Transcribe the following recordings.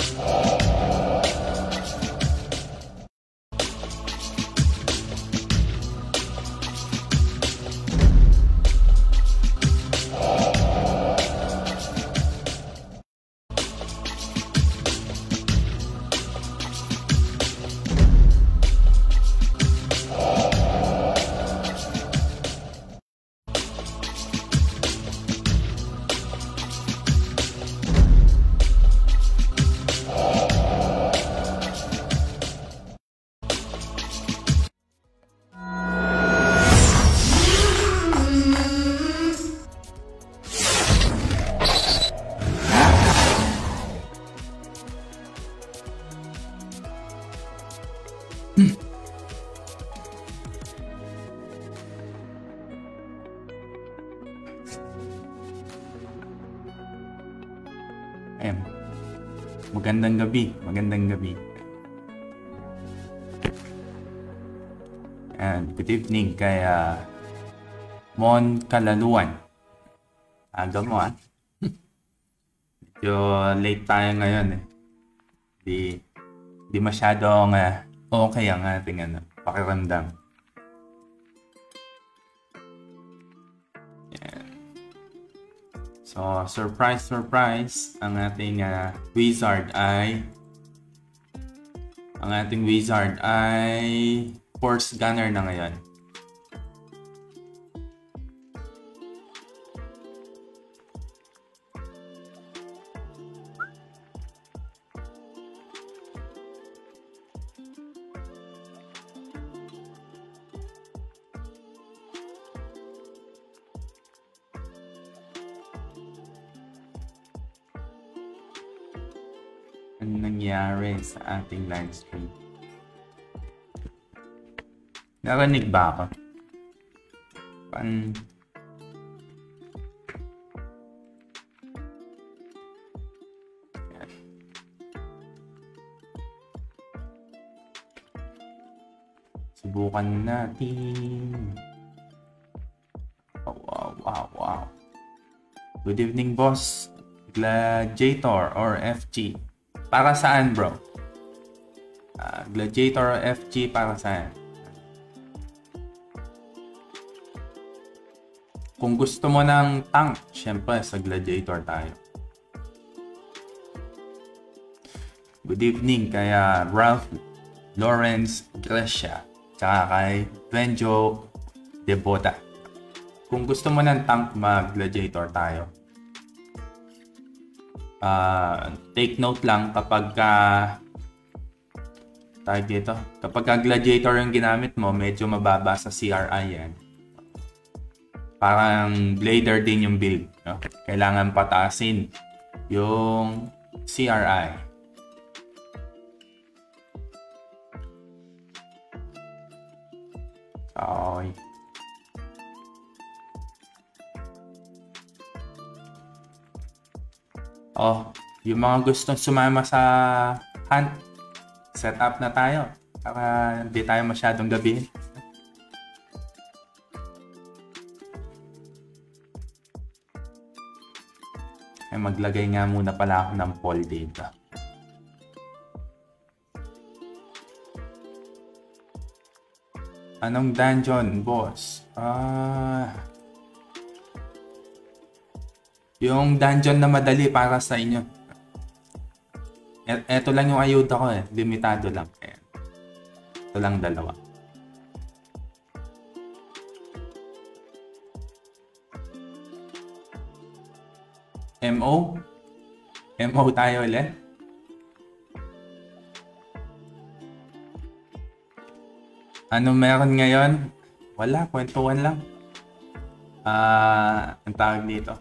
Oh. Magandang gabi. Magandang gabi. And good evening kay uh, Mon Kalaluan. Aga ah, mo ah. Medyo late tayo ngayon eh. Di, di masyadong uh, okay ang ating ano, pakiramdam. So, oh, surprise, surprise, ang ating uh, wizard ay ang ating wizard ay force gunner na ngayon. tayo sa ating live stream. Narinig ba ako? Pan... Subukan natin. Wow, wow, wow, wow. Good evening, boss. Gladiator or FG. Para saan, bro? Uh, Gladiator FG para saan? Kung gusto mo ng tank, syempre sa Gladiator tayo. Good evening kaya ah, Ralph Lawrence Grecia tsaka kay Benjo Debota. Kung gusto mo ng tank, mag-gladiator tayo uh, take note lang kapag ka tag dito. Kapag ka gladiator yung ginamit mo, medyo mababa sa CRI yan. Parang blader din yung build. No? Kailangan pataasin yung CRI. Okay. Oh, yung mga gustong sumama sa hunt, set up na tayo para hindi tayo masyadong gabihin. Ay eh, maglagay nga muna pala ako ng poll dito. Anong dungeon, boss? Ah... Yung dungeon na madali para sa inyo. Ito e, lang yung ayuda ko eh. Limitado lang. Ayan. Eh, ito lang dalawa. MO? MO tayo ulit. Ano meron ngayon? Wala, kwentuhan lang. Ah, uh, ang tawag dito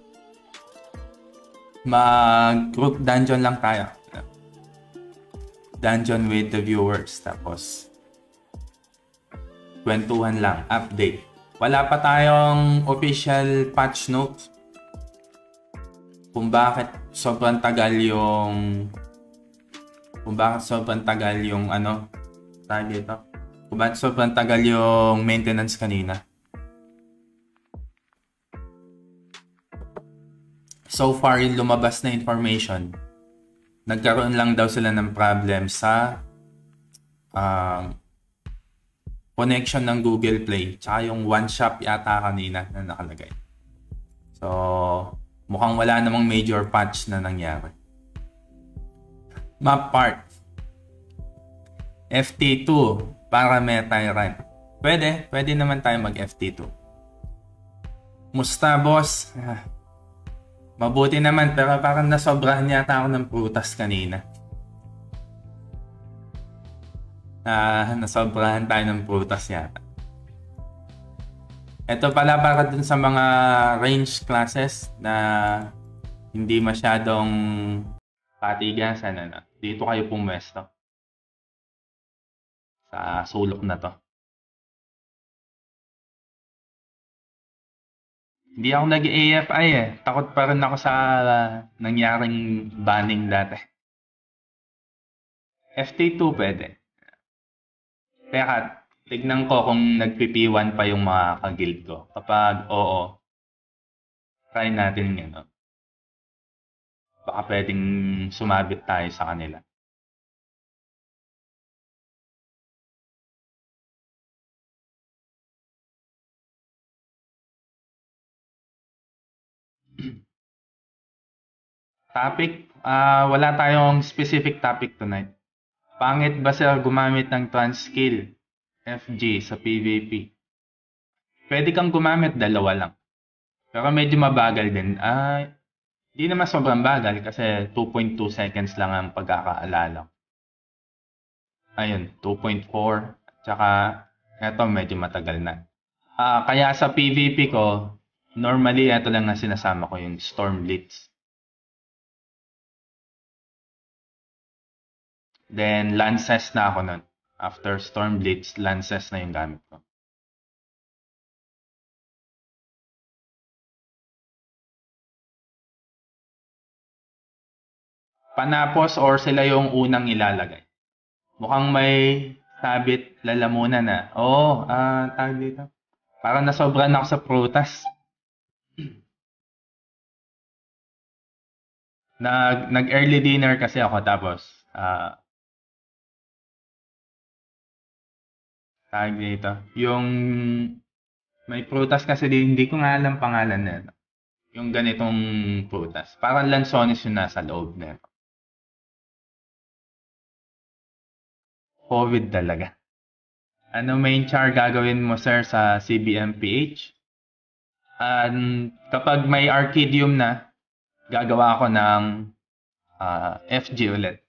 mag group dungeon lang tayo. Dungeon with the viewers. Tapos, kwentuhan lang. Update. Wala pa tayong official patch note kung bakit sobrang tagal yung kung bakit sobrang tagal yung ano tag ito kung bakit sobrang tagal yung maintenance kanina so far yung lumabas na information, nagkaroon lang daw sila ng problem sa um, connection ng Google Play. Tsaka yung one shop yata kanina na nakalagay. So, mukhang wala namang major patch na nangyari. Map part. FT2 para meta run. Pwede, pwede naman tayo mag FT2. Musta boss? Mabuti naman, pero parang nasobrahan yata ako ng prutas kanina. Ah, uh, nasobrahan tayo ng prutas yata. Ito pala para dun sa mga range classes na hindi masyadong patigasan. Ano. Dito kayo pumwesto. Sa sulok na to. Hindi ako nag-AFI eh. Takot pa rin ako sa uh, nangyaring banning dati. FT2 pwede. Kaya tignan ko kung nag-PP1 pa yung mga kagild ko. Kapag oo, try natin yun. Baka pwedeng sumabit tayo sa kanila. Topic, uh, wala tayong specific topic tonight. Pangit ba sila gumamit ng trans skill, FG, sa PVP? Pwede kang gumamit dalawa lang. Pero medyo mabagal din. Ah, hindi naman sobrang bagal kasi 2.2 seconds lang ang pagkakaalala. Ayun, 2.4. Tsaka, eto medyo matagal na. Ah, kaya sa PVP ko, normally eto lang ang sinasama ko yung Storm Blitz Then, Lances na ako nun. After Storm Blitz, Lances na yung gamit ko. Panapos or sila yung unang ilalagay. Mukhang may sabit lalamunan na. Oo, oh, ah, uh, tag dito. Parang nasobran ako sa prutas. nag nag early dinner kasi ako tapos uh, tag dito. Yung may prutas kasi din, hindi ko nga alam pangalan nito. Yung ganitong prutas. Parang lansones yung nasa loob na ito. COVID talaga. Ano main char gagawin mo sir sa CBMPH? And kapag may Arcadium na, gagawa ako ng uh, ah, FG ulit.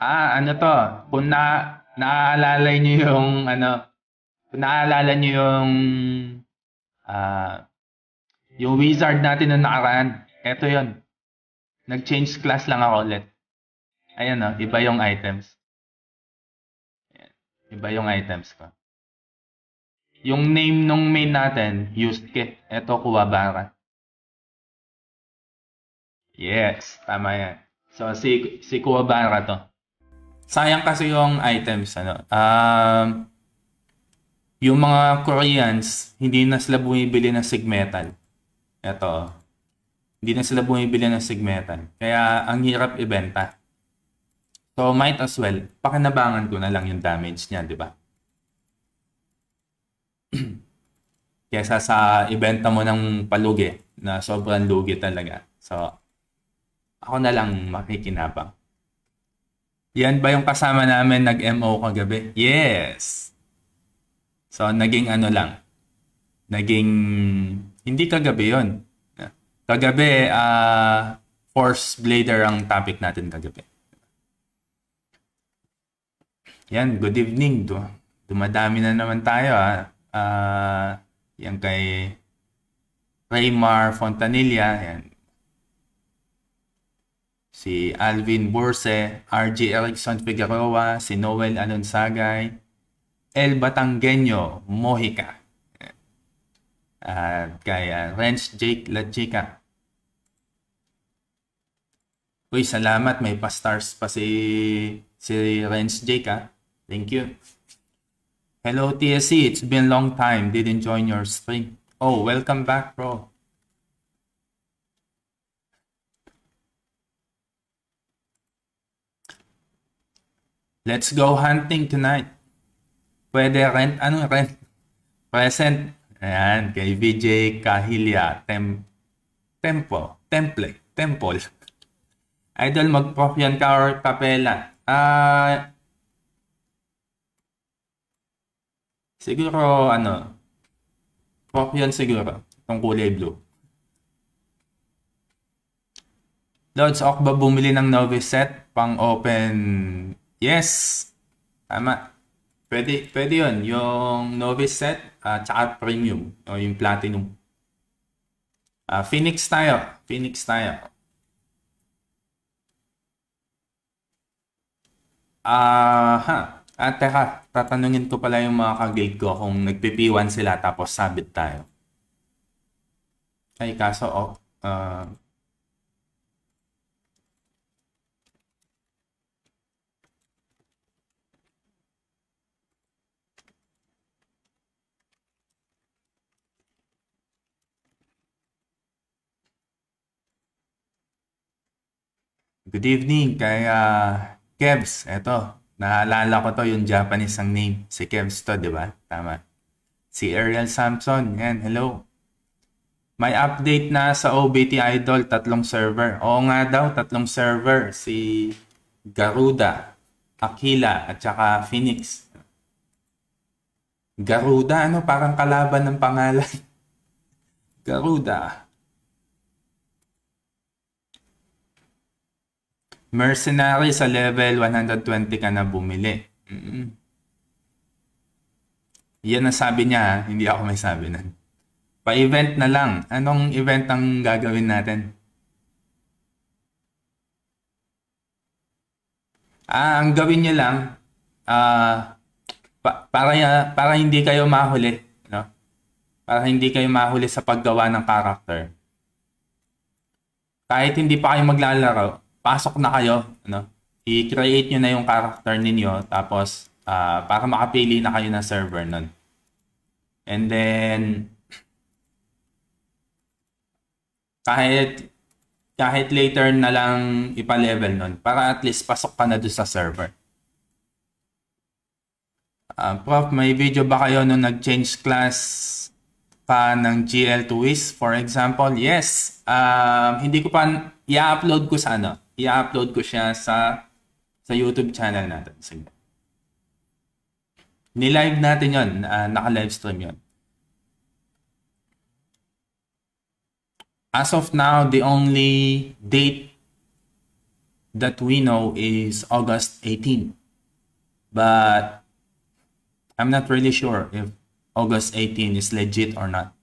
Ah, ano to? Kung na, naaalala niyo yung ano, kung naaalala niyo yung ah, yung wizard natin na nakaraan, eto 'yon. Nag-change class lang ako ulit. Ayan oh, iba yung items. Ayan. Iba yung items ko. Yung name nung main natin, Yusuke. Eto, Kuwabara. Yes, tama yan. So, si, si Kuwabara to sayang kasi yung items ano. Um uh, yung mga Koreans, hindi na sila bumibili ng Sigmetal. Ito. Hindi na sila bumibili ng Sigmetal. Kaya ang hirap ibenta. So might as well, pakinabangan ko na lang yung damage niya, di ba? Kesa sa ibenta mo ng palugi na sobrang lugi talaga. So ako na lang makikinabang. Yan ba yung kasama namin nag-MO kagabi? Yes! So, naging ano lang. Naging, hindi kagabi yon Kagabi, uh, Force Blader ang topic natin kagabi. Yan, good evening. Dumadami na naman tayo. Ah. Uh, yan kay Raymar Fontanilla. Yan si Alvin Borse, RJ Erickson Figueroa, si Noel Alonsagay, El Batangueño Mojica, at kay uh, Renz Jake Lachica. Uy, salamat. May pa-stars pa si, si Renz Jake, ha? Ah. Thank you. Hello, TSC. It's been long time. Didn't join your stream. Oh, welcome back, bro. Let's go hunting tonight. Pwede rent? Anong rent? Present. Ayan, kay VJ Kahilia. Tem tempo. Temple. Temple. Idol, mag-prof yan ka or kapela. Ah... siguro, ano, prof yan siguro. Itong kulay blue. Lods, ako ba bumili ng novice set pang open Yes! Tama. Pwede, pwede yun. Yung novice set at uh, tsaka premium o yung platinum. Uh, Phoenix tayo. Phoenix tayo. Ah, uh, ha. Ah, teka, tatanungin ko pala yung mga ka-guild ko kung nagpipiwan sila tapos sabit tayo. Ay, kaso, oh, uh, Good evening kay uh, Kevs. Eto, naalala ko to yung Japanese ang name. Si Kevs to, di ba? Tama. Si Ariel Samson. Yan, hello. May update na sa OBT Idol, tatlong server. Oo nga daw, tatlong server. Si Garuda, Aquila, at saka Phoenix. Garuda, ano? Parang kalaban ng pangalan. Garuda. Mercenary sa level 120 ka na bumili. Mm-hmm. Yan ang sabi niya ha. Hindi ako may sabi nun. Pa-event na lang. Anong event ang gagawin natin? Ah, ang gawin niyo lang, ah, pa- para, para hindi kayo mahuli, no? Para hindi kayo mahuli sa paggawa ng character. Kahit hindi pa kayo maglalaro, pasok na kayo, ano? I-create niyo na yung character ninyo tapos uh, para makapili na kayo ng server nun. And then kahit kahit later na lang ipa-level nun para at least pasok ka na doon sa server. Uh, prof, may video ba kayo nung nag-change class pa ng GL to WIS, for example? Yes. Um, uh, hindi ko pa i-upload ko sa ano, i-upload ko siya sa sa YouTube channel natin. Sige. Ni-live natin yon uh, naka-live stream yon As of now, the only date that we know is August 18. But I'm not really sure if August 18 is legit or not.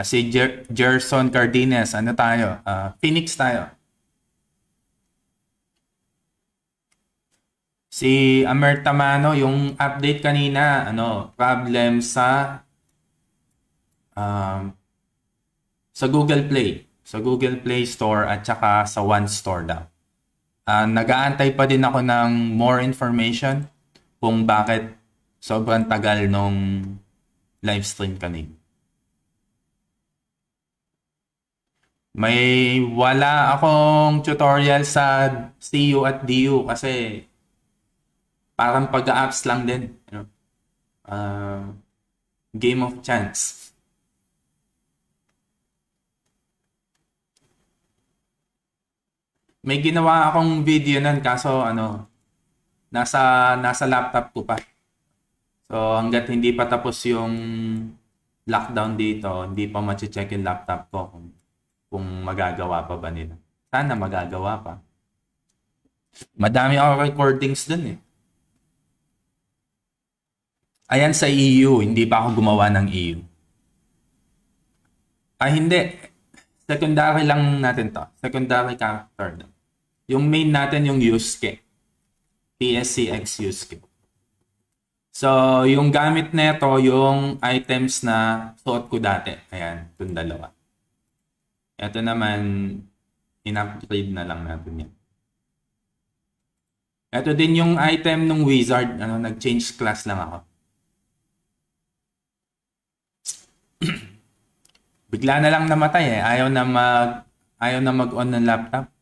Ah, si Jer- Gerson Cardenas, ano tayo? Uh, Phoenix tayo. Si Amer Tamano, yung update kanina, ano, problem sa um, sa Google Play, sa Google Play Store at saka sa One Store daw. Uh, nag-aantay pa din ako ng more information kung bakit sobrang tagal nung live stream kanina. May wala akong tutorial sa CU at DU kasi parang pag-apps lang din. Ano? Uh, game of chance. May ginawa akong video nan kaso ano, nasa, nasa laptop ko pa. So hanggat hindi pa tapos yung lockdown dito, hindi pa ma-check yung laptop ko kung kung magagawa pa ba nila. Sana magagawa pa. Madami ako recordings dun eh. Ayan sa EU, hindi pa ako gumawa ng EU. Ah, hindi. Secondary lang natin to. Secondary character. Yung main natin yung Yusuke. PSCX Yusuke. So, yung gamit nito yung items na suot ko dati. Ayan, itong dalawa. Ito naman, in-upgrade na lang natin yan. Ito din yung item ng wizard. Ano, nag-change class lang ako. Bigla na lang namatay eh. Ayaw na mag ayaw na mag-on ng laptop.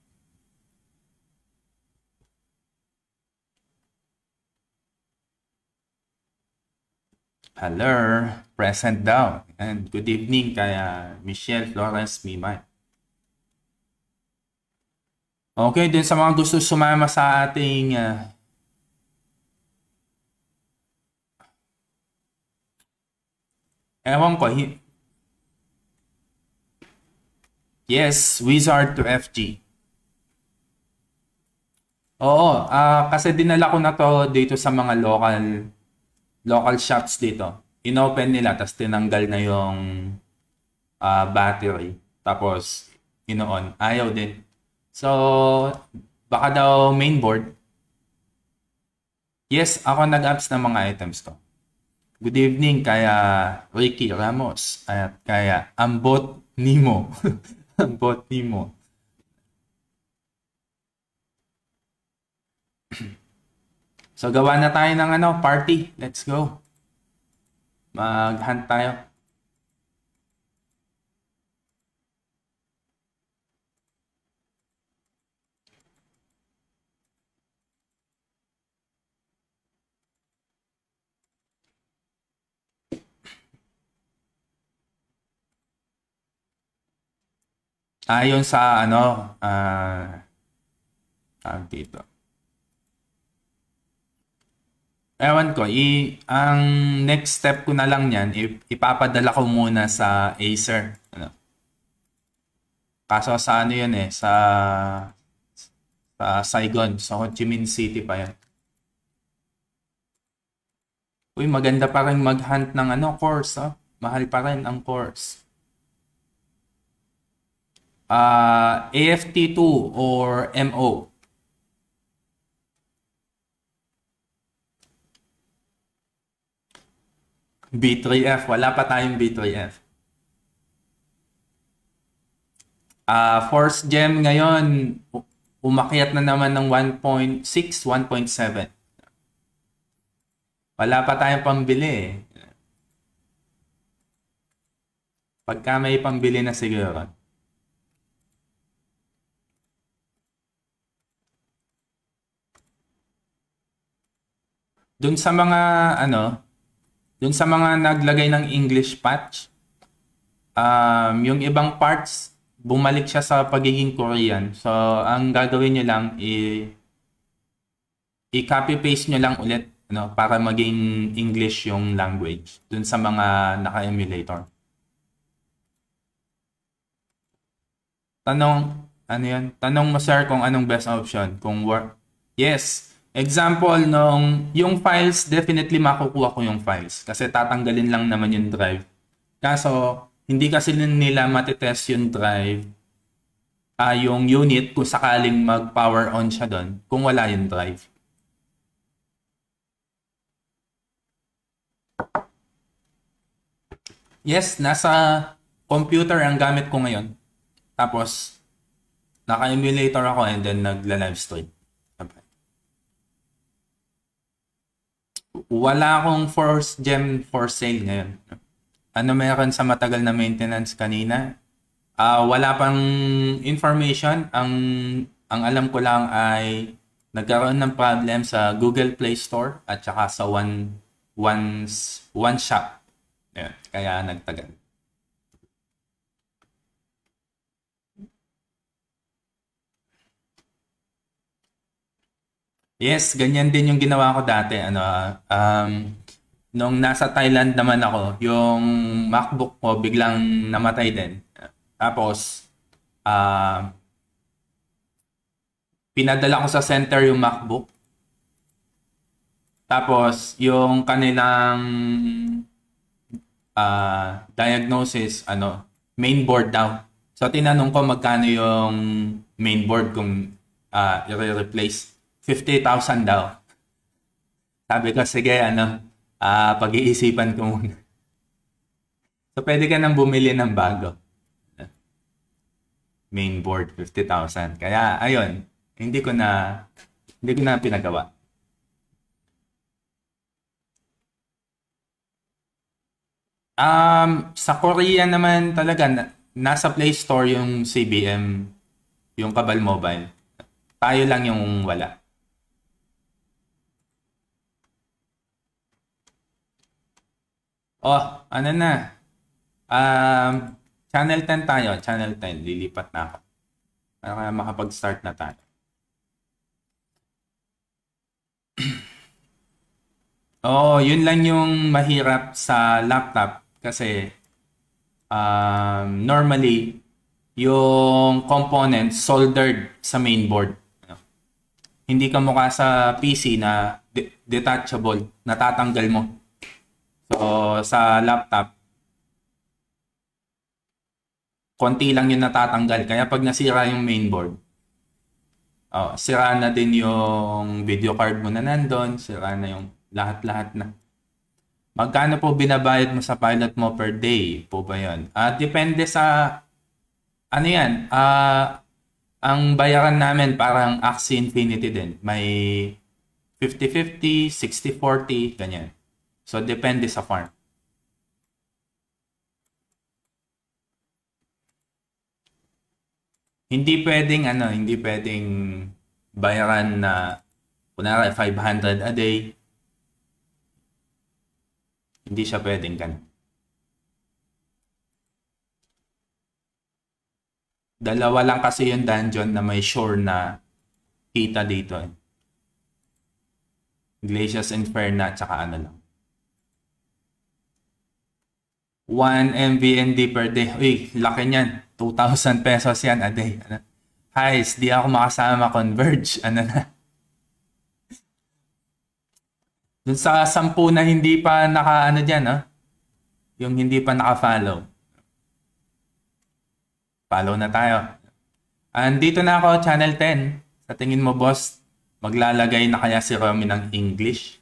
Hello, present daw. And good evening kaya Michelle Florence Mimay. Okay, din sa mga gusto sumama sa ating uh, Ewan ko. He... Yes, wizard to FG. Oo, uh, kasi dinala ko na to dito sa mga local local shops dito. Inopen nila, tapos tinanggal na yung uh, battery. Tapos, inoon. Ayaw din. So, baka daw main board. Yes, ako nag-apps ng mga items to. Good evening kaya Ricky Ramos at kaya Ambot Nimo. Ambot Nimo. so gawa na tayo ng ano, party. Let's go. Mag-hunt tayo. ayon sa ano, ah, uh, dito. Ewan ko, i, ang next step ko na lang yan, ipapadala ko muna sa Acer. Ano? Kaso sa ano yun eh, sa, sa Saigon, sa Ho Chi Minh City pa yan. Uy, maganda pa rin mag-hunt ng ano, course. Oh. Mahal pa rin ang course uh, AFT2 or MO? B3F. Wala pa tayong B3F. Uh, force gem ngayon, umakyat na naman ng 1.6, 1.7. Wala pa tayong pambili eh. Pagka may pambili na siguro. Doon sa mga ano, doon sa mga naglagay ng English patch, um, yung ibang parts, bumalik siya sa pagiging Korean. So, ang gagawin nyo lang, i- i-copy-paste nyo lang ulit ano, para maging English yung language dun sa mga naka-emulator. Tanong, ano yan? Tanong mo sir kung anong best option. Kung work. Yes, Example nung yung files, definitely makukuha ko yung files kasi tatanggalin lang naman yung drive. Kaso, hindi kasi nila matetest yung drive, uh, yung unit kung sakaling mag-power on siya doon kung wala yung drive. Yes, nasa computer ang gamit ko ngayon. Tapos, naka-emulator ako and then nagla-live stream. wala akong force gem for sale ngayon. Ano meron sa matagal na maintenance kanina? Uh, wala pang information. Ang ang alam ko lang ay nagkaroon ng problem sa Google Play Store at saka sa one one one shop. Ayun, kaya nagtagal. Yes, ganyan din yung ginawa ko dati. Ano, um, nung nasa Thailand naman ako, yung MacBook ko biglang namatay din. Tapos, uh, pinadala ko sa center yung MacBook. Tapos, yung kanilang uh, diagnosis, ano, mainboard daw. So, tinanong ko magkano yung mainboard kung uh, i-replace. 50,000 daw. Sabi ko, sige, ano, uh, pag-iisipan ko muna. So, pwede ka nang bumili ng bago. Main board, 50,000. Kaya, ayun, hindi ko na, hindi ko na pinagawa. Um, sa Korea naman talaga, nasa Play Store yung CBM, yung Kabal Mobile. Tayo lang yung wala. Oh, ano na? Um, channel 10 tayo. Channel 10. Lilipat na ako. Para makapag-start na tayo. Oo, oh, yun lang yung mahirap sa laptop kasi um, normally yung component soldered sa mainboard. Ano? Hindi ka mukha sa PC na detachable, natatanggal mo. So, sa laptop, konti lang yung natatanggal. Kaya pag nasira yung mainboard, oh, sira na din yung video card mo na nandun, sira na yung lahat-lahat na. Magkano po binabayad mo sa pilot mo per day po ba yun? Uh, depende sa, ano yan, uh, ang bayaran namin parang Axie Infinity din. May 50-50, 60-40, ganyan. So, depende sa farm. Hindi pwedeng, ano, hindi pwedeng bayaran na, kunwari, 500 a day. Hindi siya pwedeng ganun. Dalawa lang kasi yung dungeon na may sure na kita dito. Eh. Glacius Inferna, tsaka ano lang. 1 MVND per day. Uy, laki niyan. 2,000 pesos yan a day. Ano? Guys, di ako makasama Converge. Ano na? Dun sa 10 na hindi pa naka ano diyan, ah. Yung hindi pa naka-follow. Follow na tayo. Andito na ako, Channel 10. Sa tingin mo, boss, maglalagay na kaya si Romy ng English?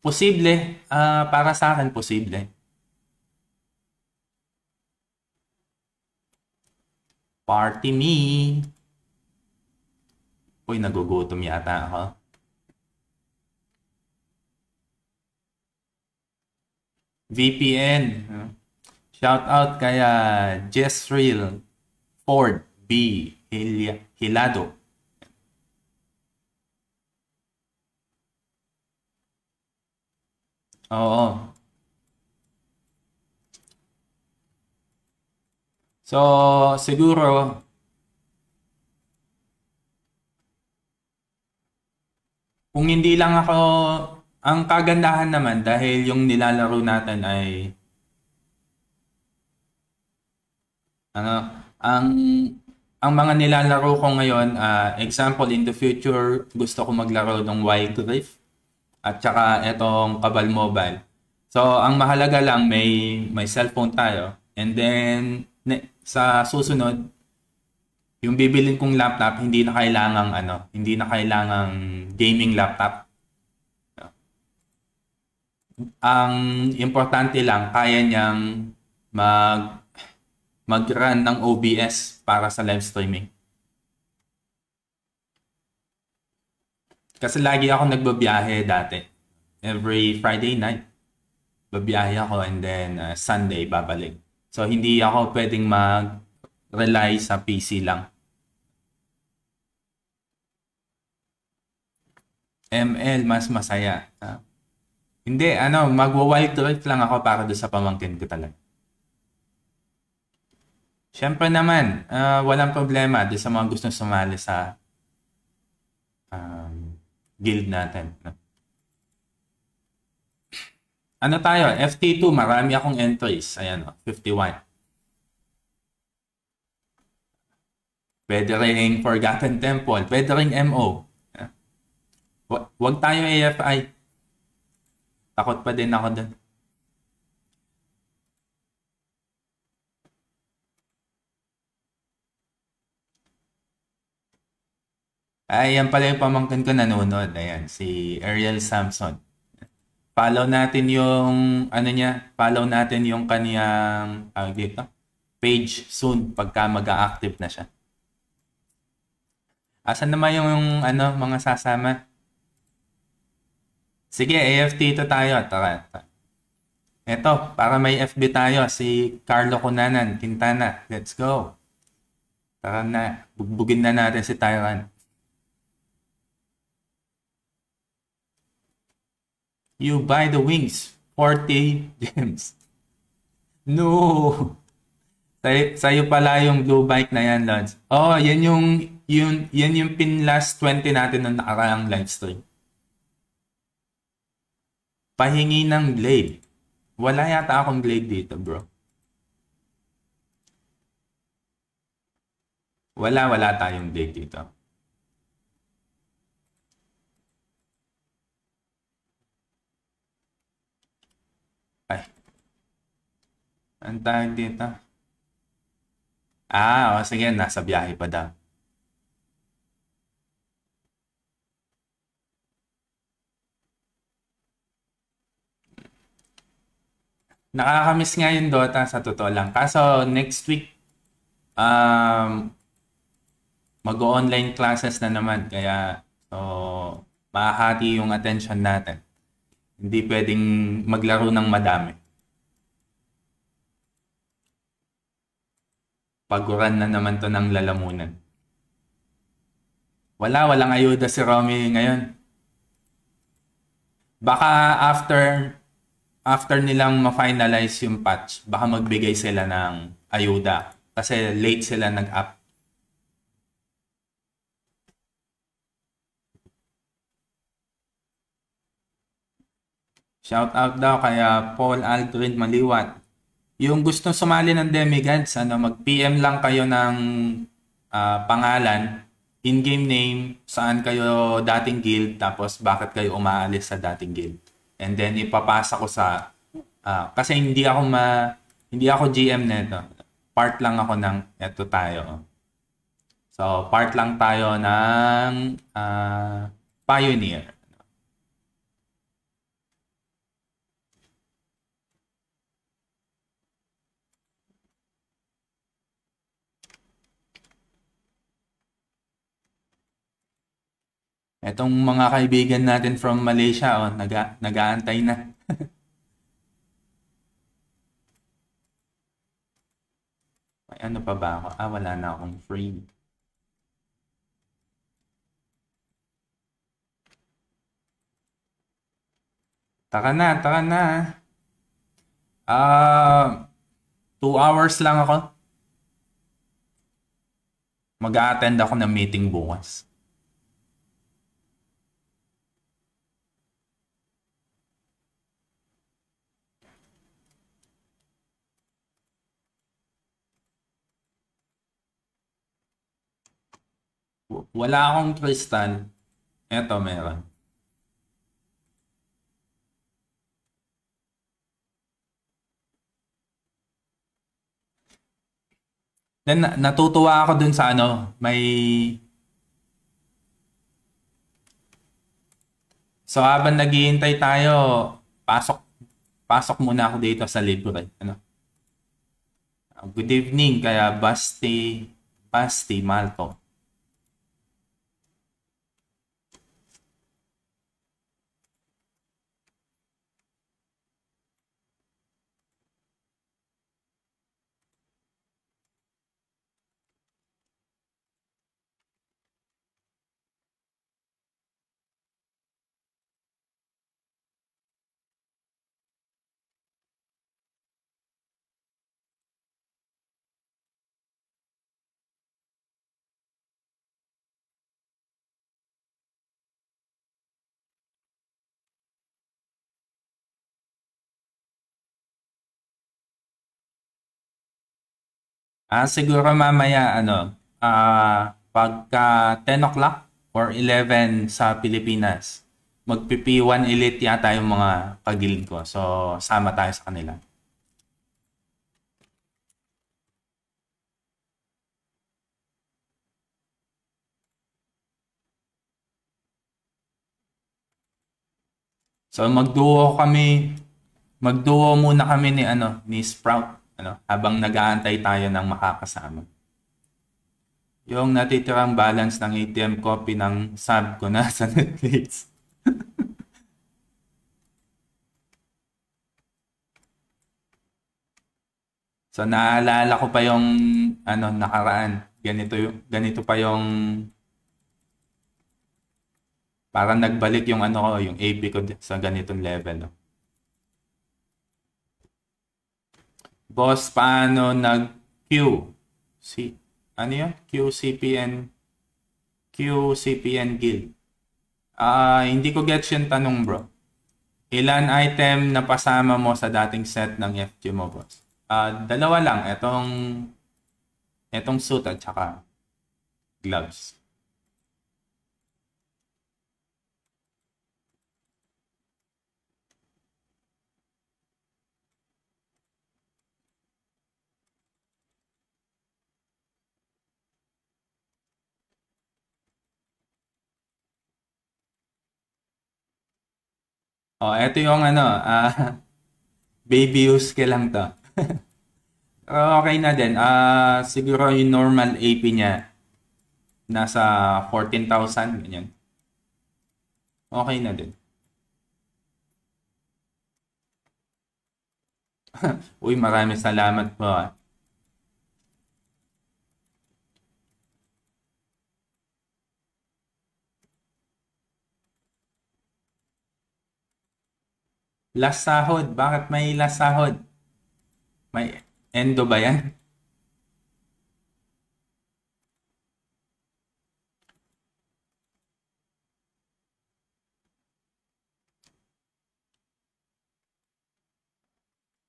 Posible. Uh, para sa akin, posible. Party me! Uy, nagugutom yata ako. VPN. Shout out kaya ah, Jessreel Ford B. Hilado. Oo. So, siguro, kung hindi lang ako, ang kagandahan naman dahil yung nilalaro natin ay ano, ang ang mga nilalaro ko ngayon, uh, example in the future, gusto ko maglaro ng Wild Rift at saka itong Kabal Mobile. So, ang mahalaga lang may may cellphone tayo. And then sa susunod, yung bibilin kong laptop, hindi na kailangang ano, hindi na kailangang gaming laptop. Ang importante lang, kaya niyang mag mag-run ng OBS para sa live streaming. Kasi lagi ako nagbabiyahe dati. Every Friday night, babiyahe ako and then uh, Sunday babalik. So, hindi ako pwedeng mag-rely sa PC lang. ML, mas masaya. Uh, hindi, ano, mag wild lang ako para doon sa pamangkin ko talaga. Siyempre naman, uh, walang problema doon sa mga gusto sumali sa um, guild natin. No? Ano tayo? FT2, marami akong entries. Ayan o, 51. Pwede rin Forgotten Temple. Pwede rin MO. Huwag tayo AFI. Takot pa din ako dun. Ay, yan pala yung pamangkin ko nanonood. Ayan, si Ariel Samson. Follow natin yung, ano niya, follow natin yung kaniyang, ah, dito, page soon pagka mag-active na siya. Asan naman yung, yung ano, mga sasama? Sige, AFT ito tayo. Tara. Ito, para may FB tayo, si Carlo Cunanan, Quintana. Let's go. Tara na, bugbugin na natin si Tyran. you buy the wings, 40 gems. No! Sa'yo, sa'yo pala yung blue bike na yan, Lods. oh, yan yung, yun, yan yung pin last 20 natin ng nakaraang live stream. Pahingi ng blade. Wala yata akong blade dito, bro. Wala, wala tayong blade dito. Ang tawag dito? Ah, oh, sige, nasa biyahe pa daw. Nakakamiss nga yung Dota sa totoo lang. Kaso next week, um, mag-online classes na naman. Kaya, so, mahahati yung attention natin. Hindi pwedeng maglaro ng madami. Paguran na naman to ng lalamunan. Wala, walang ayuda si Romy ngayon. Baka after after nilang ma-finalize yung patch, baka magbigay sila ng ayuda kasi late sila nag-up. Shout out daw kaya Paul Aldrin Maliwat. Yung gustong sumali ng Demigods, ano, mag-PM lang kayo ng uh, pangalan, in-game name, saan kayo dating guild, tapos bakit kayo umaalis sa dating guild. And then ipapasa ko sa uh, kasi hindi ako ma hindi ako GM nito. Part lang ako ng eto tayo. So part lang tayo ng uh, pioneer. Etong mga kaibigan natin from Malaysia, oh, nag-aantay na. Ay, ano pa ba ako? Ah, wala na akong free. Taka na, taka na. Ah, uh, two hours lang ako. Mag-attend ako ng meeting bukas. Wala akong Tristan. Eto, meron. Then, natutuwa ako dun sa ano, may... So, habang naghihintay tayo, pasok, pasok muna ako dito sa libre. Ano? Good evening, kaya Basti, Basti Malto. Ah, siguro mamaya, ano, ah, pagka 10 o'clock or 11 sa Pilipinas, magpipi-1 elite yata yung mga kagild ko. So, sama tayo sa kanila. So magduo kami, magduo muna kami ni ano, ni Sprout ano, habang nag-aantay tayo ng makakasama. Yung natitirang balance ng ATM copy ng sub ko na sa Netflix. so naalala ko pa yung ano nakaraan. Ganito yung ganito pa yung para nagbalik yung ano ko, yung AB ko sa ganitong level. No? Boss, paano nag-Q? C, ano yun? QCPN QCPN Guild. Ah, uh, hindi ko get yung tanong, bro. Ilan item na pasama mo sa dating set ng FG mo, boss? Uh, dalawa lang. Itong, itong suit at saka gloves. Oh, eto yung ano, uh, baby use ka lang to. Oh, okay na din. Uh, siguro yung normal AP niya, nasa 14,000, ganyan. Okay na din. Uy, marami salamat po. Ah. Last sahod. Bakit may last sahod? May endo ba yan?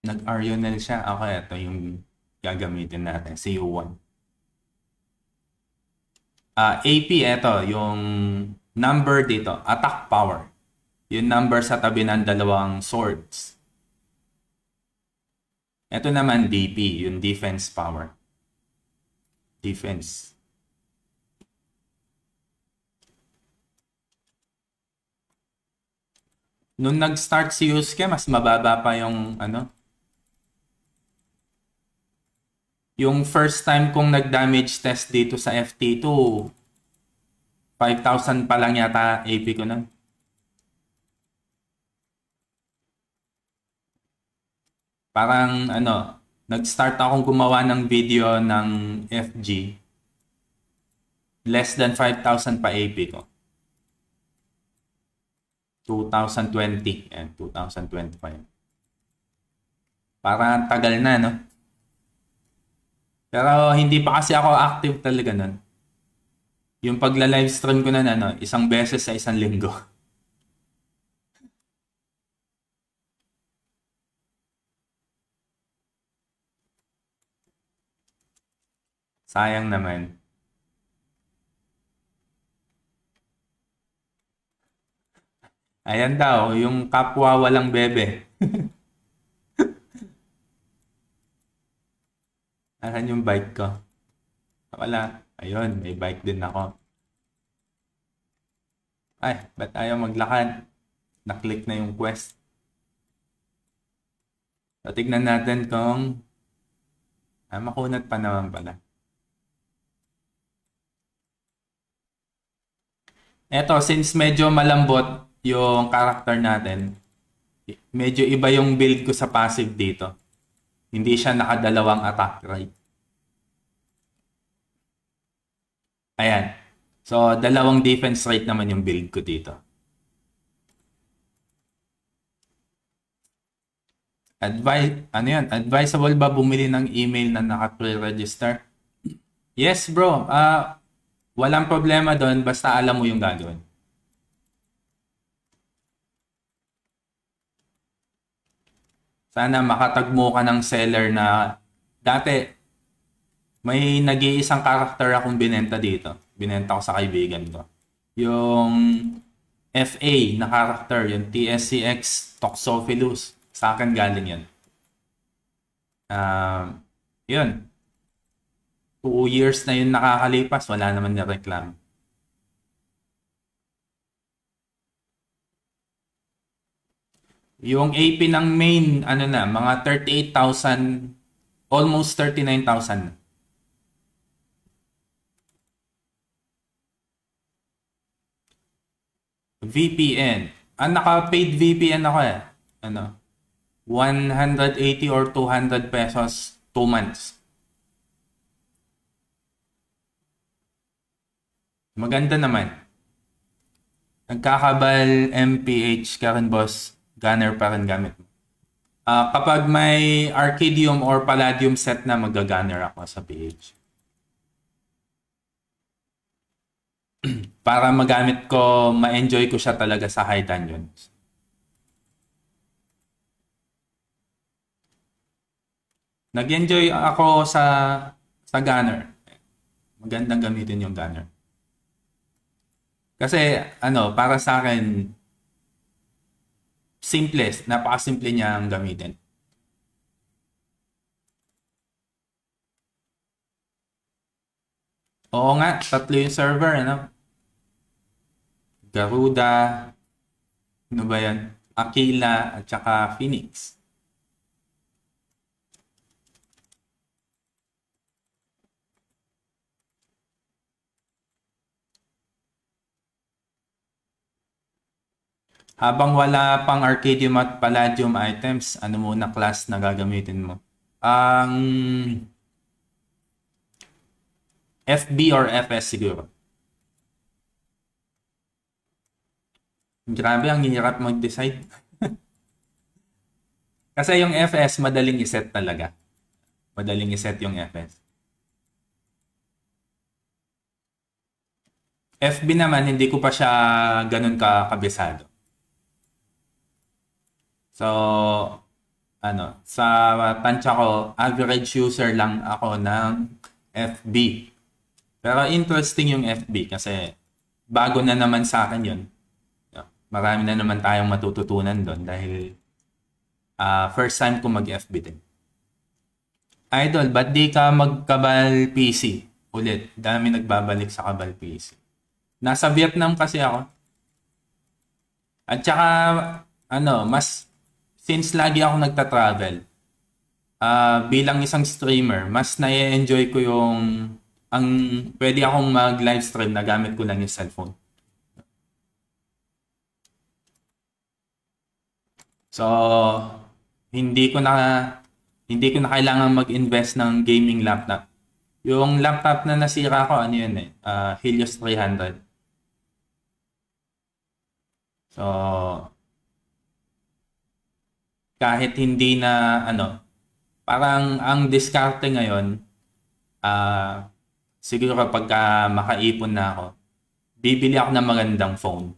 Nag-Arionel siya. Okay, ito yung gagamitin natin. CU1. Uh, ah, AP, ito. Yung number dito. Attack power yung number sa tabi ng dalawang swords. Ito naman DP, yung defense power. Defense. Nung nag-start si Yusuke, mas mababa pa yung ano. Yung first time kong nag-damage test dito sa FT2, 5,000 pa lang yata AP ko nun. parang ano, nag-start akong gumawa ng video ng FG. Less than 5,000 pa AP ko. 2020. and 2025. Parang tagal na, no? Pero hindi pa kasi ako active talaga nun. Yung pagla-livestream ko na ano, isang beses sa isang linggo. Sayang naman. Ayan daw, yung kapwa walang bebe. Asan yung bike ko? Wala. Ayun, may bike din ako. Ay, ba't ayaw maglakad? Naklik na yung quest. So, tignan natin kung ah, makunat pa naman pala. eto, since medyo malambot yung character natin, medyo iba yung build ko sa passive dito. Hindi siya nakadalawang attack, right? Ayan. So, dalawang defense rate naman yung build ko dito. Advi ano yan? Advisable ba bumili ng email na naka-pre-register? Yes, bro. Uh, Walang problema doon basta alam mo yung gagawin. Sana makatagmo ka ng seller na dati may nag-iisang karakter akong binenta dito. Binenta ko sa kaibigan ko. Yung FA na karakter, yung TSCX Toxophilus. Sa akin galing yun. Uh, yun two years na yun nakakalipas, wala naman na reklamo. Yung AP ng main, ano na, mga 38,000, almost 39,000 VPN. Ang naka-paid VPN ako eh. Ano? 180 or 200 pesos 2 months. Maganda naman. Nagkakabal MPH ka rin boss, gunner pa rin gamit mo. Uh, kapag may Arcadium or Palladium set na magagunner ako sa PH. Para magamit ko, ma-enjoy ko siya talaga sa high dungeons. Nag-enjoy ako sa sa gunner. Magandang gamitin yung gunner. Kasi ano, para sa akin simplest, napakasimple niya ang gamitin. Oo nga, tatlo yung server, ano? Garuda, ano ba yan? Aquila, at saka Phoenix. Habang wala pang Arcadium at Palladium items, ano muna class na gagamitin mo? Ang um, FB or FS siguro. Grabe, ang hirap mag-decide. Kasi yung FS, madaling iset talaga. Madaling iset yung FS. FB naman, hindi ko pa siya ganun kakabisado. So, ano, sa tansya ko, average user lang ako ng FB. Pero interesting yung FB kasi bago na naman sa akin yun. Marami na naman tayong matututunan doon dahil uh, first time ko mag-FB din. Idol, ba't di ka magkabal PC? Ulit, dami nagbabalik sa kabal PC. Nasa Vietnam kasi ako. At saka, ano, mas since lagi ako nagta-travel, uh, bilang isang streamer, mas na enjoy ko yung ang pwede akong mag-live stream na gamit ko lang yung cellphone. So, hindi ko na hindi ko na kailangan mag-invest ng gaming laptop. Yung laptop na nasira ko, ano yun eh, uh, Helios 300. So, kahit hindi na ano, parang ang diskarte ngayon, uh, siguro kapag uh, makaipon na ako, bibili ako ng magandang phone.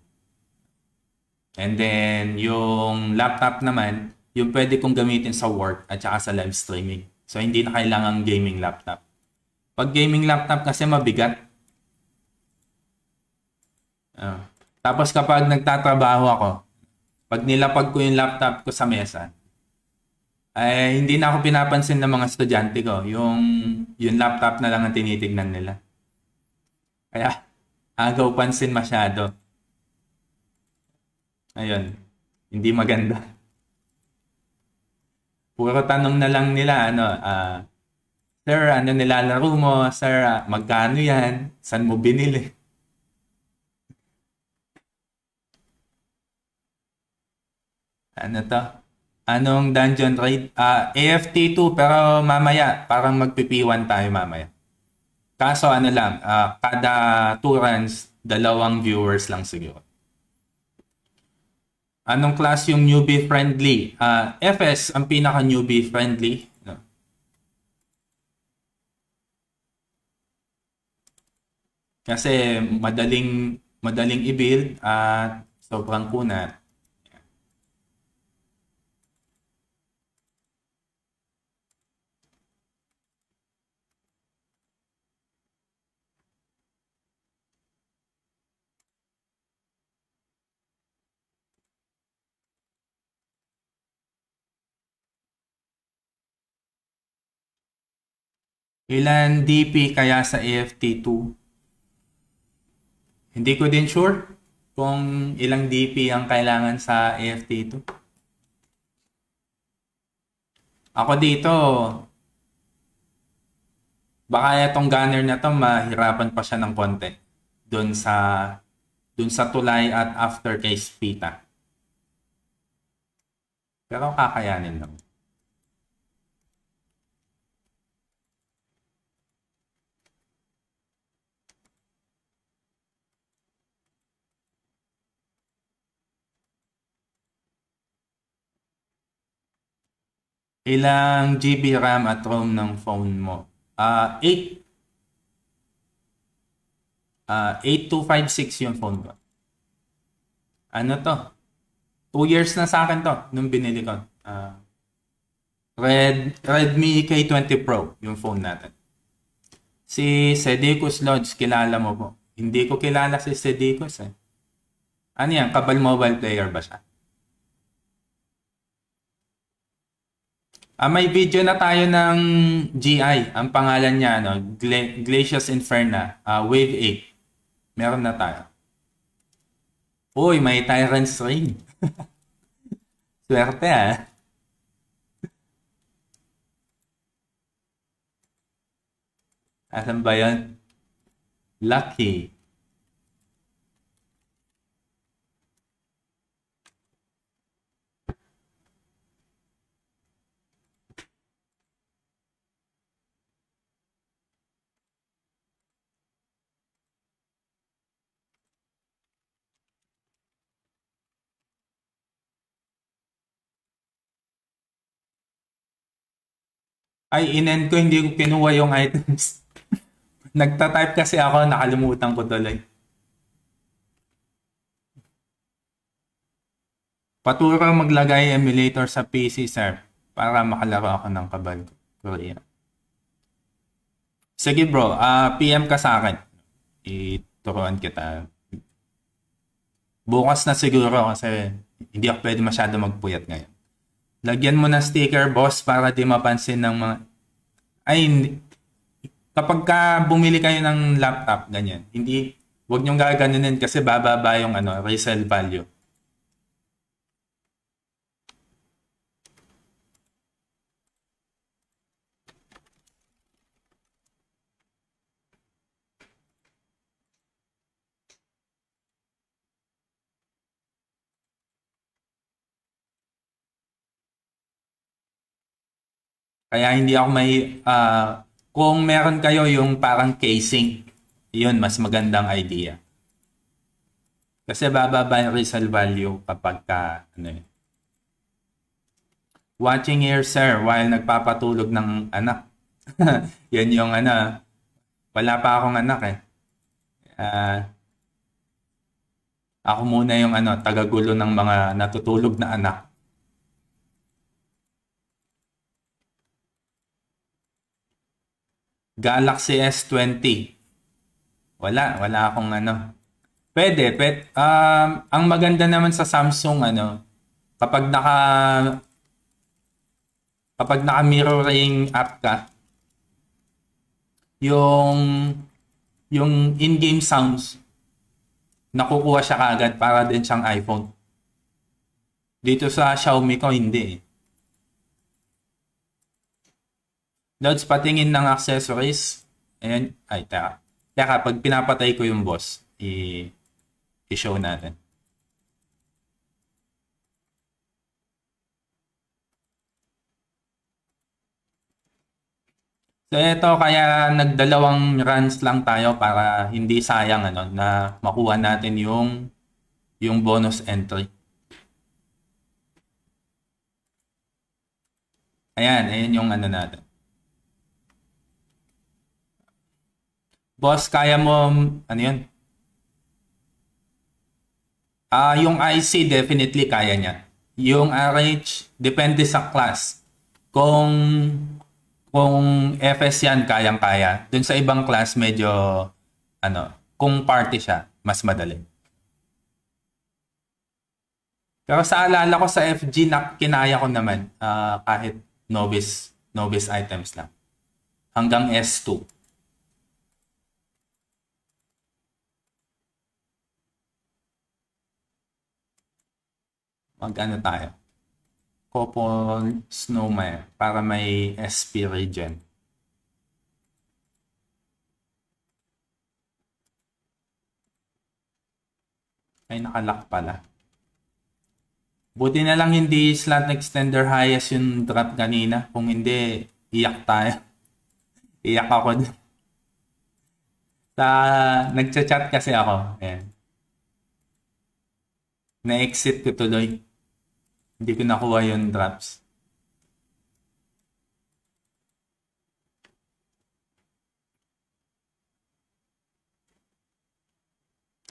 And then, yung laptop naman, yung pwede kong gamitin sa work at saka sa live streaming. So, hindi na kailangan gaming laptop. Pag gaming laptop kasi mabigat. Uh, tapos kapag nagtatrabaho ako, pag nilapag ko yung laptop ko sa mesa, eh, hindi na ako pinapansin ng mga estudyante ko. Yung, yung laptop na lang ang tinitignan nila. Kaya, agaw pansin masyado. Ayun, hindi maganda. Puro tanong na lang nila, ano, uh, Sir, ano nilalaro mo? Sir, ah, magkano yan? San mo binili? Ano to? Anong dungeon raid? Uh, ah, AFT2 pero mamaya. Parang magpi magpipiwan tayo mamaya. Kaso ano lang, uh, kada 2 runs, dalawang viewers lang siguro. Anong class yung newbie friendly? Uh, ah, FS ang pinaka newbie friendly. No. Kasi madaling madaling i-build at sobrang kunat. Ilan DP kaya sa AFT2? Hindi ko din sure kung ilang DP ang kailangan sa AFT2. Ako dito, baka itong gunner na to mahirapan pa siya ng konti doon sa doon sa tulay at aftercase pita. Spita. Pero kakayanin lang. Ilang GB RAM at ROM ng phone mo? Uh, 8. Uh, 8256 yung phone ko. Ano to? 2 years na sa akin to nung binili ko. Uh, Red, Redmi K20 Pro yung phone natin. Si Sedicus Lodge, kilala mo po. Hindi ko kilala si Sedicus eh. Ano yan? Kabal mobile player ba siya? Ah, may video na tayo ng GI. Ang pangalan niya, ano, Gla- Glacius Inferna, uh, Wave 8. Meron na tayo. Uy, may Tyrant's Ring. Swerte ah. Asan ba yun? Lucky. ay inen ko hindi ko kinuha yung items. Nagta-type kasi ako, nakalimutan ko tuloy. Paturo maglagay emulator sa PC, sir, para makalaro ako ng kabal Korea. Sige bro, uh, ah, PM ka sa akin. Ituruan kita. Bukas na siguro kasi hindi ako pwede masyado magpuyat ngayon. Lagyan mo ng sticker, boss, para di mapansin ng mga... Ay, kapag ka bumili kayo ng laptop, ganyan, hindi, wag niyong gaganunin kasi bababa yung ano, resale value. Kaya hindi ako may... Uh, kung meron kayo yung parang casing, yun, mas magandang idea. Kasi bababa yung resale value kapag ka, ano yun. Watching here, sir, while nagpapatulog ng anak. yun yung ano, wala pa akong anak eh. Uh, ako muna yung ano, tagagulo ng mga natutulog na anak. Galaxy S20. Wala, wala akong ano. Pwede, pet. Um, ang maganda naman sa Samsung ano, kapag naka kapag naka mirroring app ka, yung yung in-game sounds nakukuha siya kagad para din siyang iPhone. Dito sa Xiaomi ko hindi. Eh. Lods, patingin ng accessories. Ayan. Ay, taka. Taka, pag pinapatay ko yung boss, i- i-show natin. So ito, kaya nagdalawang runs lang tayo para hindi sayang ano, na makuha natin yung, yung bonus entry. Ayan, ayan yung ano natin. Boss, kaya mo, um, ano yun? Ah, uh, yung IC definitely kaya niya. Yung RH depende sa class. Kung kung FS yan kayang-kaya, dun sa ibang class medyo ano, kung party siya, mas madali. Pero sa alala ko sa FG na kinaya ko naman uh, kahit novice novice items lang hanggang S2. pag ano tayo, couple snowman para may SP regen. Ay, nakalock pala. Buti na lang hindi slot extender highest yung drop kanina. Kung hindi, iyak tayo. iyak ako dun. Sa, nagchat-chat kasi ako. Ayan. Na-exit ko tuloy. Hindi ko nakuha yung drops.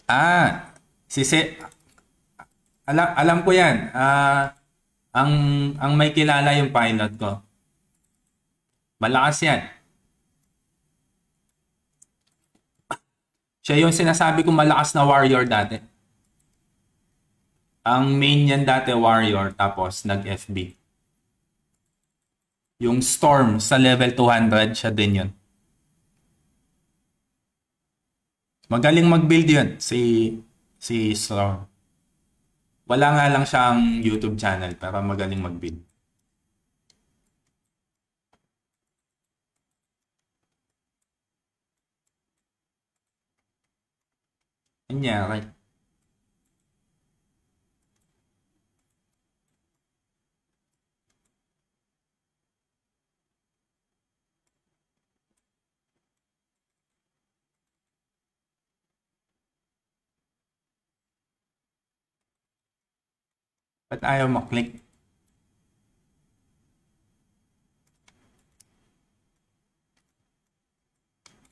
Ah, si Se alam, alam ko yan. Ah, ang, ang may kilala yung pilot ko. Malakas yan. Siya yung sinasabi kong malakas na warrior dati. Ang main niyan dati warrior tapos nag-FB. Yung Storm sa level 200 siya din yun. Magaling mag-build yun si si Storm. Wala nga lang siyang YouTube channel para magaling mag-build. Nangyari. Ba't ayaw maklik?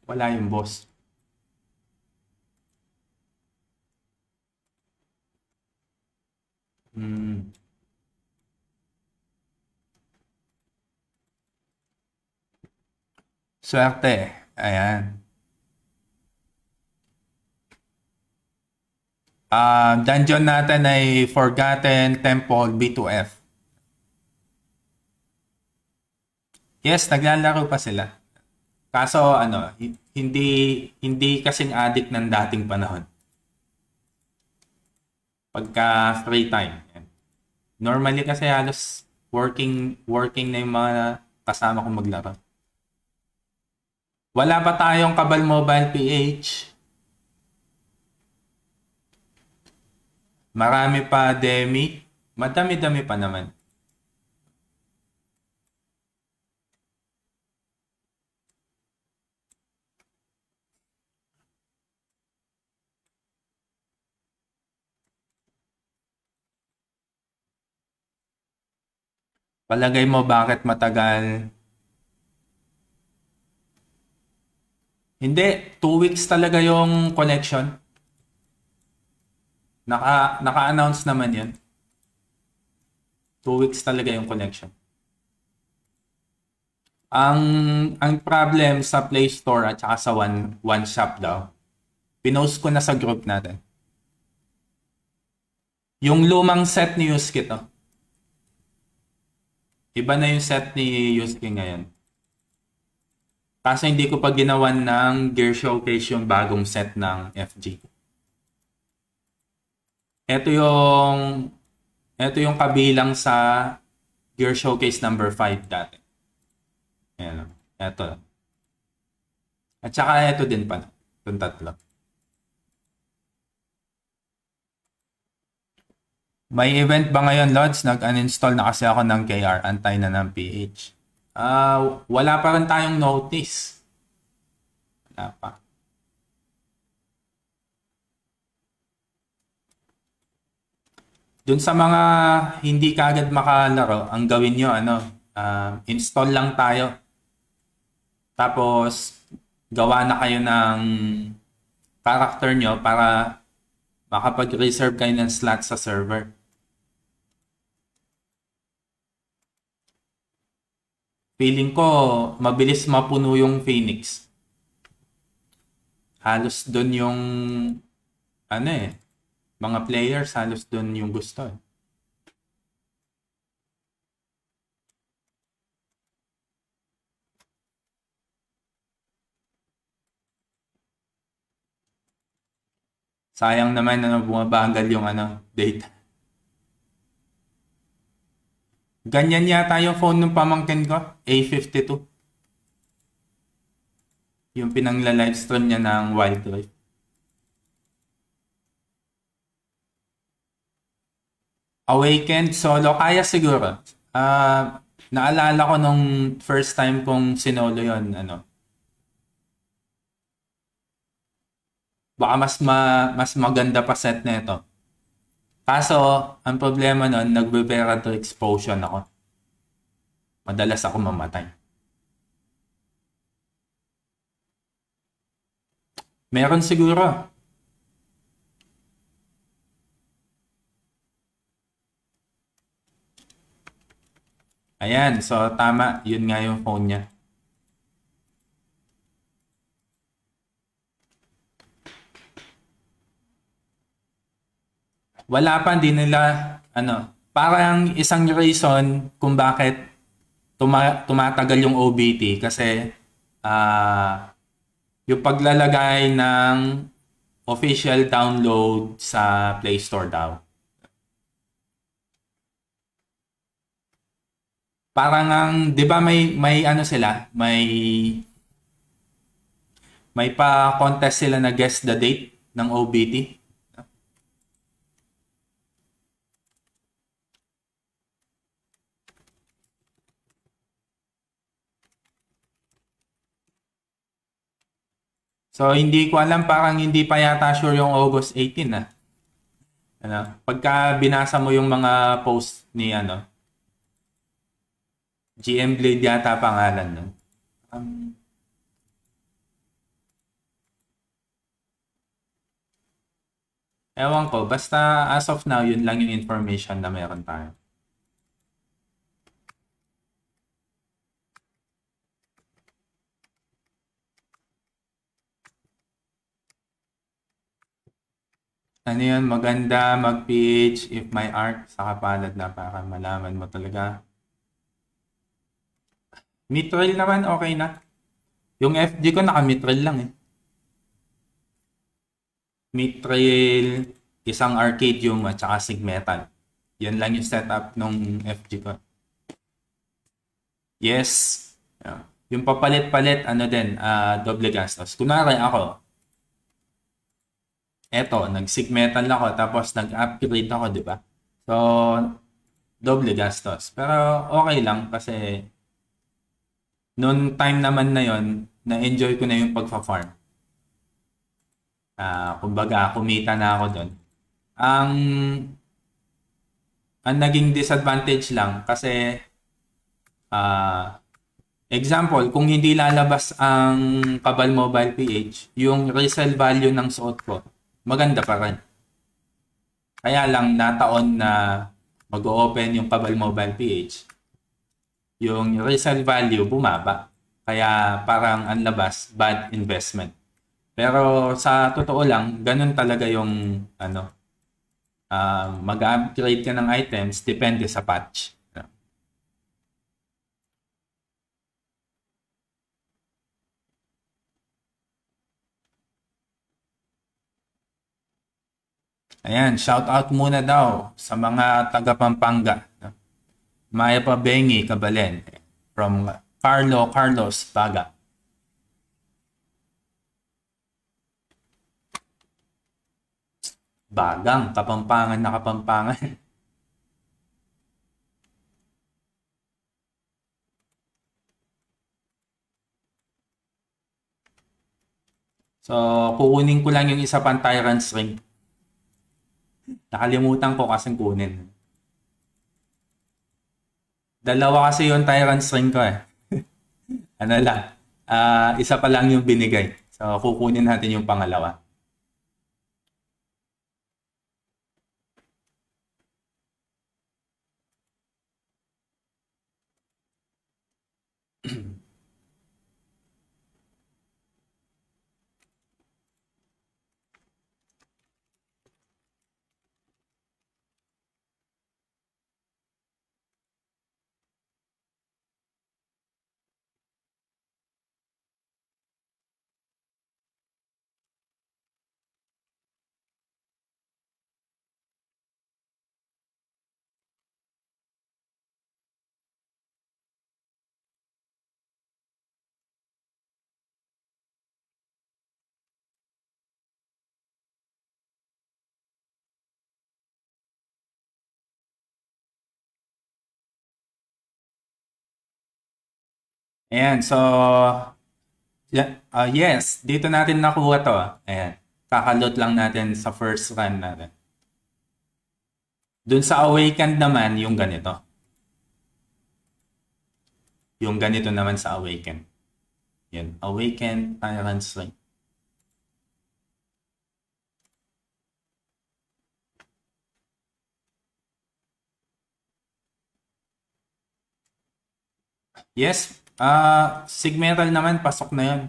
Wala yung boss. Hmm. Swerte. Ayan. Uh, dungeon natin ay Forgotten Temple B2F. Yes, naglalaro pa sila. Kaso ano, hindi hindi kasing addict ng dating panahon. Pagka free time. Normally kasi halos working working na yung mga kasama kong maglaro. Wala pa tayong Kabal Mobile PH Marami pa, Demi. Madami-dami pa naman. Palagay mo bakit matagal? Hindi, 2 weeks talaga yung connection. Naka, naka-announce naman yun. Two weeks talaga yung connection. Ang, ang problem sa Play Store at saka sa One, one Shop daw, pinost ko na sa group natin. Yung lumang set ni Yusuke to. Iba na yung set ni Yusuke ngayon. Kasi hindi ko pa ginawan ng Gear Showcase yung bagong set ng FG. Ito yung ito yung kabilang sa Gear Showcase number 5 dati. Ayan. Ito. At saka ito din pala. Itong tatlo. May event ba ngayon, Lods? Nag-uninstall na kasi ako ng KR. Antay na ng PH. Uh, ah, wala pa rin tayong notice. Wala pa. Doon sa mga hindi kagad makalaro, ang gawin nyo, ano, uh, install lang tayo. Tapos, gawa na kayo ng character nyo para makapag-reserve kayo ng slot sa server. Feeling ko, mabilis mapuno yung Phoenix. Halos doon yung, ano eh, mga players halos doon yung gusto. Eh. Sayang naman ano bumabagal yung ano data. Ganyan yata yung phone ng pamangkin ko, A52. Yung pinangla-livestream niya ng wildlife. Awakened solo, kaya siguro. Uh, naalala ko nung first time kong sinolo yon ano. Baka mas ma, mas maganda pa set nito. Kaso, ang problema nun, nagbe-pera to explosion ako. Madalas ako mamatay. Meron siguro. Ayan, so tama, yun nga yung phone niya. Wala pa din nila, ano, parang isang reason kung bakit tuma- tumatagal yung OBT kasi uh, yung paglalagay ng official download sa Play Store daw. parang ang 'di ba may may ano sila, may may pa contest sila na guess the date ng OBT. So hindi ko alam parang hindi pa yata sure yung August 18 ah. Ano, pagka binasa mo yung mga post ni ano GM Blade yata pangalan nun. Um, ewan ko, basta as of now, yun lang yung information na meron tayo. Ano yun, maganda mag pitch if my art, sa kapalad na para malaman mo talaga Mithril naman, okay na. Yung FG ko, naka-mithril lang eh. Mithril, isang Arcadium at saka Sigmetal. Yan lang yung setup nung FG ko. Yes. Ah, yung papalit-palit, ano din, uh, doble gastos. Kunwari ako, eto, nag-sigmetal ako, tapos nag-upgrade ako, di ba? So, doble gastos. Pero okay lang kasi noon time naman na yon na-enjoy ko na yung pagfa-farm. Uh, kumbaga, kumita na ako doon. Ang ang naging disadvantage lang kasi uh, example, kung hindi lalabas ang Kabal Mobile PH, yung resale value ng suot ko, maganda pa rin. Kaya lang nataon na mag-open yung Kabal Mobile PH yung resale value bumaba. Kaya parang ang labas, bad investment. Pero sa totoo lang, ganun talaga yung ano, uh, mag-upgrade ka ng items depende sa patch. Ayan, shout out muna daw sa mga taga Pampanga. Maya Pabengi Kabalen from Carlo Carlos Paga. Bagang, kapampangan na kapampangan. So, kukunin ko lang yung isa pang Tyrant's Ring. Nakalimutan ko kasing kunin. Dalawa kasi yung Tyrant's Ring ko eh. ano lang, uh, isa pa lang yung binigay. So, kukunin natin yung pangalawa. Ayan, so, yeah, uh, yes, dito natin nakuha to. Ayan, kakalot lang natin sa first run natin. Dun sa awakened naman, yung ganito. Yung ganito naman sa awakened. Yan, awakened tyrant's ring. Yes, Ah, uh, segmental naman pasok na 'yon.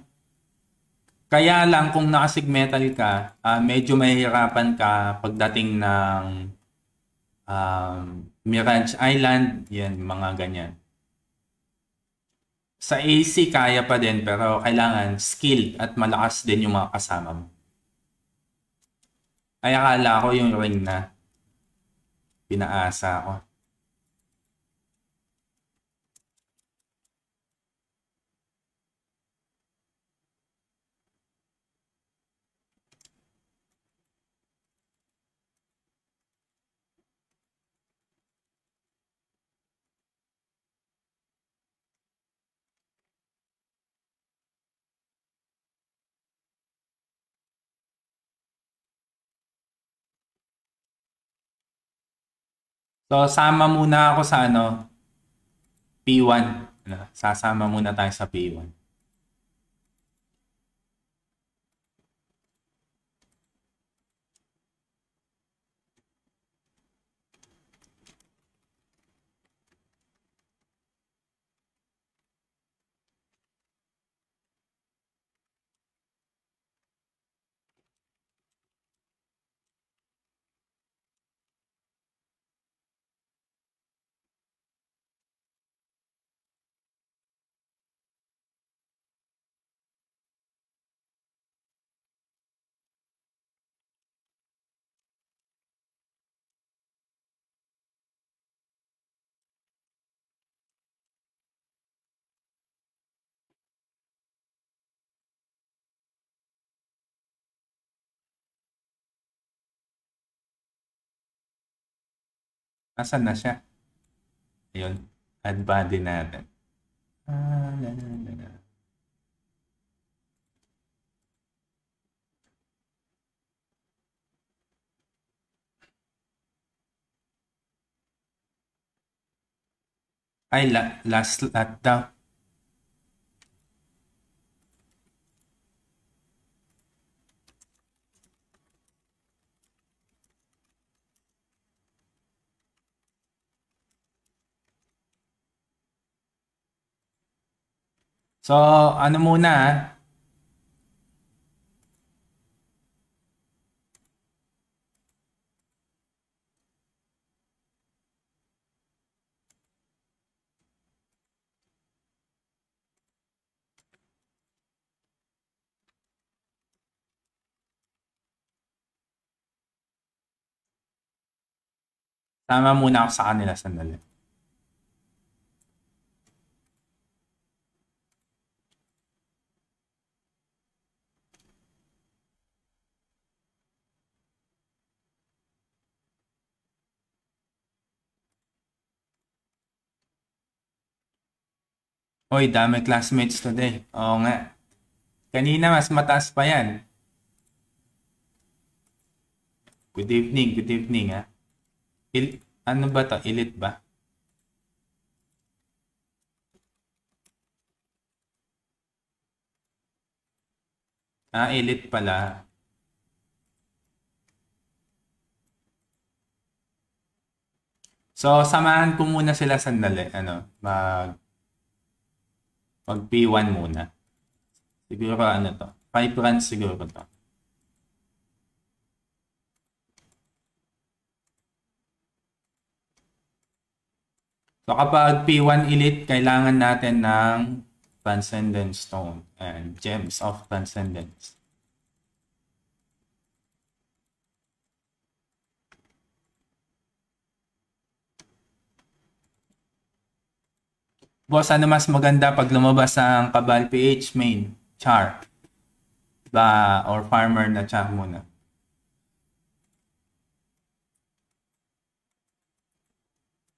Kaya lang kung naka-segmental ka, uh, medyo mahihirapan ka pagdating ng um, Mirage Island, 'yan mga ganyan. Sa AC kaya pa din pero kailangan skilled at malakas din yung mga kasama mo. Ay akala ko yung ring na pinaasa ako. So, sama muna ako sa ano, P1. Ano, sasama muna tayo sa P1. Nasaan na siya? Ayun. Add body natin. Ah, Ay, la, last lot daw. So, ano muna ah. Tama muna ako sa kanila sandali. Hoy, dami classmates today. Oo nga. Kanina mas mataas pa yan. Good evening, good evening ha. Ah. Il ano ba to? Ilit ba? Ah, elite pala. So, samahan ko muna sila sandali. Ano, mag pag P1 muna. Siguro ano to. 5 runs siguro to. So kapag P1 elite, kailangan natin ng Transcendent Stone and Gems of Transcendence. Boss, ano mas maganda pag lumabas ang Kabal PH main? Char. Ba, or farmer na char muna.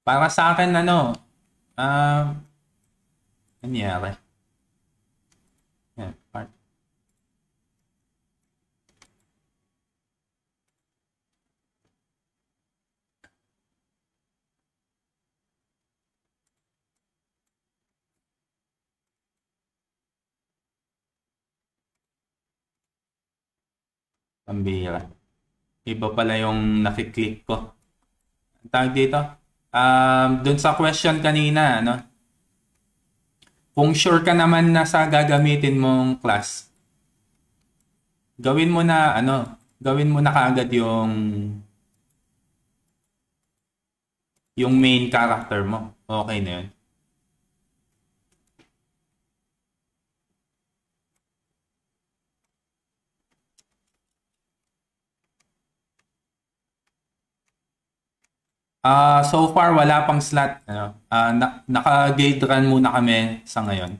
Para sa akin, ano, um, uh, nangyari. Pambira. Iba pala yung nakiklik ko. Tawag dito. Um, Doon sa question kanina, ano? Kung sure ka naman na sa gagamitin mong class, gawin mo na, ano, gawin mo na kaagad yung yung main character mo. Okay na yun. Ah, uh, so far wala pang slot, ano. Uh, na, naka-gate run muna kami sa ngayon.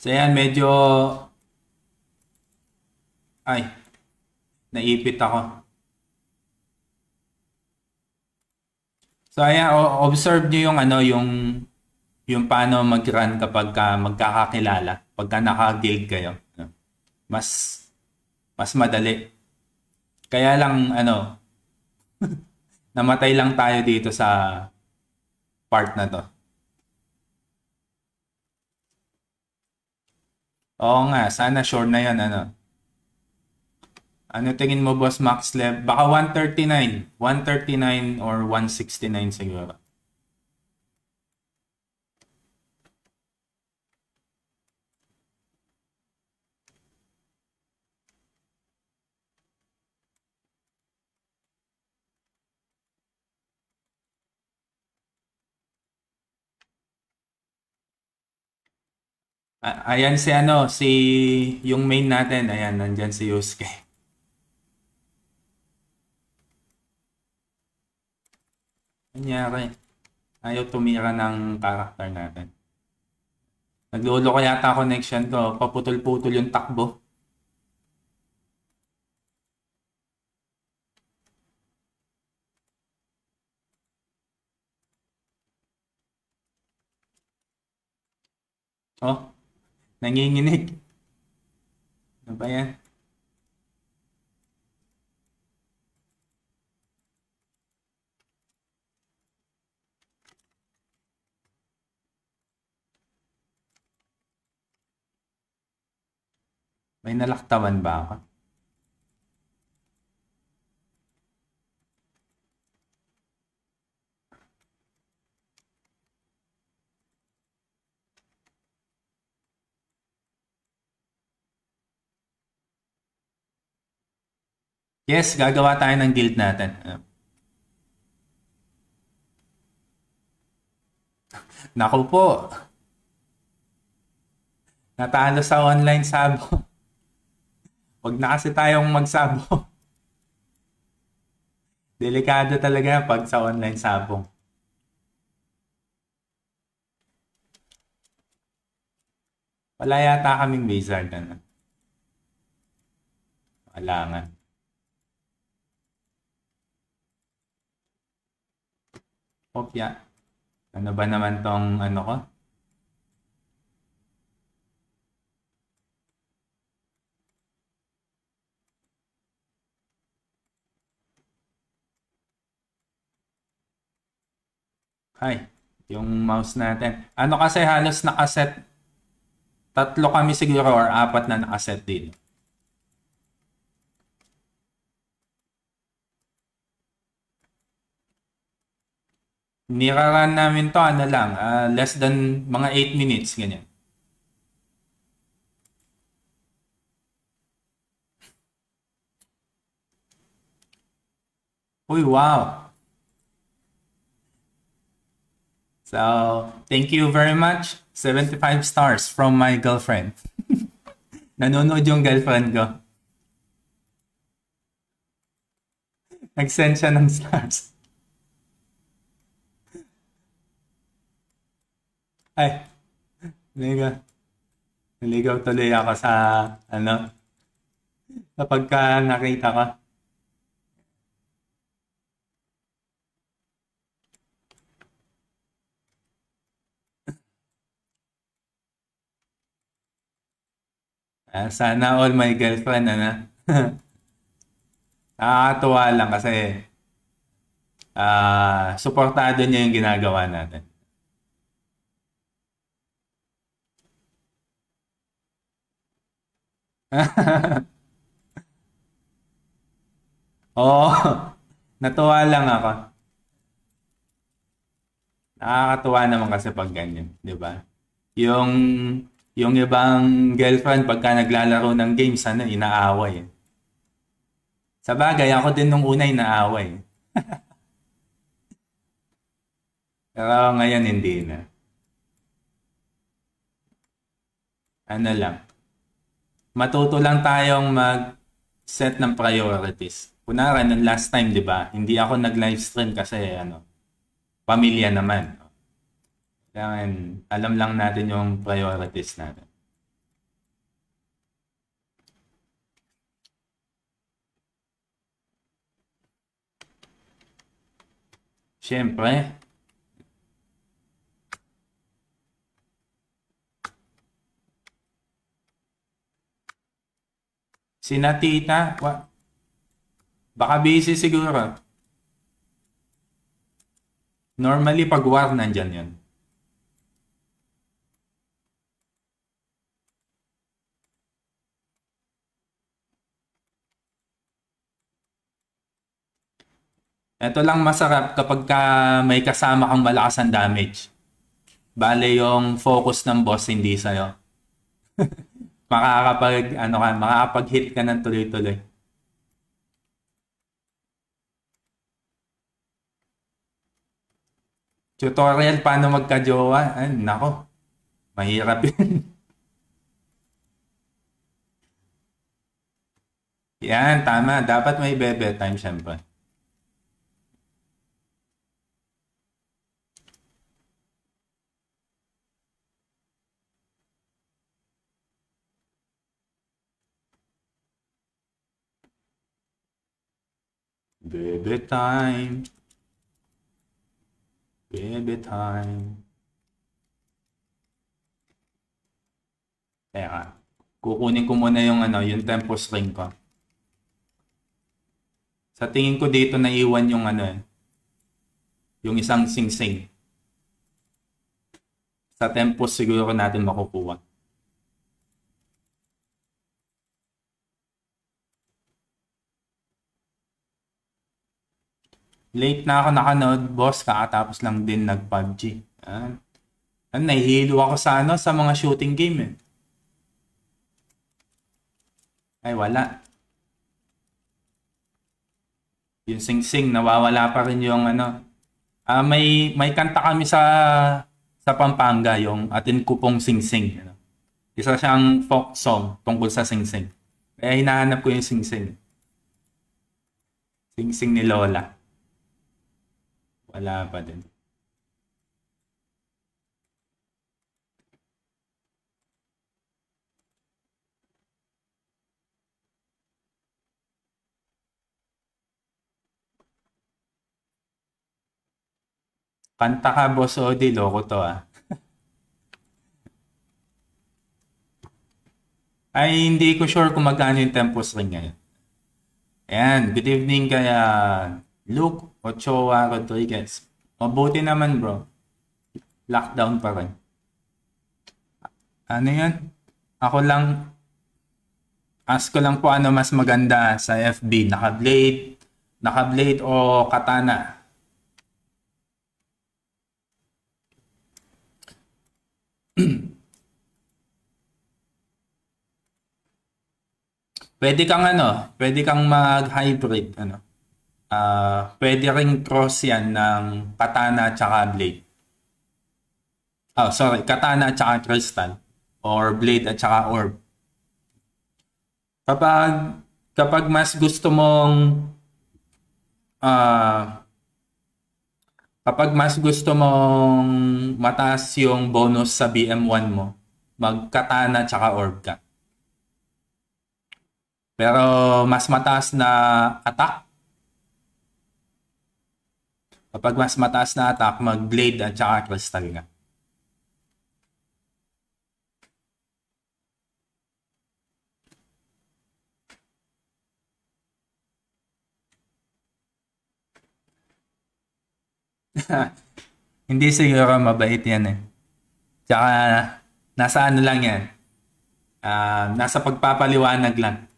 So yan, medyo ay naipit ako. So ayan, observe niyo yung ano, yung yung paano mag-run kapag uh, magkakakilala, pagka naka-guild kayo. Mas mas madali. Kaya lang, ano, namatay lang tayo dito sa part na to. Oo nga, sana sure na yan, ano. Ano tingin mo, Boss Max Lev? Baka 139. 139 or 169 siguro. ayan si ano, si yung main natin. Ayan, nandyan si Yusuke. Kanyari. Ayaw tumira ng character natin. Naglolo ko yata connection to. Paputol-putol yung takbo. Oh, Nanginginig. Ano ba yan? May nalaktawan ba ako? Yes, gagawa tayo ng guild natin. Ah. Nako po. Natalo sa online sabo. Huwag na kasi tayong magsabo. Delikado talaga pag sa online sabong. Wala yata kaming wizard na. Ano? Kailangan. kopya. Ano ba naman tong ano ko? Hi, yung mouse natin. Ano kasi halos nakaset, tatlo kami siguro or apat na nakaset din. Nirarun namin to, ano lang, uh, less than mga 8 minutes, ganyan. Uy, wow! So, thank you very much. 75 stars from my girlfriend. Nanonood yung girlfriend ko. Nag-send siya ng stars. Ay, naligaw. Naligaw tuloy ako sa, ano, kapag ka nakita ka. Uh, sana all my girlfriend, ano? Nakakatuwa lang kasi uh, ah, supportado niya yung ginagawa natin. Oo. Natuwa lang ako. Nakakatuwa naman kasi pag ganyan, 'di ba? Yung yung ibang girlfriend pagka naglalaro ng games, ano, inaaway. Sa bagay, ako din nung una inaaway. Pero ngayon hindi na. Ano lang, matuto lang tayong mag-set ng priorities. Kunwari, nung last time, di ba, hindi ako nag-live stream kasi, ano, pamilya naman. Kailangan, alam lang natin yung priorities natin. Siyempre, Sina tita. Wa Baka busy siguro. Normally, pag war, nandyan yun. Ito lang masarap kapag ka may kasama kang malakas ang damage. Bale yung focus ng boss hindi sa'yo. makakapag ano ka, makakapag-hit ka ng tuloy-tuloy. Tutorial paano magka-jowa? Ay, nako. Mahirap 'yan. Yan, tama. Dapat may bebe time syempre. Baby time. Baby time. Teka. Kukunin ko muna yung ano, yung tempo string ko. Sa tingin ko dito naiwan yung ano, eh, yung isang sing-sing. Sa tempo siguro natin makukuha. Late na ako nakanood, boss, kakatapos lang din nag-PUBG. Ah. Ano, nahihilo ako sa ano, sa mga shooting game eh. Ay, wala. Yung sing-sing, nawawala pa rin yung ano. Ah, may, may kanta kami sa sa Pampanga, yung Atin Kupong Sing-Sing. Ano? Isa siyang folk song tungkol sa sing-sing. Kaya hinahanap ko yung sing-sing. Sing-sing ni Lola. Wala pa din. Kanta ka, boss Odi. Loko to, ah. Ay, hindi ko sure kung magkano yung tempo rin ngayon. Ayan, good evening kaya Luke Ochoa Rodriguez. Mabuti naman bro. Lockdown pa rin. Ano yan? Ako lang, ask ko lang po ano mas maganda sa FB. Naka-blade, o katana. pwede kang ano, pwede kang mag-hybrid. Ano? Uh, pwede ring cross yan ng katana tsaka blade. Oh, sorry. Katana tsaka crystal. Or blade at tsaka orb. Kapag, kapag mas gusto mong uh, kapag mas gusto mong mataas yung bonus sa BM1 mo, magkatana tsaka orb ka. Pero mas mataas na attack Kapag mas mataas na attack, mag blade at saka crystal nga. Hindi siguro mabait yan eh. Tsaka nasa ano lang yan. Uh, nasa pagpapaliwanag lang.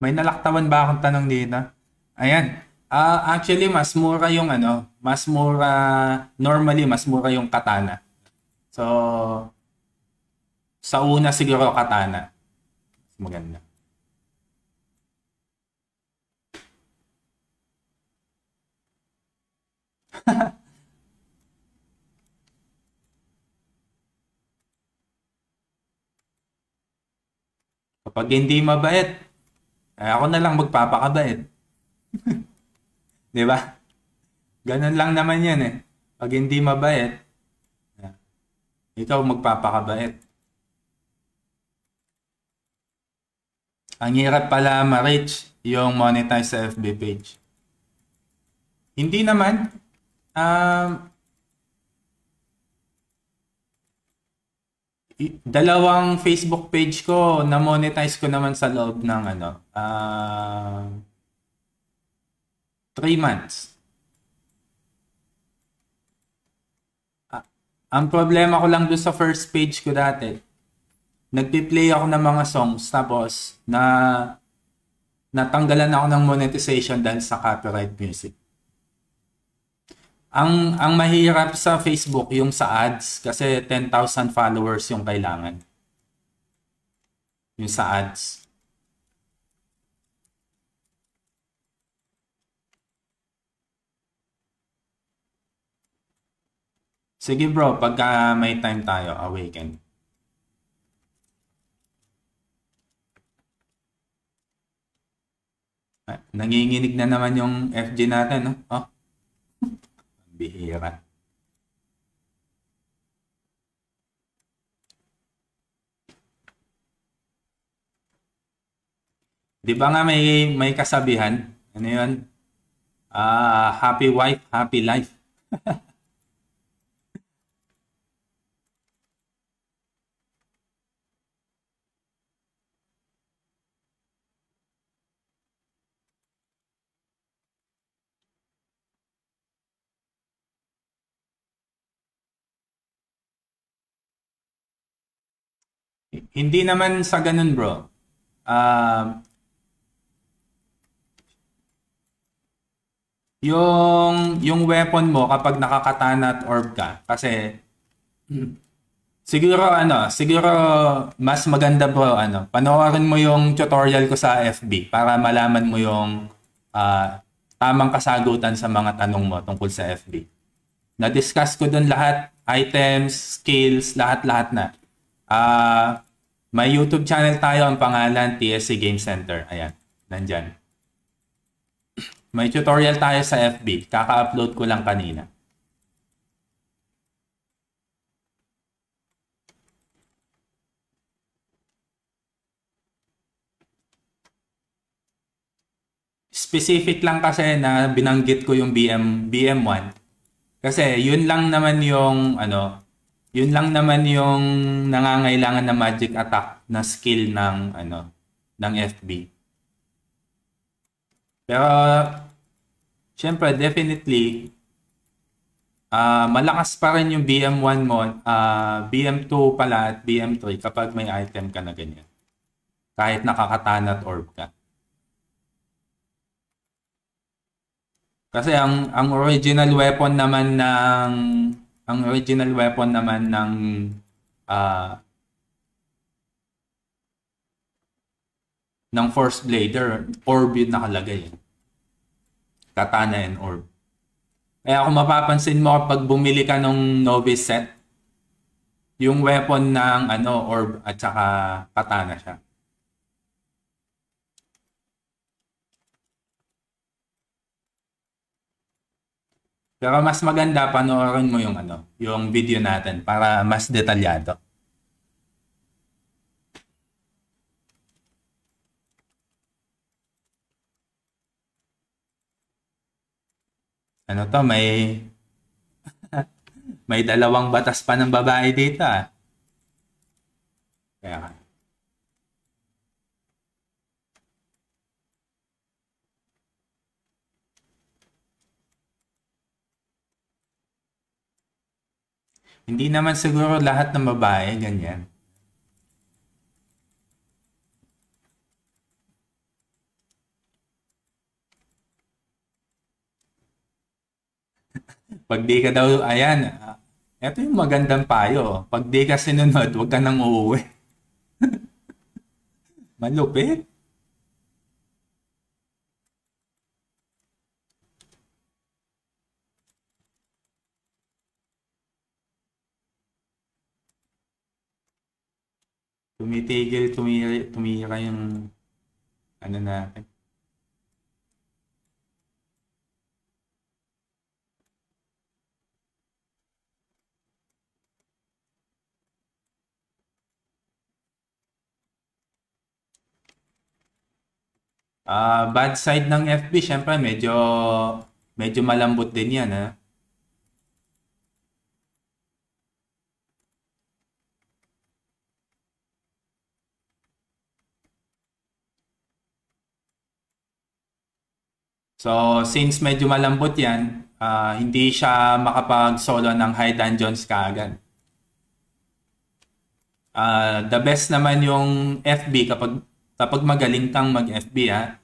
May nalaktawan ba akong tanong dito? Ayan. Uh, actually, mas mura yung ano, mas mura, normally, mas mura yung katana. So, sa una siguro katana. Maganda. Kapag hindi mabait, eh, ako na lang magpapakabait. Di ba? Ganun lang naman yan eh. Pag hindi mabait, eh, ikaw magpapakabait. Ang hirap pala ma-reach yung monetize sa FB page. Hindi naman. Um, dalawang Facebook page ko na monetize ko naman sa loob ng ano uh, um, 3 months uh, ang problema ko lang doon sa first page ko dati nagpi-play ako ng mga songs tapos na natanggalan ako ng monetization dahil sa copyright music ang ang mahirap sa Facebook yung sa ads kasi 10,000 followers yung kailangan. Yung sa ads. Sige bro, pagka may time tayo, awaken. Ah, nanginginig na naman yung FG natin, no? Oh bihira. Di ba nga may may kasabihan? Ano 'yun? Ah, uh, happy wife, happy life. Hindi naman sa ganun, bro. Um, yung yung weapon mo kapag nakakatanat orb ka kasi siguro ano siguro mas maganda bro ano panoorin mo yung tutorial ko sa FB para malaman mo yung uh, tamang kasagutan sa mga tanong mo tungkol sa FB na-discuss ko doon lahat items skills lahat-lahat na ah uh, may YouTube channel tayo ang pangalan TSC Game Center. Ayan, nandyan. May tutorial tayo sa FB. Kaka-upload ko lang kanina. Specific lang kasi na binanggit ko yung BM, BM1. Kasi yun lang naman yung ano, yun lang naman yung nangangailangan na magic attack na skill ng ano ng FB. Pero syempre definitely uh, malakas pa rin yung BM1 mo, uh, ah, BM2 pala at BM3 kapag may item ka na ganyan. Kahit nakakatanat orb ka. Kasi ang ang original weapon naman ng ang original weapon naman ng uh, ng Force Blader, orb yung nakalagay. Katana and orb. Kaya kung mapapansin mo kapag bumili ka ng novice set, yung weapon ng ano orb at saka katana siya. Pero mas maganda panoorin mo yung ano, yung video natin para mas detalyado. Ano to, may may dalawang batas pa ng babae dito ah. Kaya Hindi naman siguro lahat ng babae ganyan. Pag di ka daw, ayan, ito ah, yung magandang payo. Pag di ka sinunod, huwag ka nang uuwi. Malupit. tumitigil, tumira, tumira yung ano natin. Uh, ah, bad side ng FB, syempre medyo medyo malambot din 'yan, ha. So, since medyo malambot yan, uh, hindi siya makapag-solo ng high dungeons kaagad. Uh, the best naman yung FB kapag kapag magaling kang mag-FB ha.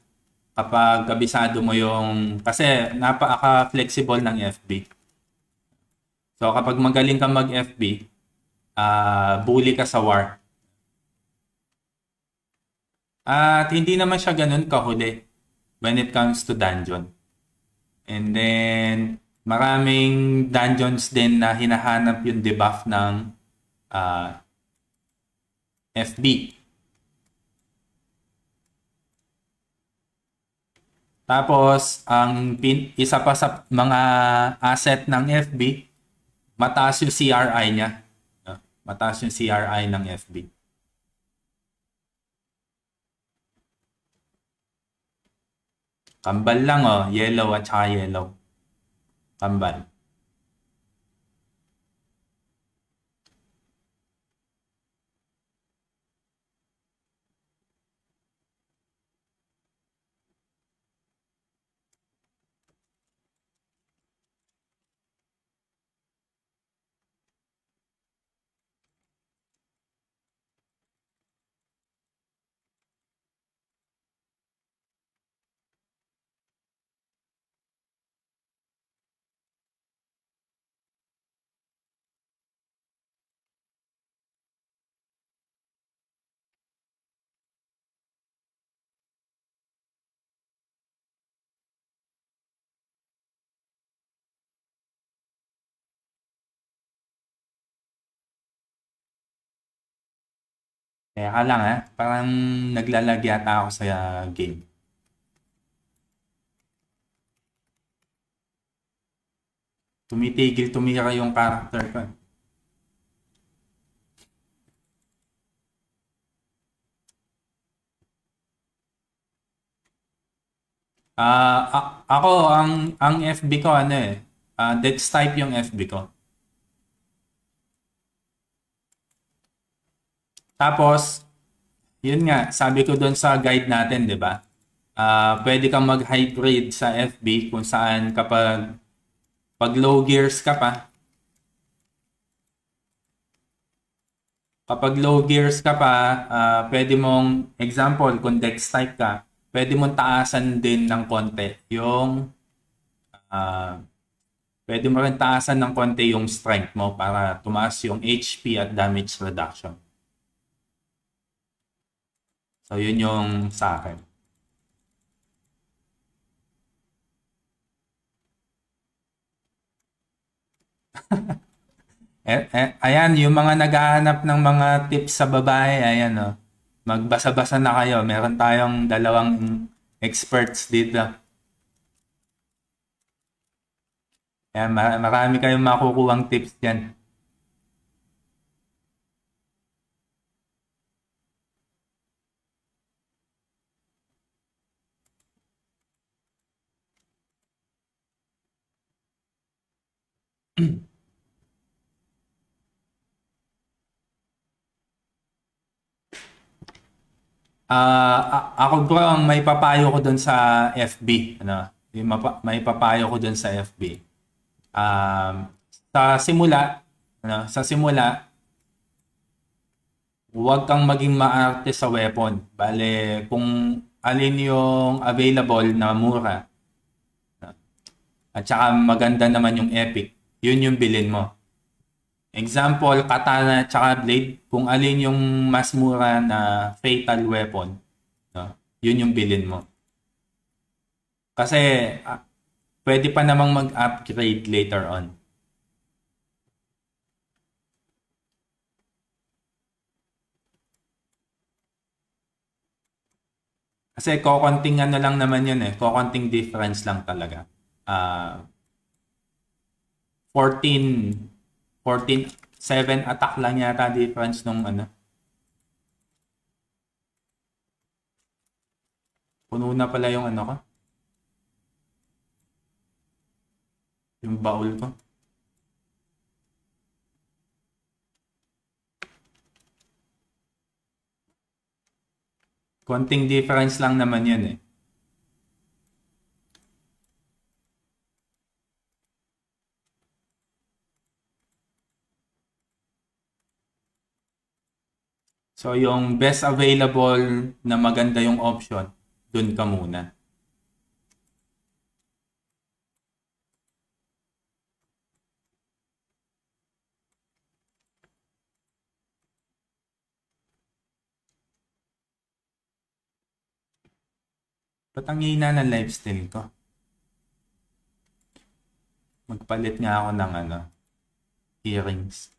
Kapag kabisado mo yung kasi napaka-flexible ng FB. So kapag magaling kang mag-FB, uh, ah, bully ka sa war. At hindi naman siya ganun kahuli when it comes to dungeon. And then, maraming dungeons din na hinahanap yung debuff ng uh, ah, FB. Tapos, ang pin, isa pa sa mga asset ng FB, mataas yung CRI niya. Ah, mataas yung CRI ng FB. Kambal lang oh, yellow at saka yellow. Kambal. Kaya ka lang ha, parang naglalagyata ako sa game. Tumitigil, tumira yung character ko. Ah, uh, ako ang ang FB ko ano eh, uh, ah, text type yung FB ko. Tapos, yun nga, sabi ko doon sa guide natin, di ba? Uh, pwede kang mag-hybrid sa FB kung saan kapag pag low gears ka pa, kapag low gears ka pa, uh, pwede mong, example, kung dex type ka, pwede mong taasan din ng konti yung uh, pwede mo rin taasan ng konti yung strength mo para tumaas yung HP at damage reduction. So, yun yung sa akin. eh, eh, ayan, yung mga naghahanap ng mga tips sa babae, ayan o. Oh. Magbasa-basa na kayo. Meron tayong dalawang experts dito. Ayan, marami kayong makukuhang tips dyan. Uh, ako bro, ang may papayo ko doon sa FB, ano, may papayo ko doon sa FB. Um, sa simula, ano, sa simula, huwag kang maging maarte sa weapon. Bale, kung alin yung available na mura, ano, at saka maganda naman yung epic, yun yung bilhin mo. Example, katana tsaka blade, kung alin yung mas mura na fatal weapon, no? yun yung bilhin mo. Kasi ah, pwede pa namang mag-upgrade later on. Kasi kokonting ano lang naman yun eh. Kokonting difference lang talaga. Uh, 14 14 7 attack lang yata difference nung ano. Puno na pala yung ano ko. Yung baul ko. Konting difference lang naman yun eh. So yung best available na maganda yung option, dun ka muna. Ba't ang hina ng lifestyle ko? Magpalit nga ako ng ano, earrings.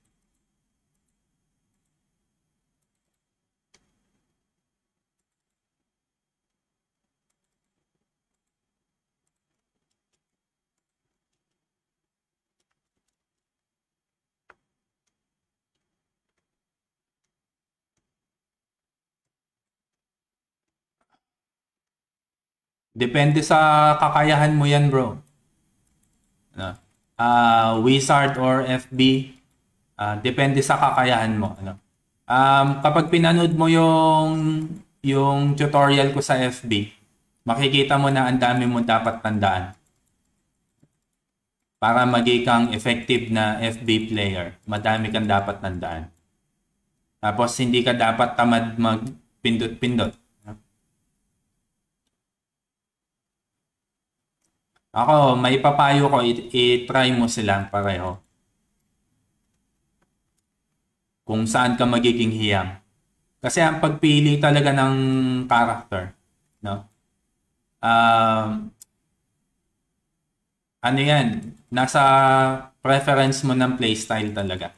Depende sa kakayahan mo yan, bro. Ano? Uh, Wizard or FB. Uh, ah, depende sa kakayahan mo. Ano? Um, kapag pinanood mo yung, yung tutorial ko sa FB, makikita mo na ang dami mo dapat tandaan para maging kang effective na FB player, madami kang dapat tandaan. Tapos hindi ka dapat tamad magpindot-pindot. Ako, may papayo ko, i-try mo silang pareho. Kung saan ka magiging hiyang. Kasi ang pagpili talaga ng character, no? Uh, ano yan? Nasa preference mo ng playstyle talaga.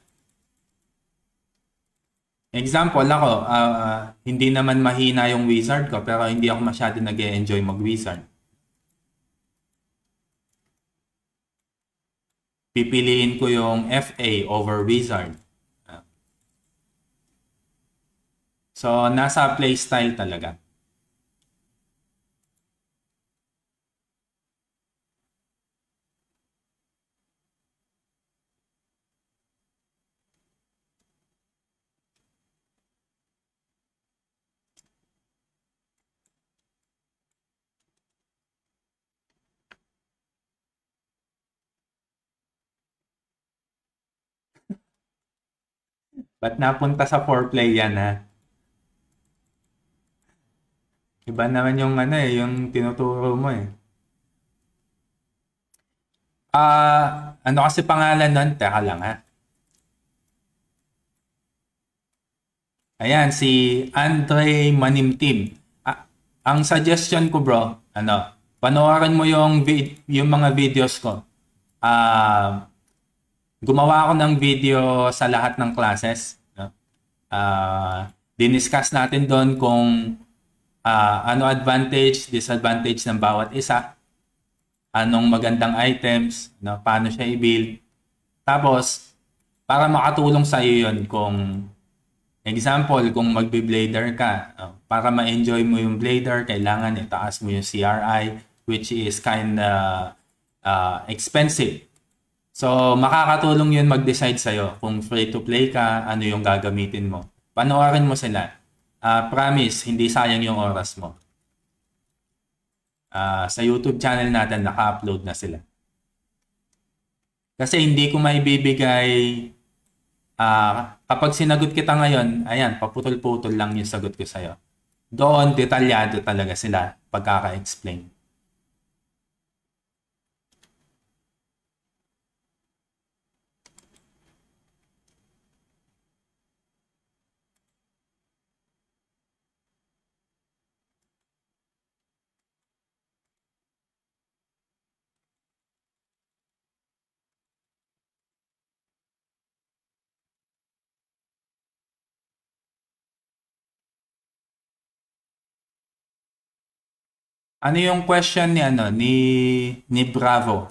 Example ako, uh, hindi naman mahina yung wizard ko pero hindi ako masyado nag enjoy mag-wizard. pipiliin ko yung FA over wizard. Ah. So, nasa playstyle talaga. Ba't napunta sa foreplay yan ha? Iba naman yung ano eh, yung tinuturo mo eh. Ah, uh, ano kasi pangalan nun? Teka lang ha. Ayan, si Andre Manimtim. Ah, ang suggestion ko bro, ano, panoorin mo yung, vid- yung mga videos ko. Ah, uh, gumawa ako ng video sa lahat ng classes. No? Uh, diniscuss natin doon kung uh, ano advantage, disadvantage ng bawat isa, anong magandang items, no? paano siya i-build. Tapos, para makatulong sa iyo yun kung example, kung magbe-blader ka, no? para ma-enjoy mo yung blader, kailangan itaas mo yung CRI, which is kind of uh, ah, expensive So, makakatulong yun mag-decide sa'yo kung free-to-play ka, ano yung gagamitin mo. Panoorin mo sila. Uh, promise, hindi sayang yung oras mo. Uh, sa YouTube channel natin, naka-upload na sila. Kasi hindi ko maibibigay uh, kapag sinagot kita ngayon, ayan, paputol-putol lang yung sagot ko sa'yo. Doon, detalyado talaga sila pagkaka-explain. Ano yung question ni ano ni ni Bravo?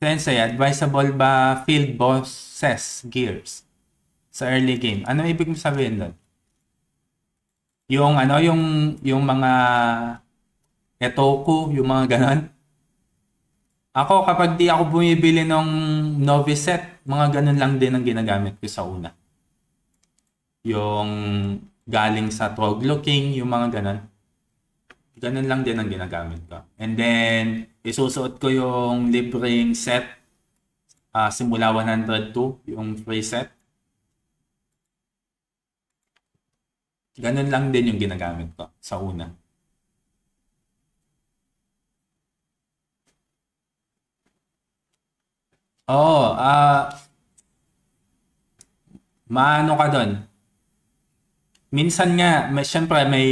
Sensei, advisable ba field bosses gears sa early game? Ano ibig mo sabihin doon? Yung ano yung yung mga etoku, yung mga ganun. Ako kapag di ako bumibili ng novice set, mga ganun lang din ang ginagamit ko sa una. Yung galing sa Troglo King, yung mga ganun ganun lang din ang ginagamit ko. And then, isusuot ko yung libreng set uh, simula 102, yung free set. Ganun lang din yung ginagamit ko sa una. oh, ah, uh, maano ka doon? Minsan nga, may, syempre may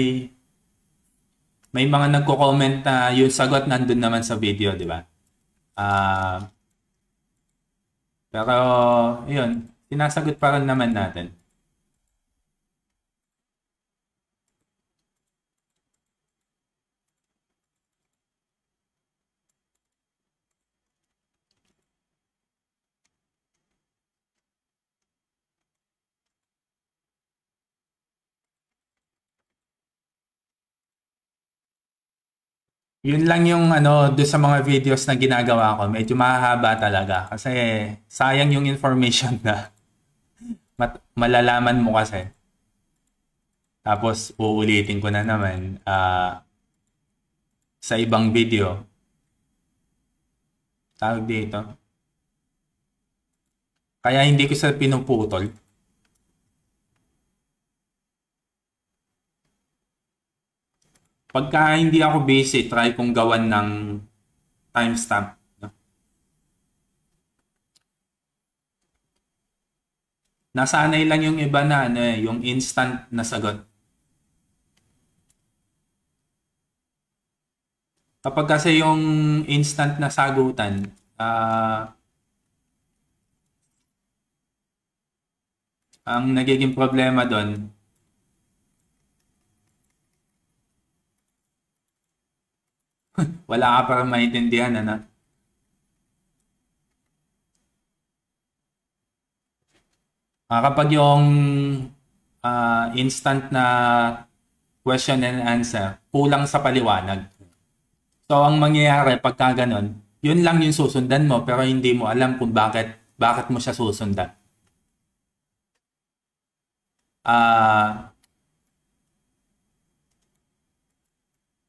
may mga nagko-comment na yung sagot nandun naman sa video, di ba? Uh, pero, yun, sinasagot pa rin naman natin. Yun lang yung ano, do sa mga videos na ginagawa ko, medyo mahaba talaga. Kasi sayang yung information na mat- malalaman mo kasi. Tapos uulitin ko na naman uh, sa ibang video. Tawag dito. Kaya hindi ko sa pinuputol. pagka hindi ako busy, try kong gawan ng timestamp. No? Nasanay lang yung iba na ano eh, yung instant na sagot. Kapag kasi yung instant na sagutan, uh, ang nagiging problema doon, Wala ka para maintindihan, ano? Uh, kapag yung uh, instant na question and answer, kulang sa paliwanag. So, ang mangyayari pagka ganun, yun lang yung susundan mo pero hindi mo alam kung bakit, bakit mo siya susundan. Ah... Uh,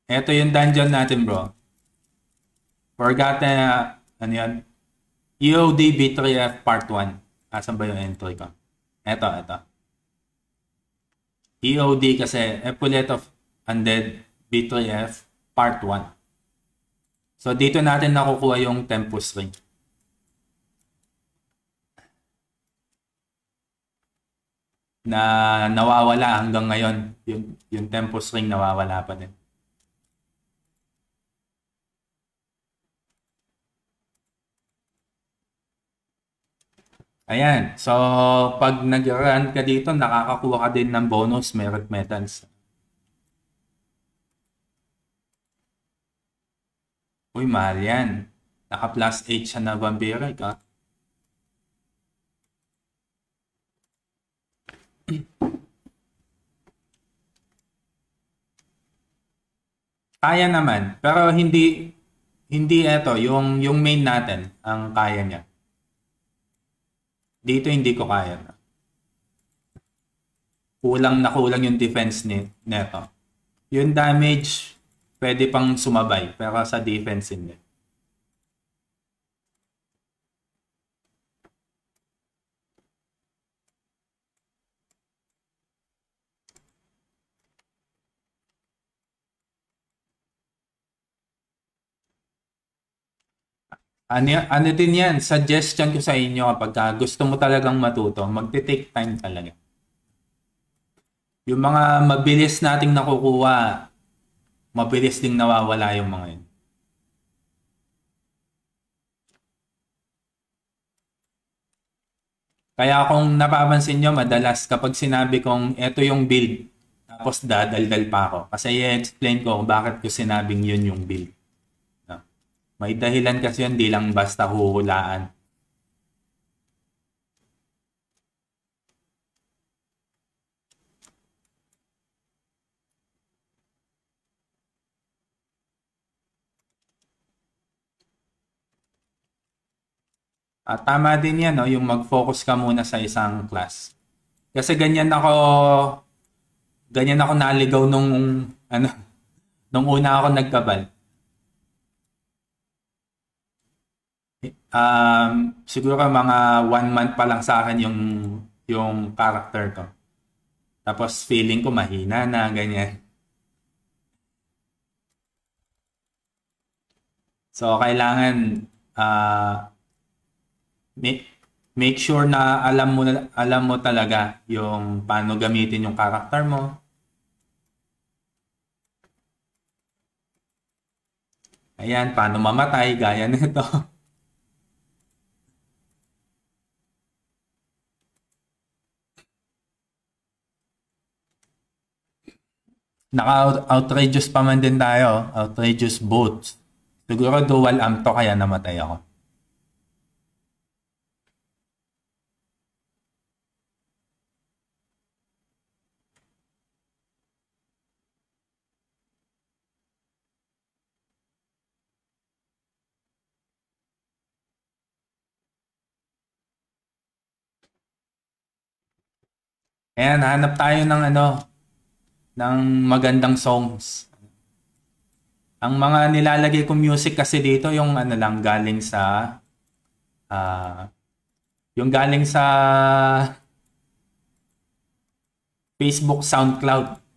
Ito yung dungeon natin, bro. Forgotten, uh, ano yan? EOD B3F Part 1. Asan ba yung entry ko? Ito, ito. EOD e kasi, Epaulet of Undead B3F Part 1. So, dito natin nakukuha yung Tempus Ring. na nawawala hanggang ngayon. Yung, yung Tempus Ring nawawala pa din. Ayan. So, pag nag-run ka dito, nakakakuha ka din ng bonus merit metals. Uy, Marian. yan. Naka-plus 8 siya na vampiric, ha? Ah. Kaya naman, pero hindi hindi ito yung yung main natin ang kaya niya. Dito hindi ko kaya. Kulang na kulang yung defense ni neto. Yung damage, pwede pang sumabay. Pero sa defense hindi. ano, ano din yan, suggestion ko sa inyo kapag ah, gusto mo talagang matuto, magte-take time talaga. Yung mga mabilis nating nakukuha, mabilis ding nawawala yung mga yun. Kaya kung napapansin nyo, madalas kapag sinabi kong eto yung build, tapos dadaldal pa ako. Kasi i-explain ko bakit ko sinabing yun yung build. May dahilan kasi yun, di lang basta huhulaan. At tama din yan, no? yung mag-focus ka muna sa isang class. Kasi ganyan ako, ganyan ako naligaw nung, ano, nung una ako nagkabal. um, siguro mga one month pa lang sa akin yung, yung character ko. Tapos feeling ko mahina na, ganyan. So, kailangan uh, ah, make, make sure na alam mo, na, alam mo talaga yung paano gamitin yung character mo. Ayan, paano mamatay, gaya nito. Naka-outrageous pa man din tayo. Outrageous both. Siguro dual amp to kaya namatay ako. Ayan, hanap tayo ng ano, ng magandang songs. Ang mga nilalagay ko music kasi dito yung ano lang galing sa uh, yung galing sa Facebook SoundCloud.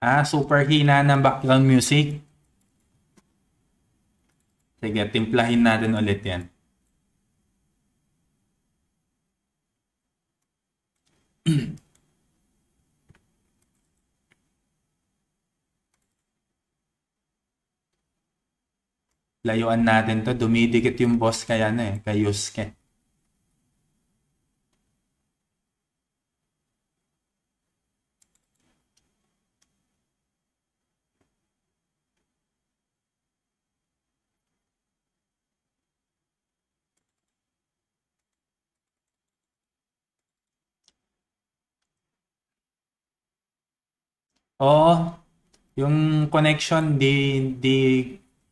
Ah, super hina ng background music. Sige, timplahin natin ulit yan. Layuan natin to. Dumidikit yung boss kaya na eh, kay Yusuke. Oo. Yung connection, di, di,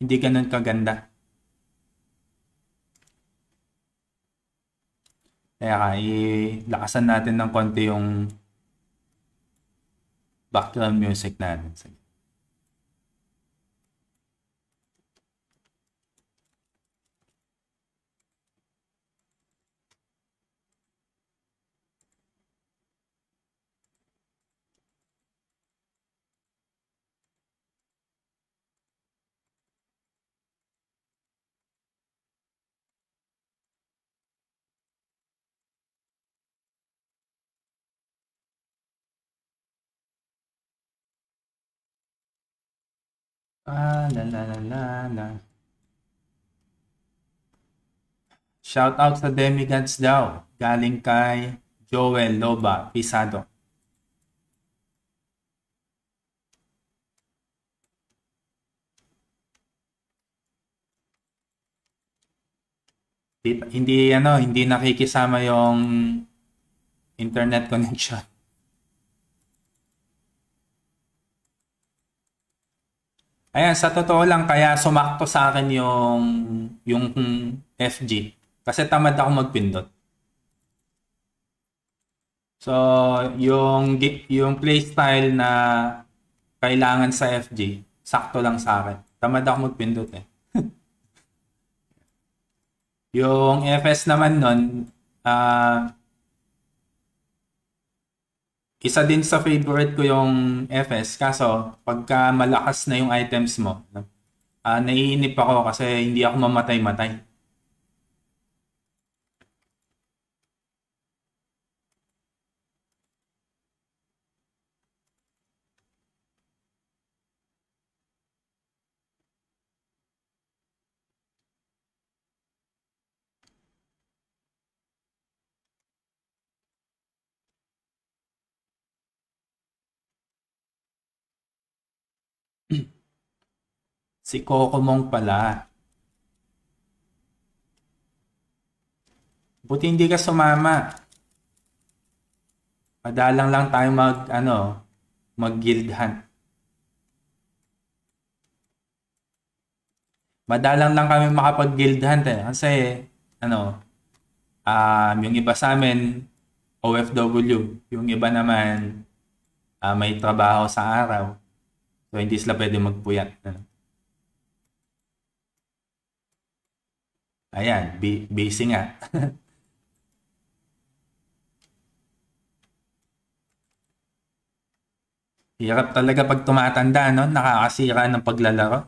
hindi ganoon kaganda. Kaya ka, ilakasan natin ng konti yung background music natin. Sige. Ah, na na na na na. Shout out sa demigods daw. Galing kay Joel Loba Pisado. Hindi, hindi ano, hindi nakikisama yung internet connection. Ayan, sa totoo lang, kaya sumakto sa akin yung, yung FG. Kasi tamad ako magpindot. So, yung, yung playstyle na kailangan sa FG, sakto lang sa akin. Tamad ako magpindot eh. yung FS naman nun, uh, isa din sa favorite ko yung FS. Kaso, pagka malakas na yung items mo, uh, naiinip ako kasi hindi ako mamatay-matay. Si Coco Mong pala. Buti hindi ka sumama. Madalang lang tayo mag, ano, mag-guild hunt. Madalang lang kami makapag-guild hunt eh. Kasi, ano, um, yung iba sa amin, OFW. Yung iba naman, uh, may trabaho sa araw. So, hindi sila pwede magpuyat. Ano. Ayan, busy nga. Hirap talaga pag tumatanda, no? Nakakasira ng paglalaro.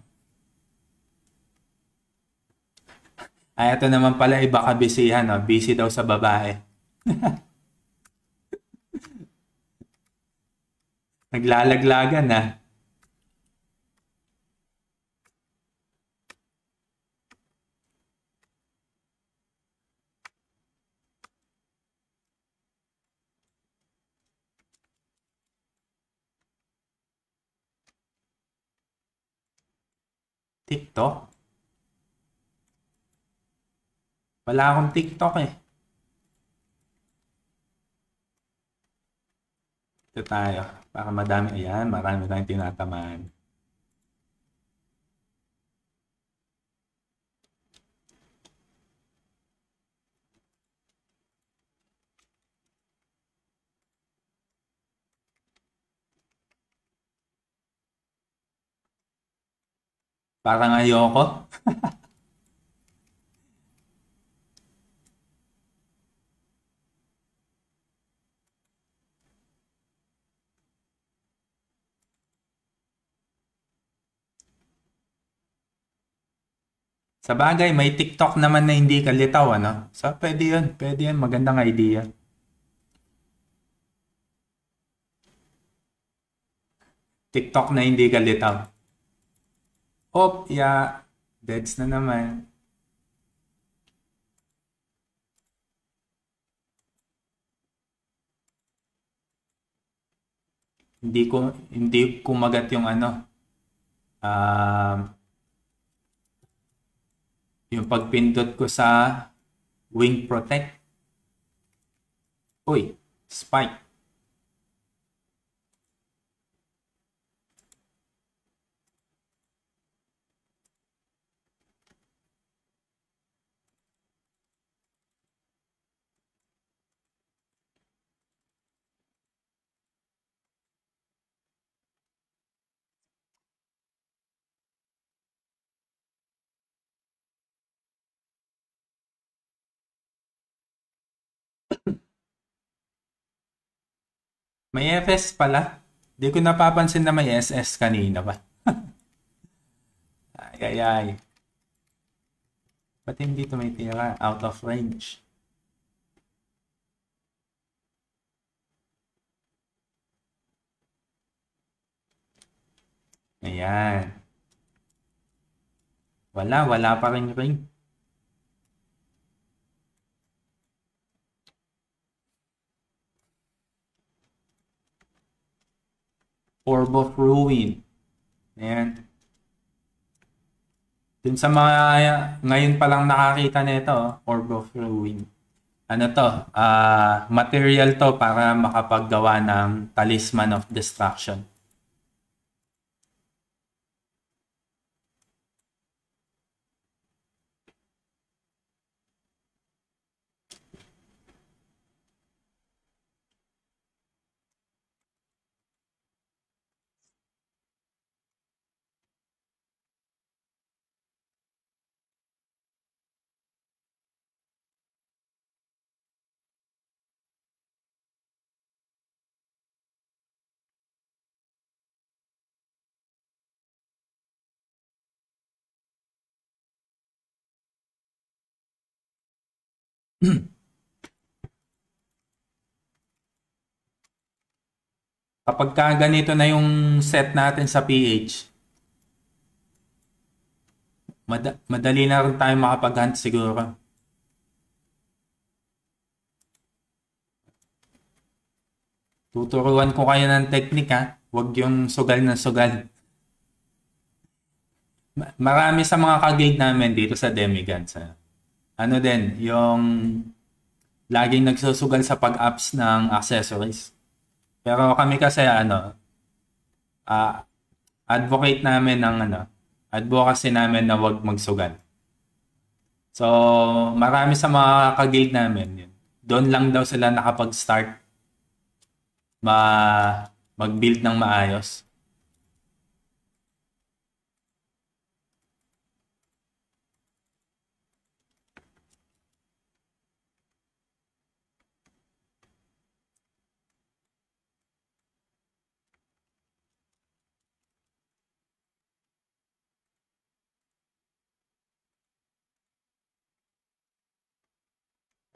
Ay, ah, ito naman pala iba eh, kabisihan, no? Busy daw sa babae. Naglalaglagan, ha? Ah. TikTok? Wala akong TikTok eh. Ito tayo. Para madami. Ayan, marami tayong tinatamaan. Parang ayoko. Sa bagay, may TikTok naman na hindi kalitaw, ano? So, pwede yun. Pwede yun. Magandang idea. TikTok na hindi kalitaw. Op, ya. Deads na naman. Hindi ko hindi kumagat yung ano. Um, uh, yung pagpindot ko sa wing protect. Uy, spike. May FS pala. Hindi ko napapansin na may SS kanina ba? ay, ay, ay. Ba't hindi ito may tira? Out of range. Ayan. Wala, wala pa rin ring. Orb of ruin. Ayan. Dun sa mga ngayon pa lang nakakita nito, Orb of ruin. Ano to? Uh, material to para makapaggawa ng talisman of destruction. Kapag ka ganito na yung set natin sa pH, mad madali na rin tayo makapag-hunt siguro. Tuturuan ko kayo ng teknik ha. Huwag yung sugal na sugal. Marami sa mga kagig namin dito sa Demigods ha. Ah ano din, yung laging nagsusugal sa pag-ups ng accessories. Pero kami kasi ano, uh, advocate namin ng ano, advocacy namin na wag magsugal. So, marami sa mga kagild namin, yun. doon lang daw sila nakapag-start ma mag-build ng maayos.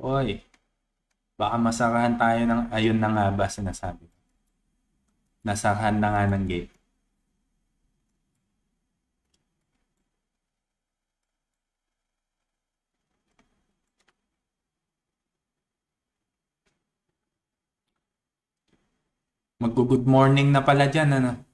Oy, baka masakahan tayo ng, ayun na nga ba sinasabi. Nasarahan na nga ng gate. Mag-good morning na pala dyan, ano?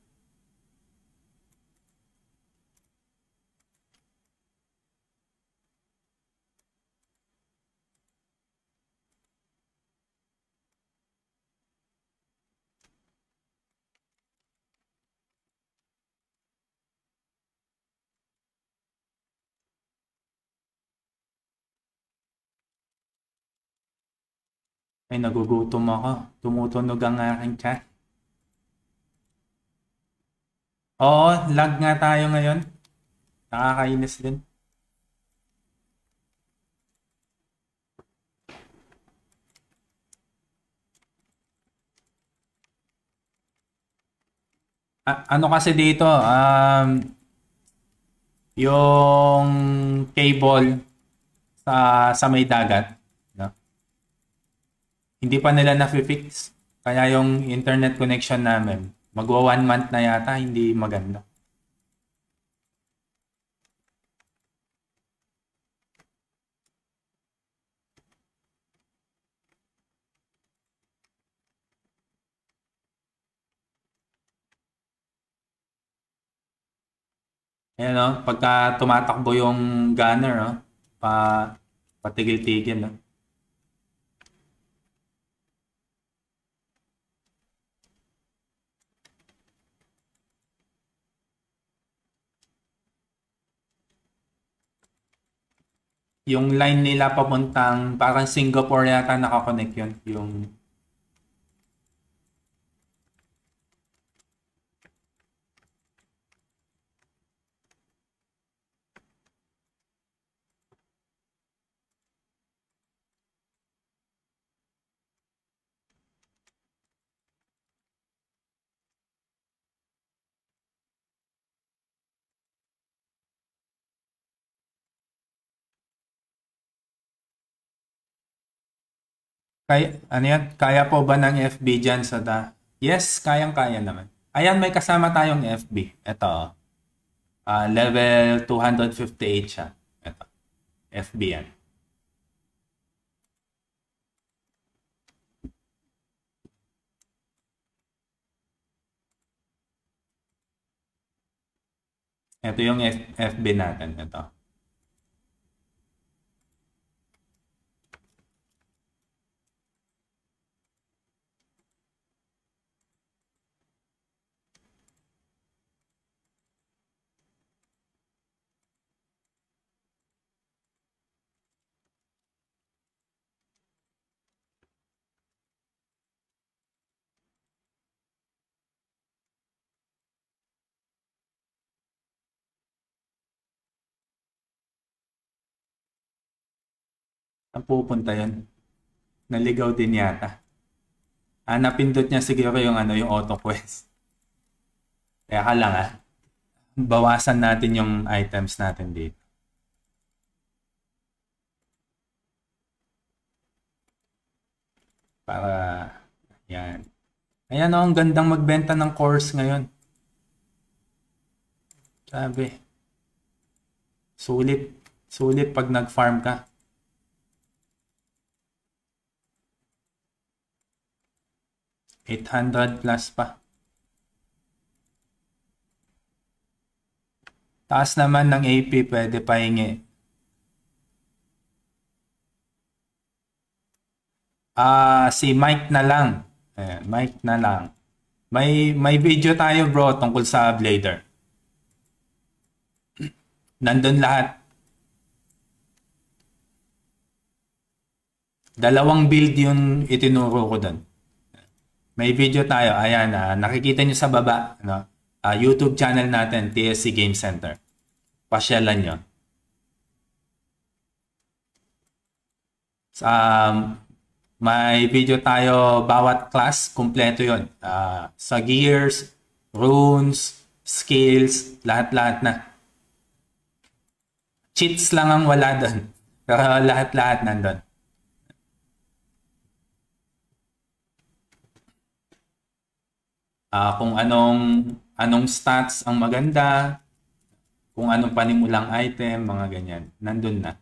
Ay, nagugutom ako. Tumutunog ang aking chat. Oo, lag nga tayo ngayon. Nakakainis din. A ano kasi dito, um, yung cable sa, sa may dagat, hindi pa nila na-fix. Kaya yung internet connection namin, magwa one month na yata, hindi maganda. Ayan, no? Oh, pagka tumatakbo yung gunner, no? Oh, pa, patigil-tigil. No? Oh. yung line nila papuntang parang Singapore yata nakakonect yun. Yung Kaya, ano yan? Kaya po ba ng FB dyan sa da? Yes, kayang-kaya naman. Ayan, may kasama tayong FB. Ito. Uh, level 258 siya. Ito. FB yan. Ito yung F FB natin. Ito. Ang pupunta yun. Naligaw din yata. Ah, napindot niya siguro yung ano, yung auto quest. Teka lang ah. Bawasan natin yung items natin dito. Para, yan. Ayan o, oh, ang gandang magbenta ng course ngayon. Sabi. Sulit. Sulit pag nag-farm ka. 800 plus pa. Taas naman ng AP pwede pahingi. Ah, uh, si Mike na lang. Ayan, Mike na lang. May may video tayo bro tungkol sa blader. Nandun lahat. Dalawang build yung itinuro ko doon. May video tayo. Ayan, uh, nakikita nyo sa baba. Ano? Uh, YouTube channel natin, TSC Game Center. Pasyalan nyo. Um, may video tayo bawat class, kumpleto yon uh, ah, Sa gears, runes, skills, lahat-lahat na. Cheats lang ang wala doon. Pero lahat-lahat nandun. uh, kung anong anong stats ang maganda, kung anong panimulang item, mga ganyan. Nandun na.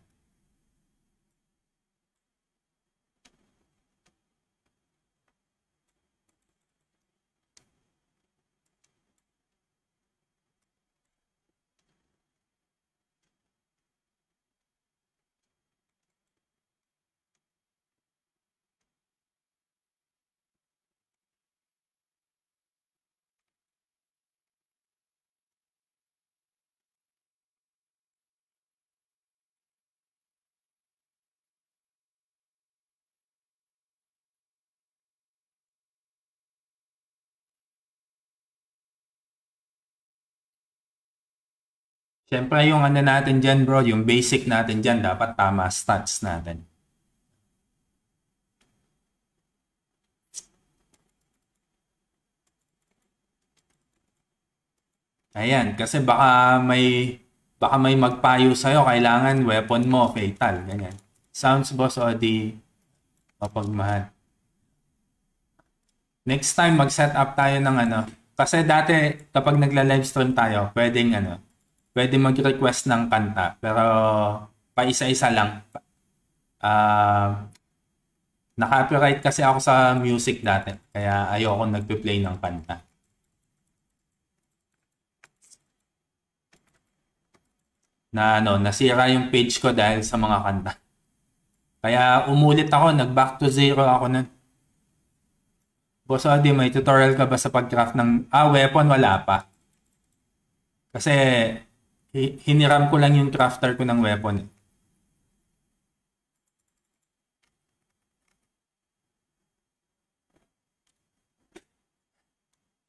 Siyempre yung ano natin dyan bro, yung basic natin dyan, dapat tama stats natin. Ayan, kasi baka may baka may magpayo sa iyo, kailangan weapon mo fatal, ganyan. Sounds boss o di mapagmahal. Next time mag-set up tayo ng ano. Kasi dati kapag nagla-live stream tayo, pwedeng ano, pwede mag-request ng kanta. Pero pa isa isa lang. Uh, ah, na-copyright kasi ako sa music dati. Kaya ayoko nagpe-play ng kanta. na ano, nasira yung page ko dahil sa mga kanta. Kaya umulit ako, nag-back to zero ako nun. Boss Odi, may tutorial ka ba sa pag-craft ng... Ah, weapon, wala pa. Kasi hiniram ko lang yung crafter ko ng weapon. Eh.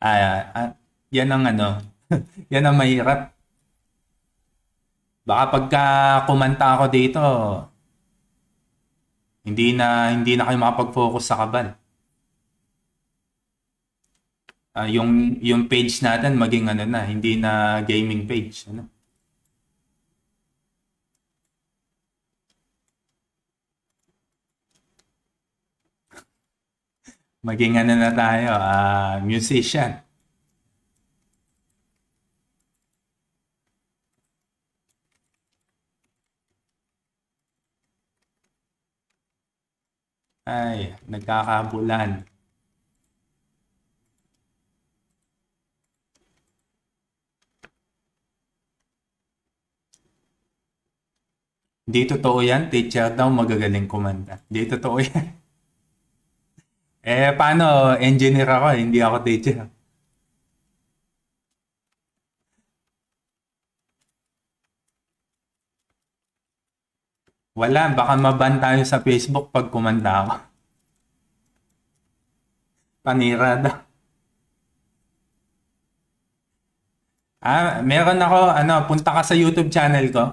Ah, ah, yan ang ano, yan ang mahirap. Baka pagka kumanta ako dito, hindi na hindi na kayo makapag-focus sa kabal. Ah, yung yung page natin maging ano na, hindi na gaming page, ano. maging ano na tayo, uh, musician. Ay, nagkakabulan. Di totoo yan, teacher daw magagaling kumanta. Di totoo yan. Eh, paano? Engineer ako, hindi ako teacher. Wala, baka maban tayo sa Facebook pag kumanda ako. Panira Ah, meron ako, ano, punta ka sa YouTube channel ko.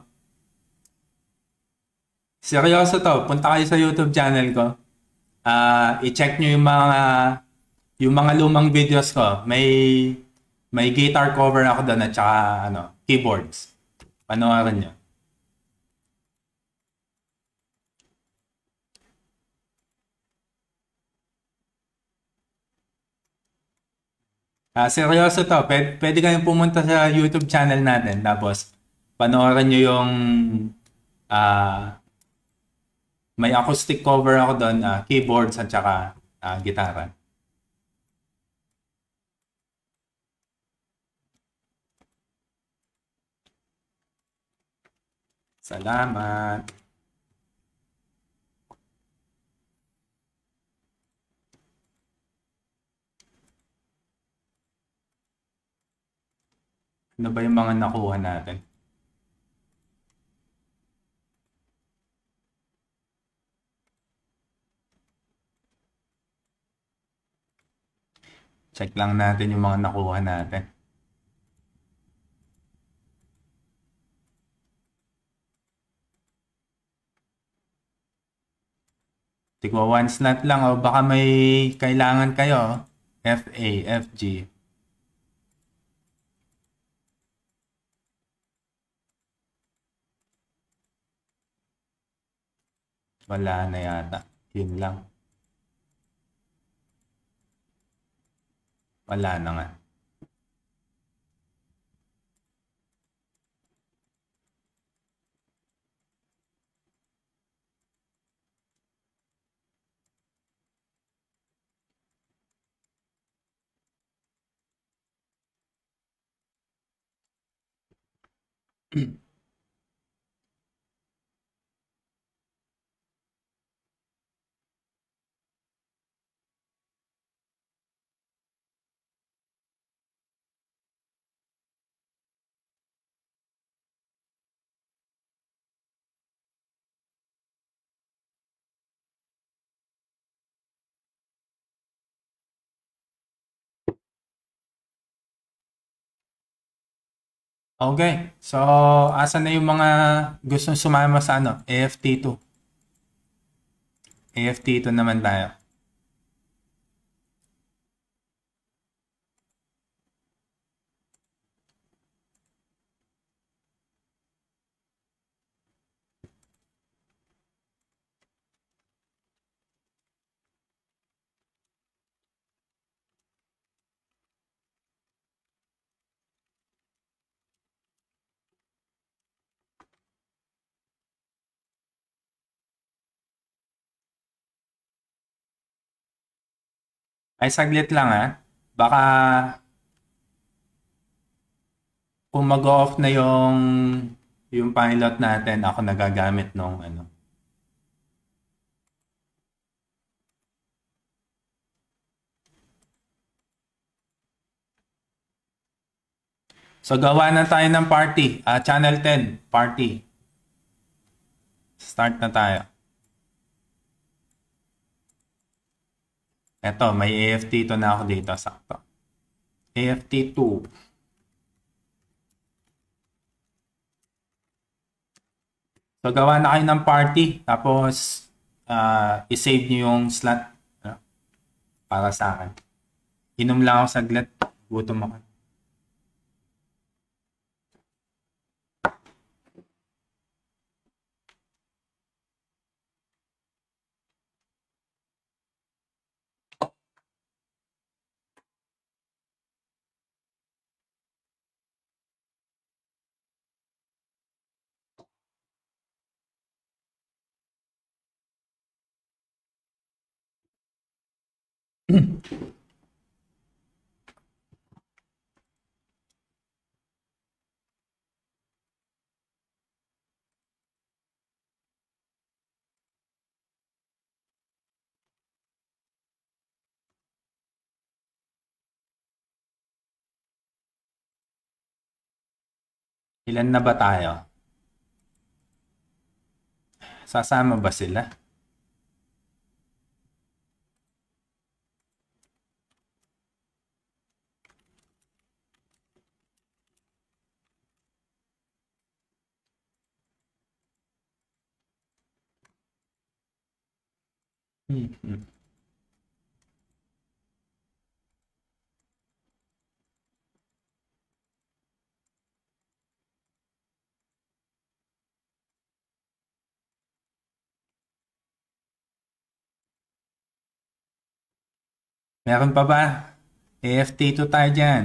Seryoso to, punta kayo sa YouTube channel ko uh, i-check nyo yung mga yung mga lumang videos ko. May may guitar cover ako doon at saka ano, keyboards. Panoorin nyo. Uh, seryoso to. Pwede, pwede kayong pumunta sa YouTube channel natin. Tapos, panoorin nyo yung uh, may acoustic cover ako doon, uh, keyboards at saka uh, gitara. Salamat. Ano ba yung mga nakuha natin? Check lang natin yung mga nakuha natin. Siguro one slot lang o oh. baka may kailangan kayo. Oh. FA, FG. Wala na yata. Yun lang. Wala na nga. Mm. Okay. So, asan na yung mga gustong sumama sa ano? AFT2. AFT2 naman tayo. Ay, saglit lang ha. Ah. Baka kung mag-off na yung yung pilot natin, ako nagagamit nung ano. So gawa na tayo ng party. Uh, channel 10, party. Start na tayo. Eto, may AFT2 na ako dito, sakto. AFT2. So, gawa na kayo ng party. Tapos, uh, isave nyo yung slot uh, para sa akin. Inom lang ako saglit. Gutom ako. Ilan na ba tayo? Sasama ba sila? Mm-hmm. Meron pa ba? AFT2 tayo dyan.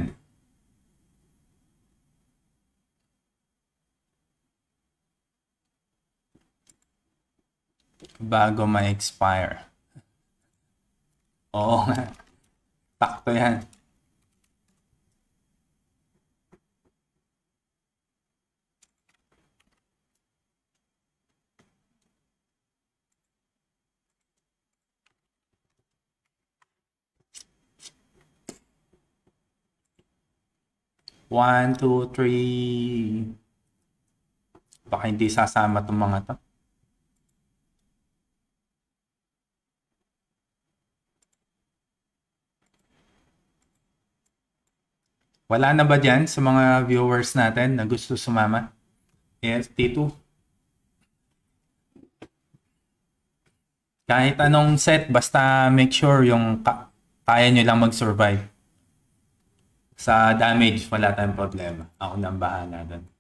Bago ma-expire. Oo nga. Takto yan. 1, 2, 3. Baka hindi sasama itong mga to. Wala na ba dyan sa mga viewers natin na gusto sumama? Yes, 2 Kahit anong set, basta make sure yung kaya nyo lang mag-survive. Sa damage, wala tayong problema. Ako na ang bahala doon.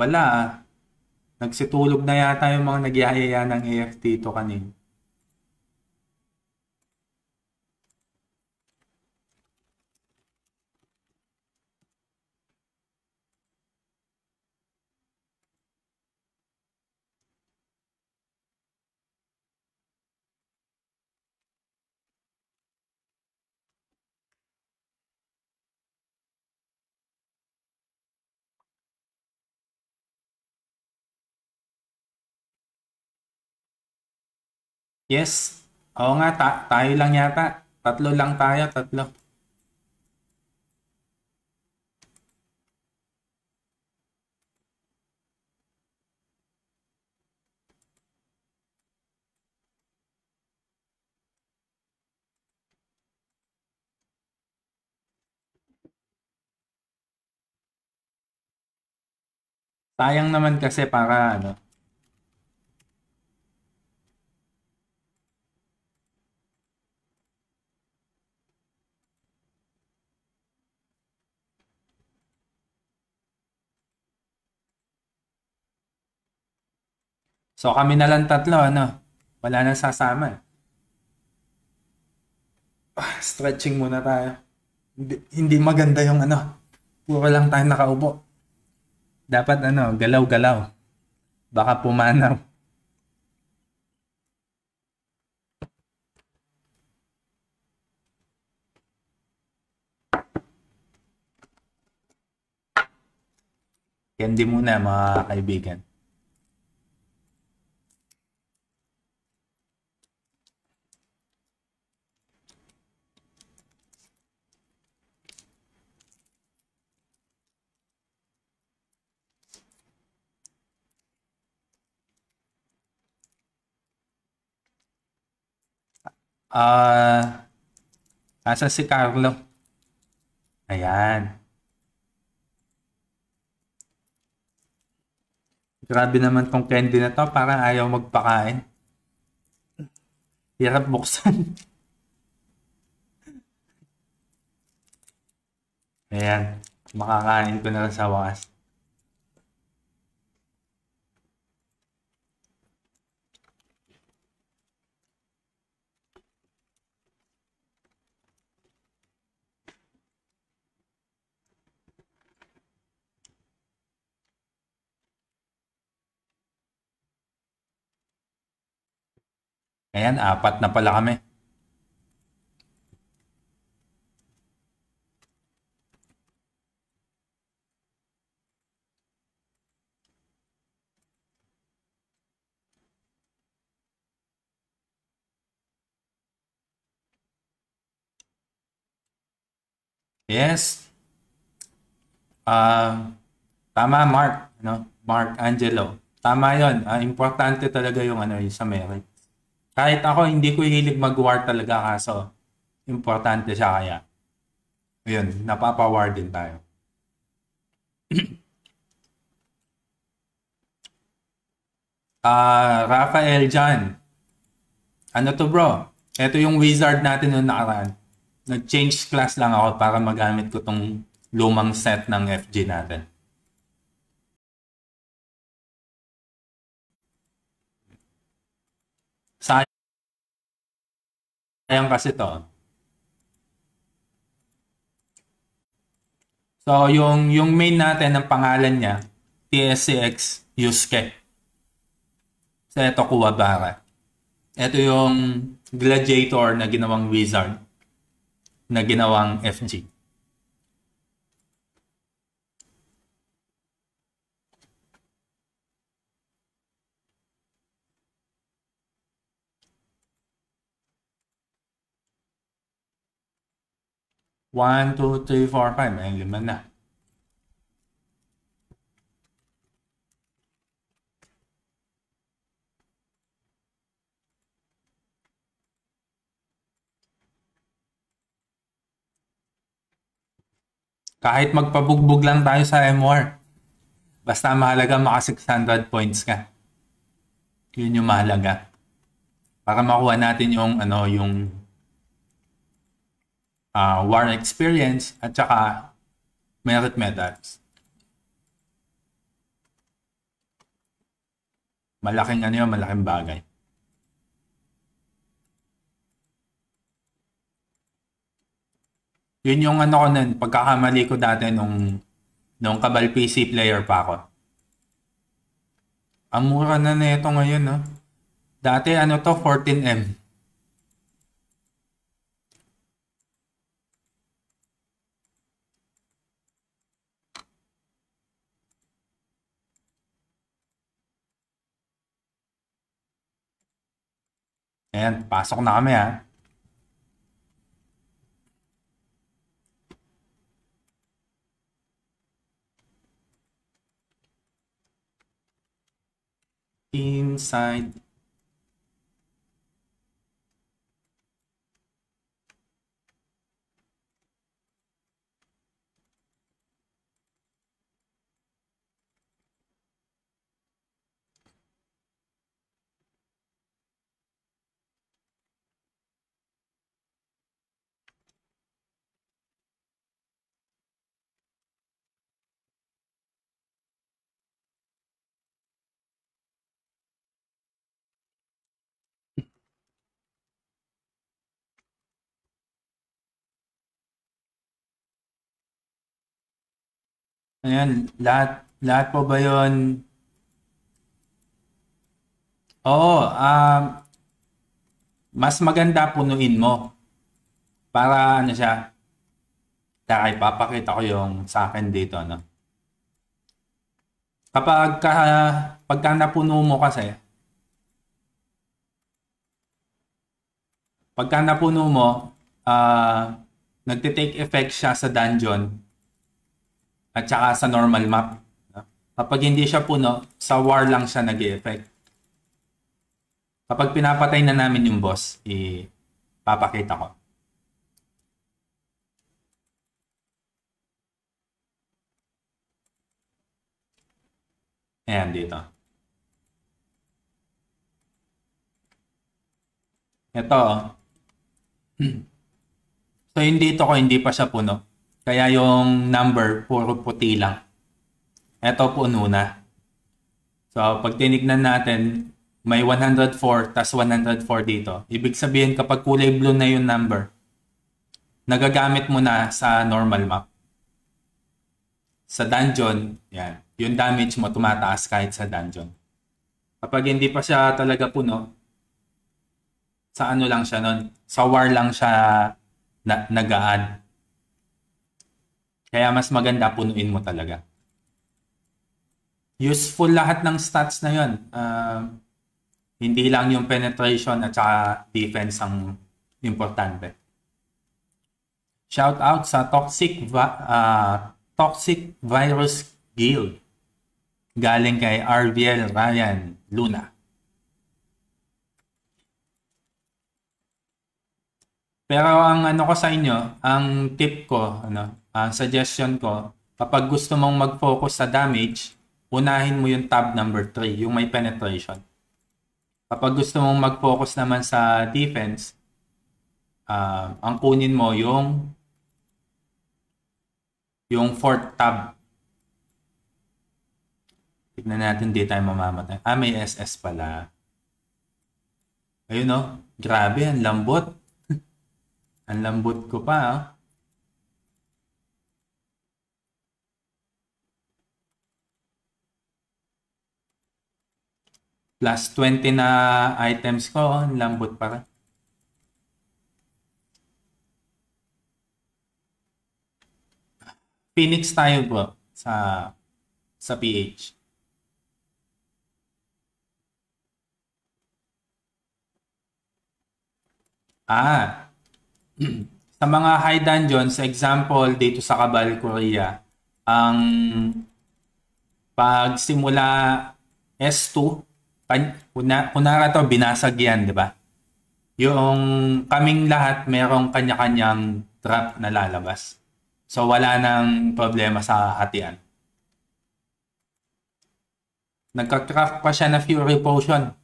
Wala ah. Nagsitulog na yata yung mga nagyayaya ng AF Tito kanina. Yes. Oo nga, ta tayo lang yata. Tatlo lang tayo, tatlo. Sayang naman kasi para ano, So kami na lang tatlo, ano? Wala nang sasama. Ah, stretching muna tayo. Hindi, hindi maganda yung ano. Puro lang tayo nakaupo. Dapat ano, galaw-galaw. Baka pumanaw. Candy muna mga kaibigan. Ah, uh, asa si Carlo? Ayan. Grabe naman tong candy na to, parang ayaw magpakain. Hirap buksan. Ayan, makakain ko na sa wakas. Ayan, apat na pala kami. Yes. Uh, tama, Mark. Ano? Mark Angelo. Tama yon. Uh, ah, importante talaga yung ano, yung sa merit. Kahit ako, hindi ko hilig mag-war talaga kaso importante siya kaya. Ayun, napapawar din tayo. Ah, uh, Rafael Jan. Ano to bro? Ito yung wizard natin noong nakaraan. Nag-change class lang ako para magamit ko tong lumang set ng FG natin. Ayan kasi to. So, yung, yung main natin, ang pangalan niya, TSCX Yusuke. So, ito Kuwabara. Ito yung gladiator na ginawang wizard na ginawang FG. one, two, three, four, five. May lima Kahit magpabugbog lang tayo sa MR. Basta mahalaga maka 600 points ka. Yun yung mahalaga. Para makuha natin yung ano, yung uh, war experience, at saka merit medals. Malaking ano yun, malaking bagay. Yun yung ano ko nun, pagkakamali ko dati nung, nung kabal PC player pa ako. Ang mura na nito ngayon, no? Dati ano to, 14M. Ayan, pasok na kami ha. Ah. Inside Ayan, lahat, lahat po ba yun? Oo, um, mas maganda punuin mo. Para ano siya, kaya ipapakita ko yung sa akin dito. Ano? Kapag ka, pagka napuno mo kasi, pagka napuno mo, uh, nagte-take effect siya sa dungeon at saka sa normal map. Kapag hindi siya puno, sa war lang siya nag effect Kapag pinapatay na namin yung boss, ipapakita ko. Ayan, dito. Ito. Oh. So, hindi dito ko, hindi pa siya puno. Kaya yung number, puro puti lang. Ito po nuna. So, pag tinignan natin, may 104 tas 104 dito. Ibig sabihin, kapag kulay blue na yung number, nagagamit mo na sa normal map. Sa dungeon, yan, yung damage mo tumataas kahit sa dungeon. Kapag hindi pa siya talaga puno, sa ano lang siya nun? Sa war lang siya na nag-add. Kaya mas maganda punuin mo talaga. Useful lahat ng stats na yun. Uh, hindi lang yung penetration at saka defense ang importante. Shout out sa Toxic uh, Toxic Virus Guild galing kay RBL Ryan Luna. Pero ang ano ko sa inyo, ang tip ko, ano, uh, suggestion ko, kapag gusto mong mag-focus sa damage, unahin mo yung tab number 3, yung may penetration. Kapag gusto mong mag-focus naman sa defense, uh, ang kunin mo yung yung fourth tab. Tignan natin di tayo mamamatay. Ah, may SS pala. Ayun oh, grabe, ang lambot. ang lambot ko pa oh. plus 20 na items ko, lambot pa rin. Phoenix tayo bro sa sa PH. Ah. sa mga high dungeon, sa example dito sa Kabal, Korea, ang pagsimula S2 kuna, kunara to, binasag yan, di ba? Yung kaming lahat merong kanya-kanyang trap na lalabas. So wala nang problema sa hatian. nagka craft pa siya na Fury Potion.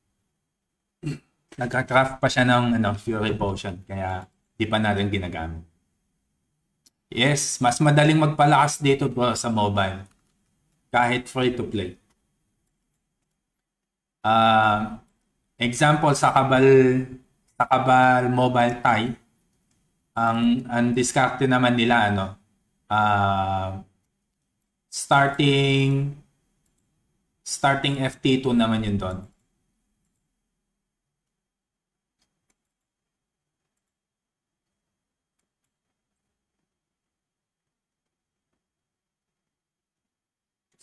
nagka craft pa siya ng ano, Fury Potion. Kaya di pa natin ginagamit. Yes, mas madaling magpalakas dito bro sa mobile kahit free to play. Uh, example sa Kabal sa Kabal Mobile Tie ang ang diskarte naman nila ano uh, starting starting FT2 naman yun doon.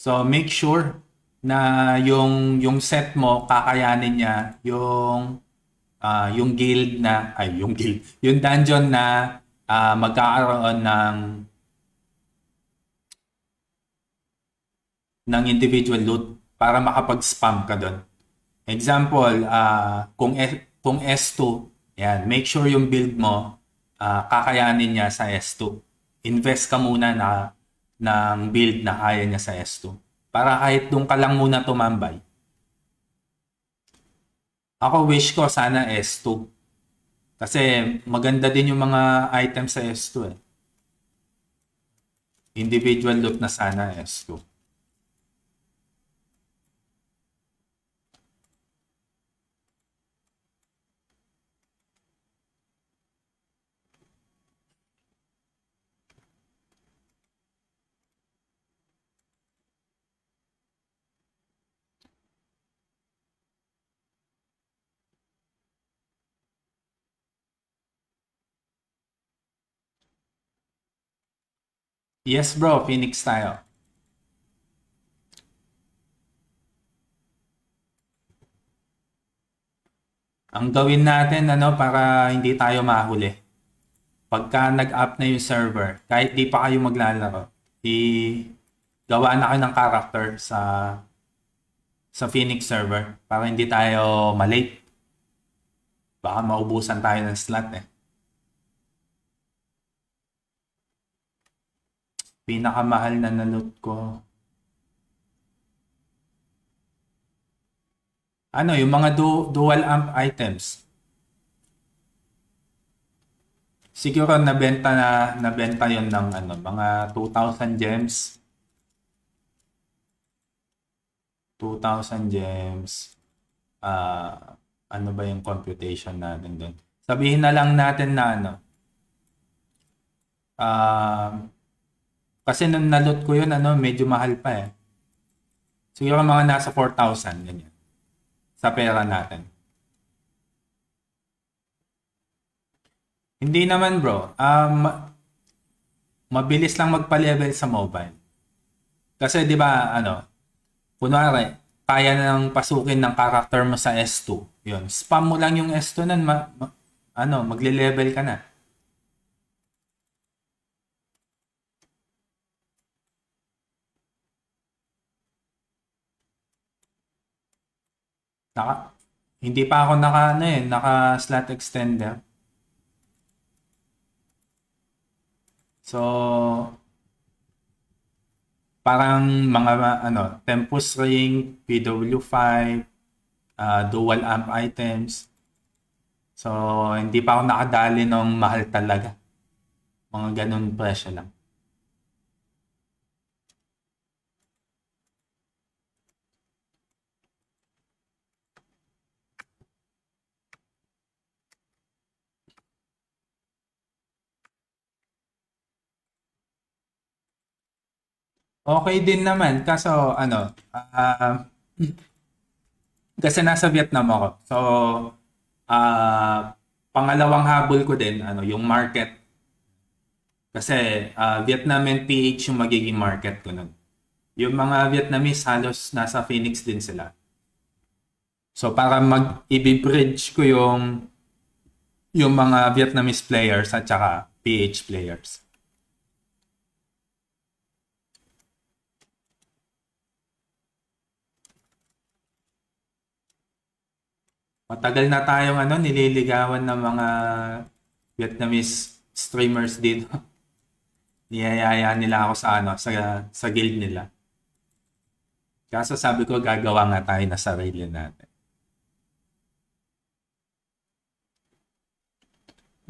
So make sure na yung yung set mo kakayanin niya yung uh, yung guild na ay yung guild, yung dungeon na uh, magkakaroon ng ng individual loot para makapag-spam ka doon. Example, uh, kung S, kung S2, yan, make sure yung build mo uh, kakayanin niya sa S2. Invest ka muna na ng build na kaya niya sa S2. Para kahit doon ka lang muna tumambay. Ako wish ko sana S2. Kasi maganda din yung mga items sa S2 eh. Individual loot na sana S2. Yes, bro. Phoenix style. Ang gawin natin ano para hindi tayo mahuli. Pagka nag-up na yung server, kahit di pa kayo maglalaro, i gawa na kayo ng character sa sa Phoenix server para hindi tayo malate. Baka maubusan tayo ng slot eh. pinakamahal na nalot ko. Ano, yung mga du dual amp items. Siguro nabenta na nabenta 'yon ng ano, mga 2,000 gems. 2,000 gems. Uh, ano ba yung computation natin doon? Sabihin na lang natin na ano. Uh, kasi nung nalot ko yun, ano, medyo mahal pa eh. Siguro mga nasa 4,000, ganyan. Sa pera natin. Hindi naman bro. Um, mabilis lang magpa-level sa mobile. Kasi 'di ba ano, kunwari kaya na ng pasukin ng character mo sa S2. 'Yun, spam mo lang yung S2 nan ma, ma, ano, magle-level ka na. Naka, hindi pa ako naka, ano eh, naka slot extender. So, parang mga ano, Tempus Ring, PW5, uh, ah, dual amp items. So, hindi pa ako nakadali ng mahal talaga. Mga ganun presyo lang. Okay din naman, kaso ano, uh, kasi nasa Vietnam ako. So, uh, pangalawang habol ko din, ano, yung market. Kasi uh, Vietnam and PH yung magiging market ko nun. Yung mga Vietnamese halos nasa Phoenix din sila. So para mag i-bridge ko yung yung mga Vietnamese players at saka PH players. Matagal na tayong ano, nililigawan ng mga Vietnamese streamers dito. Niyayaya nila ako sa ano, sa, sa guild nila. Kaso sabi ko, gagawa nga tayo na sarili natin.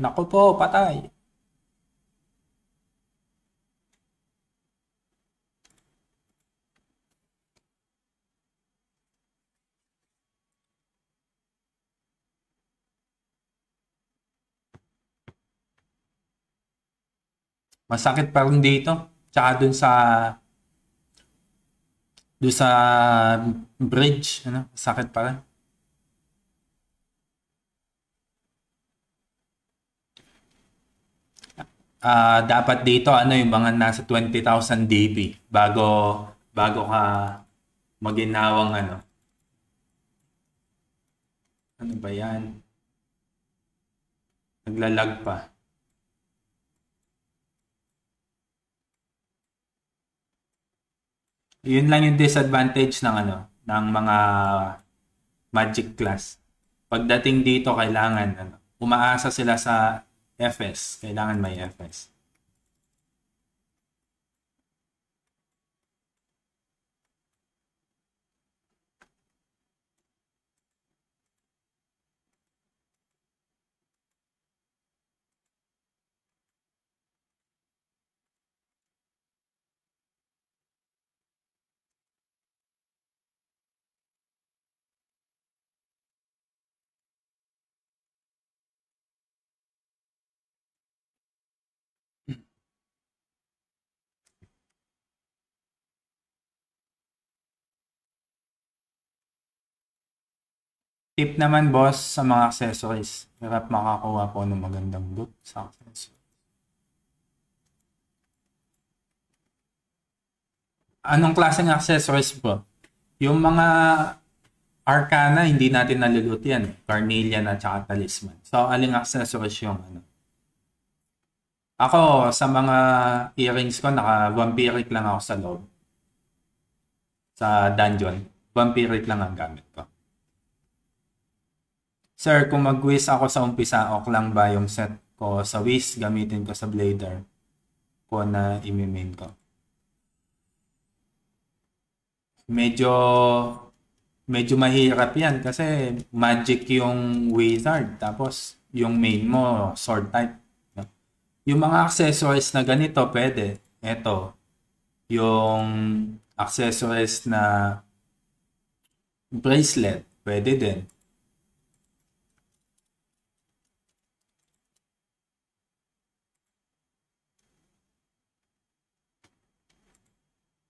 Naku po, patay. Masakit pa rin dito. Tsaka dun sa doon sa bridge, ano, sakit pa rin. Uh, dapat dito ano yung mga nasa 20,000 dB bago bago ka maginawang ano. Ano ba 'yan? Naglalag pa. Yun lang yung disadvantage ng ano, ng mga magic class. Pagdating dito, kailangan ano, umaasa sila sa FS. Kailangan may FS. Tip naman boss sa mga accessories. Hirap makakuha po ng magandang loot sa accessories. Anong klaseng accessories po? Yung mga arcana, hindi natin naluluto yan. Carnelian at saka talisman. So, aling accessories yung ano? Ako, sa mga earrings ko, naka-vampiric lang ako sa loob. Sa dungeon. Vampiric lang ang gamit ko. Sir, kung mag-whiz ako sa umpisa, ok lang ba yung set ko sa whiz gamitin ko sa blader ko na imi-main ko? Medyo medyo mahirap yan kasi magic yung wizard tapos yung main mo sword type. Yung mga accessories na ganito pwede. Ito, yung accessories na bracelet, pwede din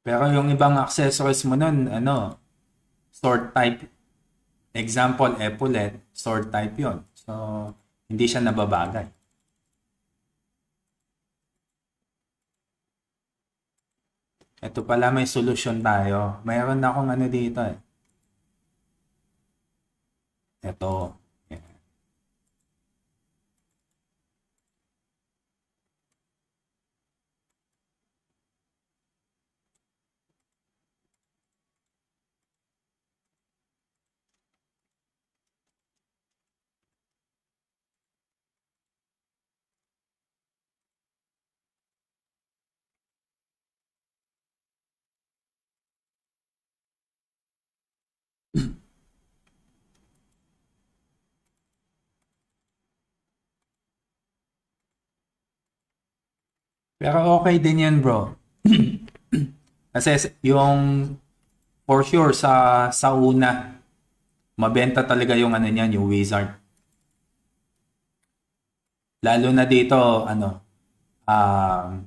Pero yung ibang accessories mo nun, ano, sort type. Example, epaulet, sort type yon So, hindi siya nababagay. Ito pala may solusyon tayo. Mayroon akong ano dito eh. Ito. Pero okay din yan, bro. Kasi yung for sure sa sa una mabenta talaga yung ano niyan, yung Wizard. Lalo na dito ano um,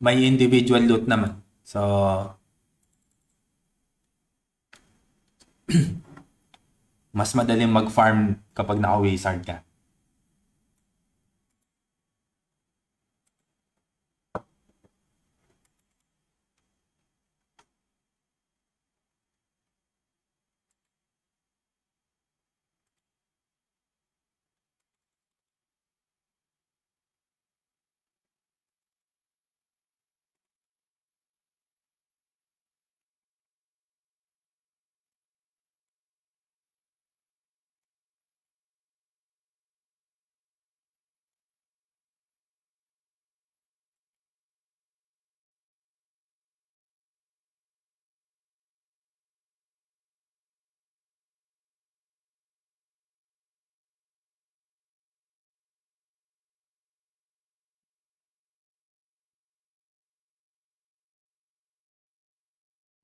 may individual loot naman. So mas madaling mag-farm kapag naka-wizard ka.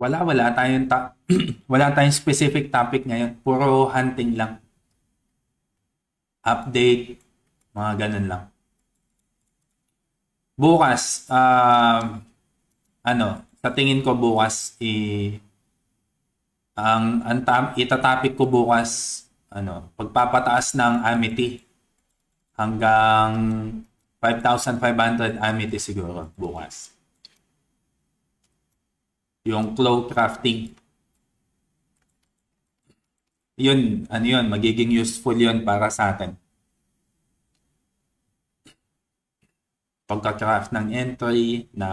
wala wala tayong ta- wala tayong specific topic ngayon. Puro hunting lang. Update, mga ganun lang. Bukas, uh, ano, sa tingin ko bukas i eh, ang ang itatopic ko bukas ano, pagpapataas ng amity hanggang 5,500 amity siguro bukas yung cloud crafting. Yun, ano yun, magiging useful yun para sa atin. Pagka-craft ng entry, na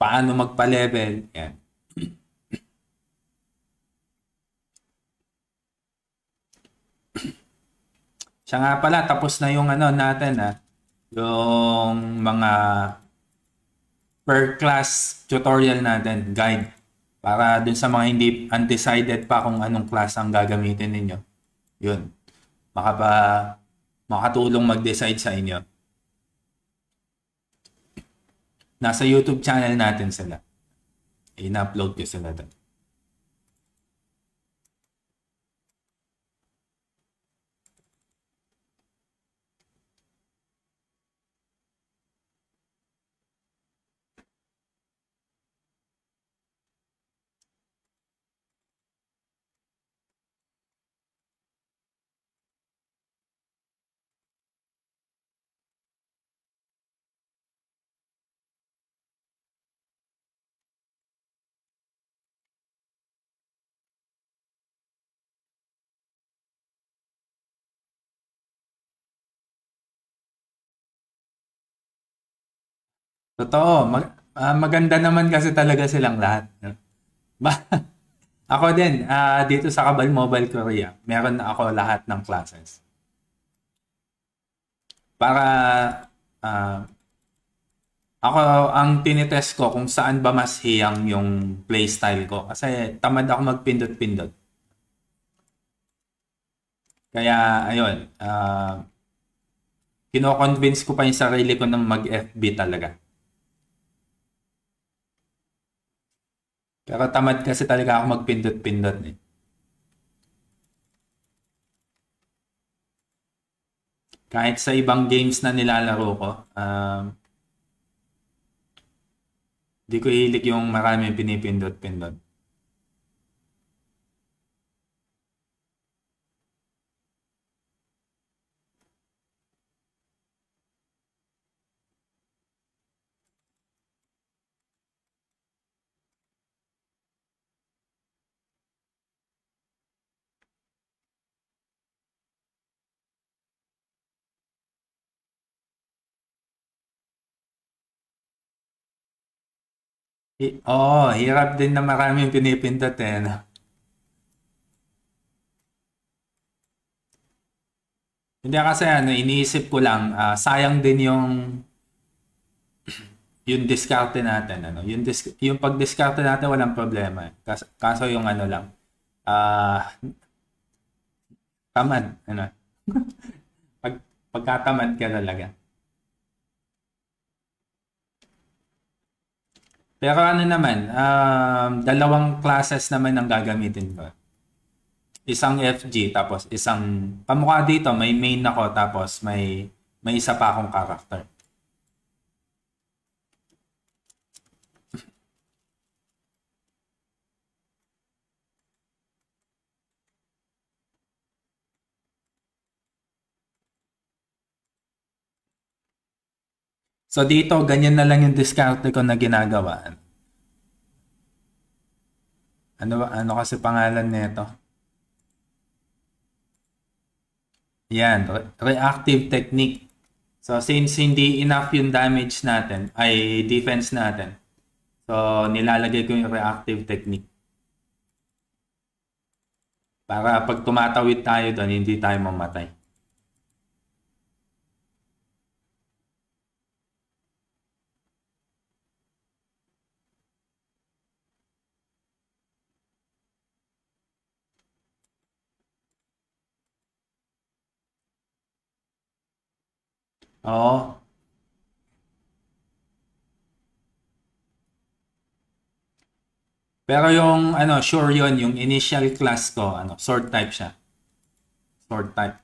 paano magpa-level, yan. Siya nga pala, tapos na yung ano natin ha, ah, yung mga per class tutorial natin, guide. Para dun sa mga hindi undecided pa kung anong class ang gagamitin ninyo. Yun. Baka makatulong mag-decide sa inyo. Nasa YouTube channel natin sila. in upload ko sila doon. Totoo. Mag, uh, maganda naman kasi talaga silang lahat. ako din, uh, dito sa Kabal Mobile Korea, meron na ako lahat ng classes. Para uh, ako ang tinitest ko kung saan ba mas hiyang yung playstyle ko. Kasi tamad ako magpindot-pindot. Kaya, ayun, uh, kinoconvince ko pa yung sarili ko ng mag-FB talaga. Pero tamad kasi talaga ako magpindot-pindot eh. Kahit sa ibang games na nilalaro ko, um, di ko hilig yung maraming pinipindot-pindot. I- oh, hirap din na maraming pinipindot eh. Hindi kasi ano, iniisip ko lang, ah, sayang din yung yung diskarte natin ano. Yung dis- yung pagdiskarte natin walang problema. eh. Kaso, yung ano lang. Ah, tamad ano. Pag pagkatamad ka talaga. Pero ano naman, um, dalawang classes naman ang gagamitin ko. Isang FG, tapos isang, pamukha dito, may main ako, tapos may, may isa pa akong character. So dito, ganyan na lang yung diskarte ko na ginagawa. Ano, ano kasi pangalan nito? Yan, re reactive technique. So since hindi enough yung damage natin, ay defense natin. So nilalagay ko yung reactive technique. Para pag tumatawid tayo doon, hindi tayo mamatay. Ja. Pero yung ano, sure yon yung initial class ko, ano, sort type siya. Sort type.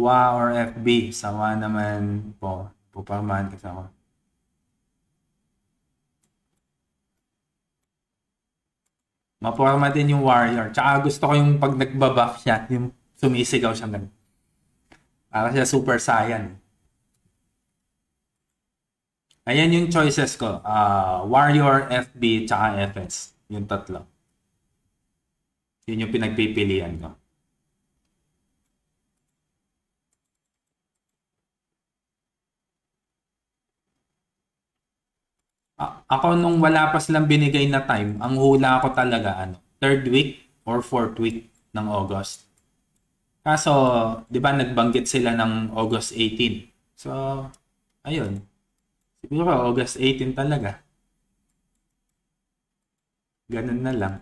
Wow or FB, sama naman po, puparmahan kasi ako. Maporma din yung warrior. Tsaka gusto ko yung pag nagbabuff siya, yung sumisigaw siya nag... Para siya super saiyan. Ayan yung choices ko. Uh, warrior, FB, tsaka FS. Yung tatlo. Yun yung pinagpipilian ko. Ako nung wala pa silang binigay na time, ang hula ko talaga ano, third week or fourth week ng August. Kaso, 'di ba nagbanggit sila ng August 18. So, ayun. Siguro August 18 talaga. Ganun na lang.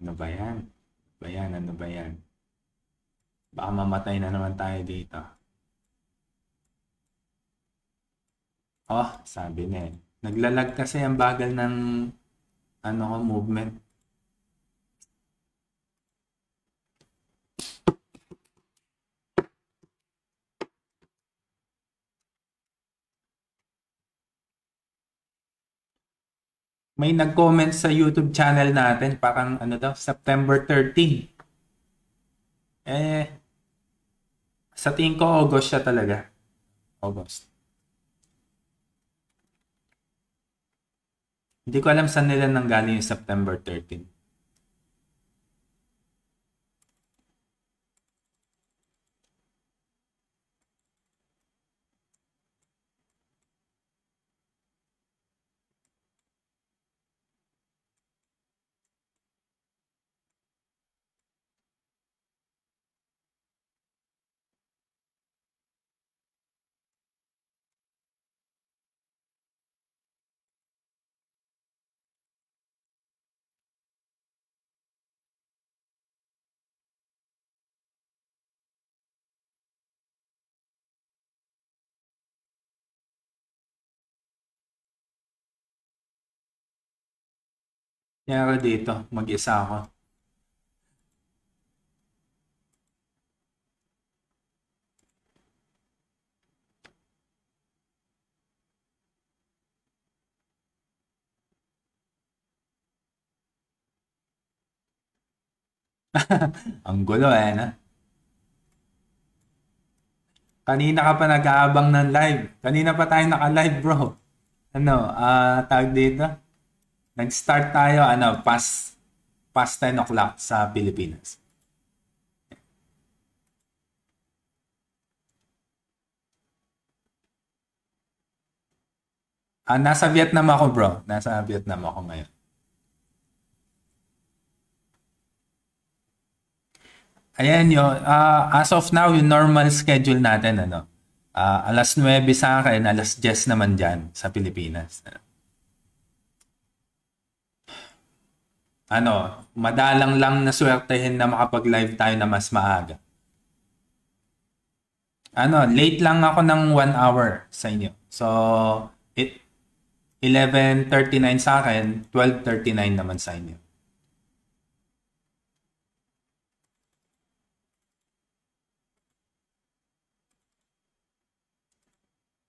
Ano ba yan? Ano ba yan? Ano ba yan? Baka mamatay na naman tayo dito. Oh, sabi niya eh. Naglalag kasi ang bagal ng ano ko, movement. May nag-comment sa YouTube channel natin, parang ano daw, September 13. Eh, sa tingin ko, August siya talaga. August. Hindi ko alam saan nila nanggaling yung September 13. Kaya ako dito, mag-isa ako. Ang gulo eh, na? Kanina ka pa nag-aabang ng live. Kanina pa tayo naka-live, bro. Ano, ah, uh, tag dito? Nag-start tayo ano, past, past 10 o'clock sa Pilipinas. Ah, nasa Vietnam ako, bro. Nasa Vietnam ako ngayon. Ayan yo, uh, ah, as of now, yung normal schedule natin, ano, uh, alas 9 sa akin, alas 10 naman dyan sa Pilipinas. Ano. ano, madalang lang na swertehin na makapag-live tayo na mas maaga. Ano, late lang ako ng 1 hour sa inyo. So, it, 11.39 sa akin, 12.39 naman sa inyo.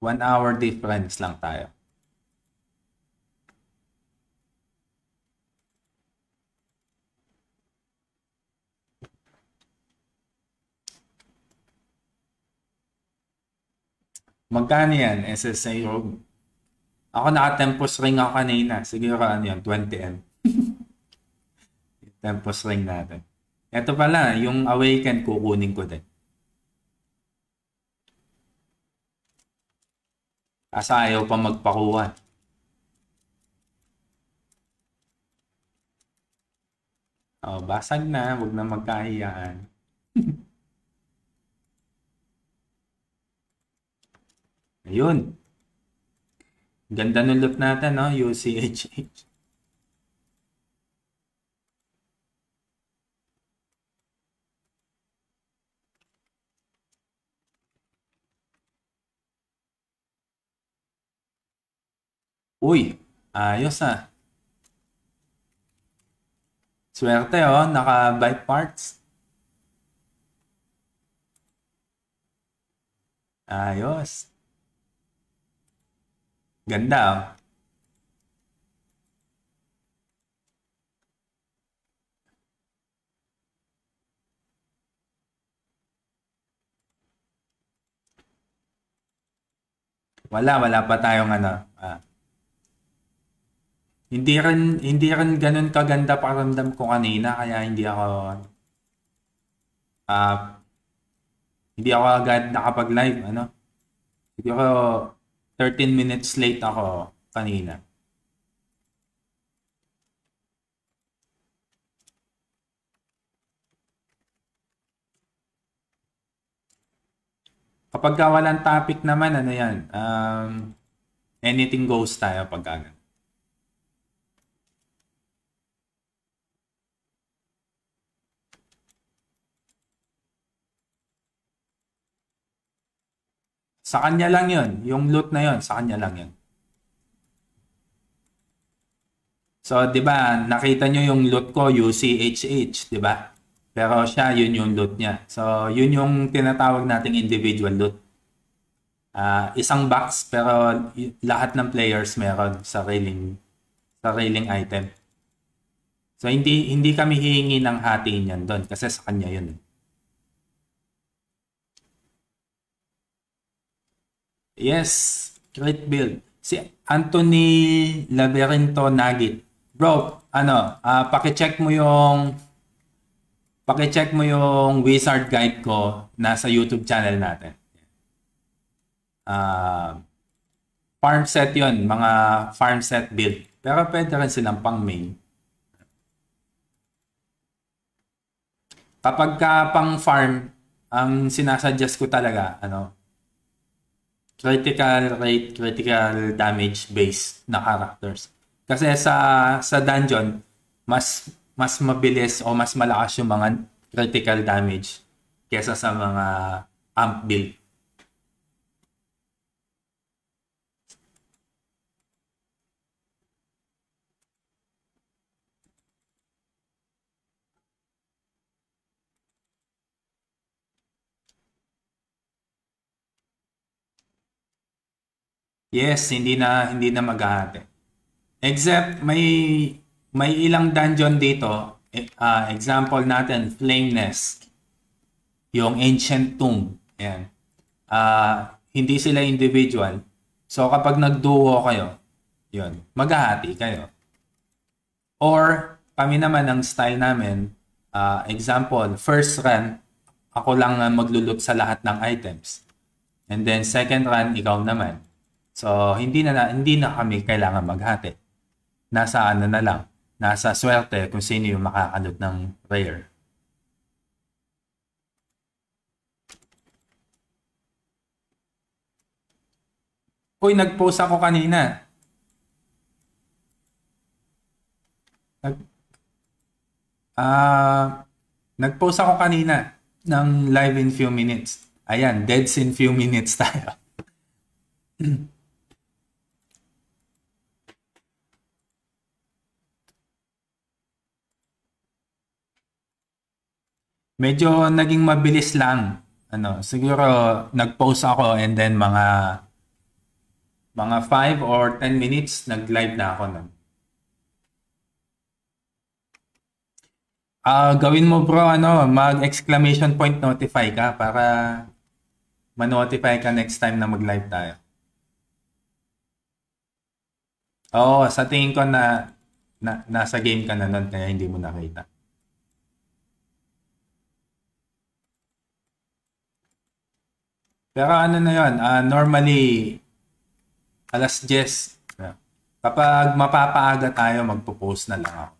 One hour difference lang tayo. Magkano yan? SSA Rogue. Ako naka-tempos ring ako kanina. Siguro ano yun, 20M. tempos ring natin. Ito pala, yung Awaken kukunin ko din. Kasi ayaw pa magpakuha. Oh, basag na. Huwag na magkahiyaan. Ayun. Ganda ng look natin, no? UCHH. Uy, ayos ah. Swerte oh, naka-bike parts. Ayos. Ganda oh. Wala, wala pa tayong ano. Ah. Hindi rin, hindi rin ganun kaganda pakiramdam ko kanina kaya hindi ako ah, hindi ako agad nakapag-live ano. Hindi ako 13 minutes late ako kanina. Kapag ka walang topic naman, ano yan, um, anything goes tayo pag ganun. Sa kanya lang yun. Yung loot na yun, sa kanya lang yun. So, di ba, nakita nyo yung loot ko, UCHH, di ba? Pero siya, yun yung loot niya. So, yun yung tinatawag nating individual loot. Uh, isang box, pero lahat ng players meron sa railing, sa railing item. So, hindi, hindi kami hihingi ng hati niyan doon kasi sa kanya yun. Eh. Yes, great build. Si Anthony Laverento Nagit. Bro, ano, uh, paki-check mo yung paki-check mo yung wizard guide ko nasa YouTube channel natin. Uh, farm set yon mga farm set build. Pero pwede rin silang pang main. Kapag ka pang farm, ang sinasuggest ko talaga, ano, critical rate, critical damage based na characters. Kasi sa sa dungeon, mas mas mabilis o mas malakas yung mga critical damage kesa sa mga amp build. Yes, hindi na hindi na maghahati. Except may may ilang dungeon dito. Uh, example natin, Flameness. Yung Ancient Tomb. Ayan. Uh, hindi sila individual. So kapag nagduo kayo, yun, maghahati kayo. Or kami naman ang style namin, uh, example, first run, ako lang ang maglulot sa lahat ng items. And then second run, ikaw naman. So hindi na, na hindi na kami kailangan maghati. Nasa ano na lang, nasa swerte kung sino yung makakanod ng prayer. Uy, nag-post ako kanina. Nag uh, nag-post ako kanina ng live in few minutes. Ayan, dead in few minutes tayo. medyo naging mabilis lang. Ano, siguro nag-post ako and then mga mga 5 or 10 minutes nag-live na ako nun. Ah, uh, gawin mo bro ano, mag-exclamation point notify ka para ma-notify ka next time na mag-live tayo. Oo, sa tingin ko na, na nasa game ka na nun kaya hindi mo nakita. Pero ano na yun, uh, normally, alas 10. Kapag mapapaaga tayo, magpo-post na lang ako.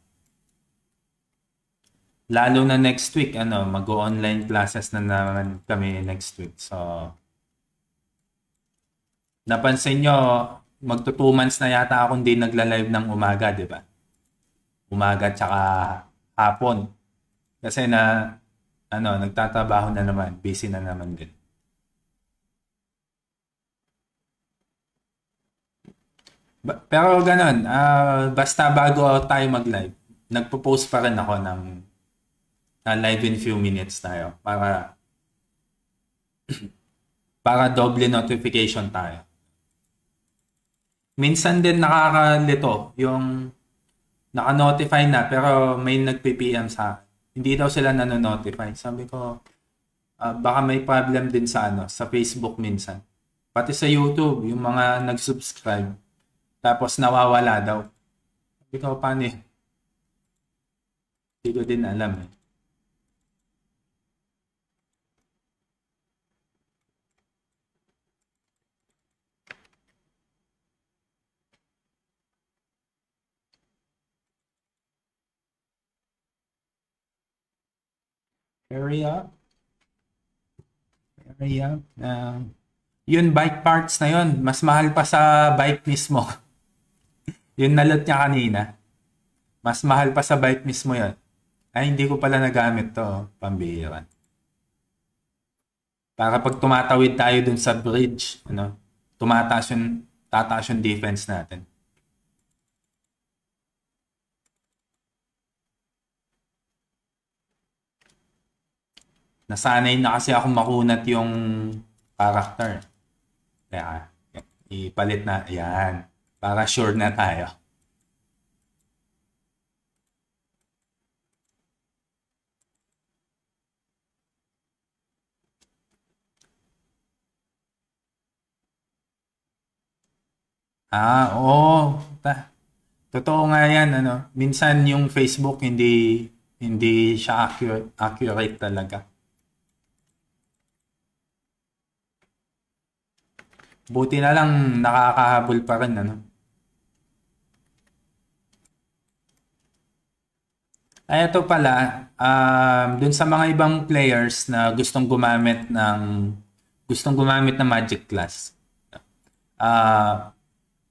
Lalo na next week, ano, mag-online classes na naman kami next week. So, napansin nyo, magto 2 months na yata ako hindi nagla-live ng umaga, di ba? Umaga tsaka hapon. Kasi na, ano, nagtatrabaho na naman, busy na naman din. pero ganun, uh, basta bago tayo mag-live, nagpo-post pa rin ako ng na live in few minutes tayo para para doble notification tayo. Minsan din nakakalito yung naka-notify na pero may nagpe-PM sa Hindi daw sila nanonotify. Sabi ko, uh, baka may problem din sa ano, sa Facebook minsan. Pati sa YouTube, yung mga nag-subscribe tapos nawawala daw. Hindi ko paano eh. Hindi ko din alam eh. area area um, uh, yun bike parts na yun mas mahal pa sa bike mismo Yung nalot niya kanina, mas mahal pa sa bike mismo yon. Ay, hindi ko pala nagamit to. Oh, Pambihiran. Para pag tumatawid tayo dun sa bridge, ano, tumataas yung, tataas yung defense natin. Nasanay na kasi ako makunat yung character. Kaya, ipalit na. Ayan. Para sure na tayo. Ah, oo. Ta Totoo nga yan. Ano, minsan yung Facebook hindi hindi siya accurate, accurate talaga. Buti na lang nakakahabol pa rin. Ano? Ay, ah, ito pala, um, dun sa mga ibang players na gustong gumamit ng gustong gumamit ng magic class, uh,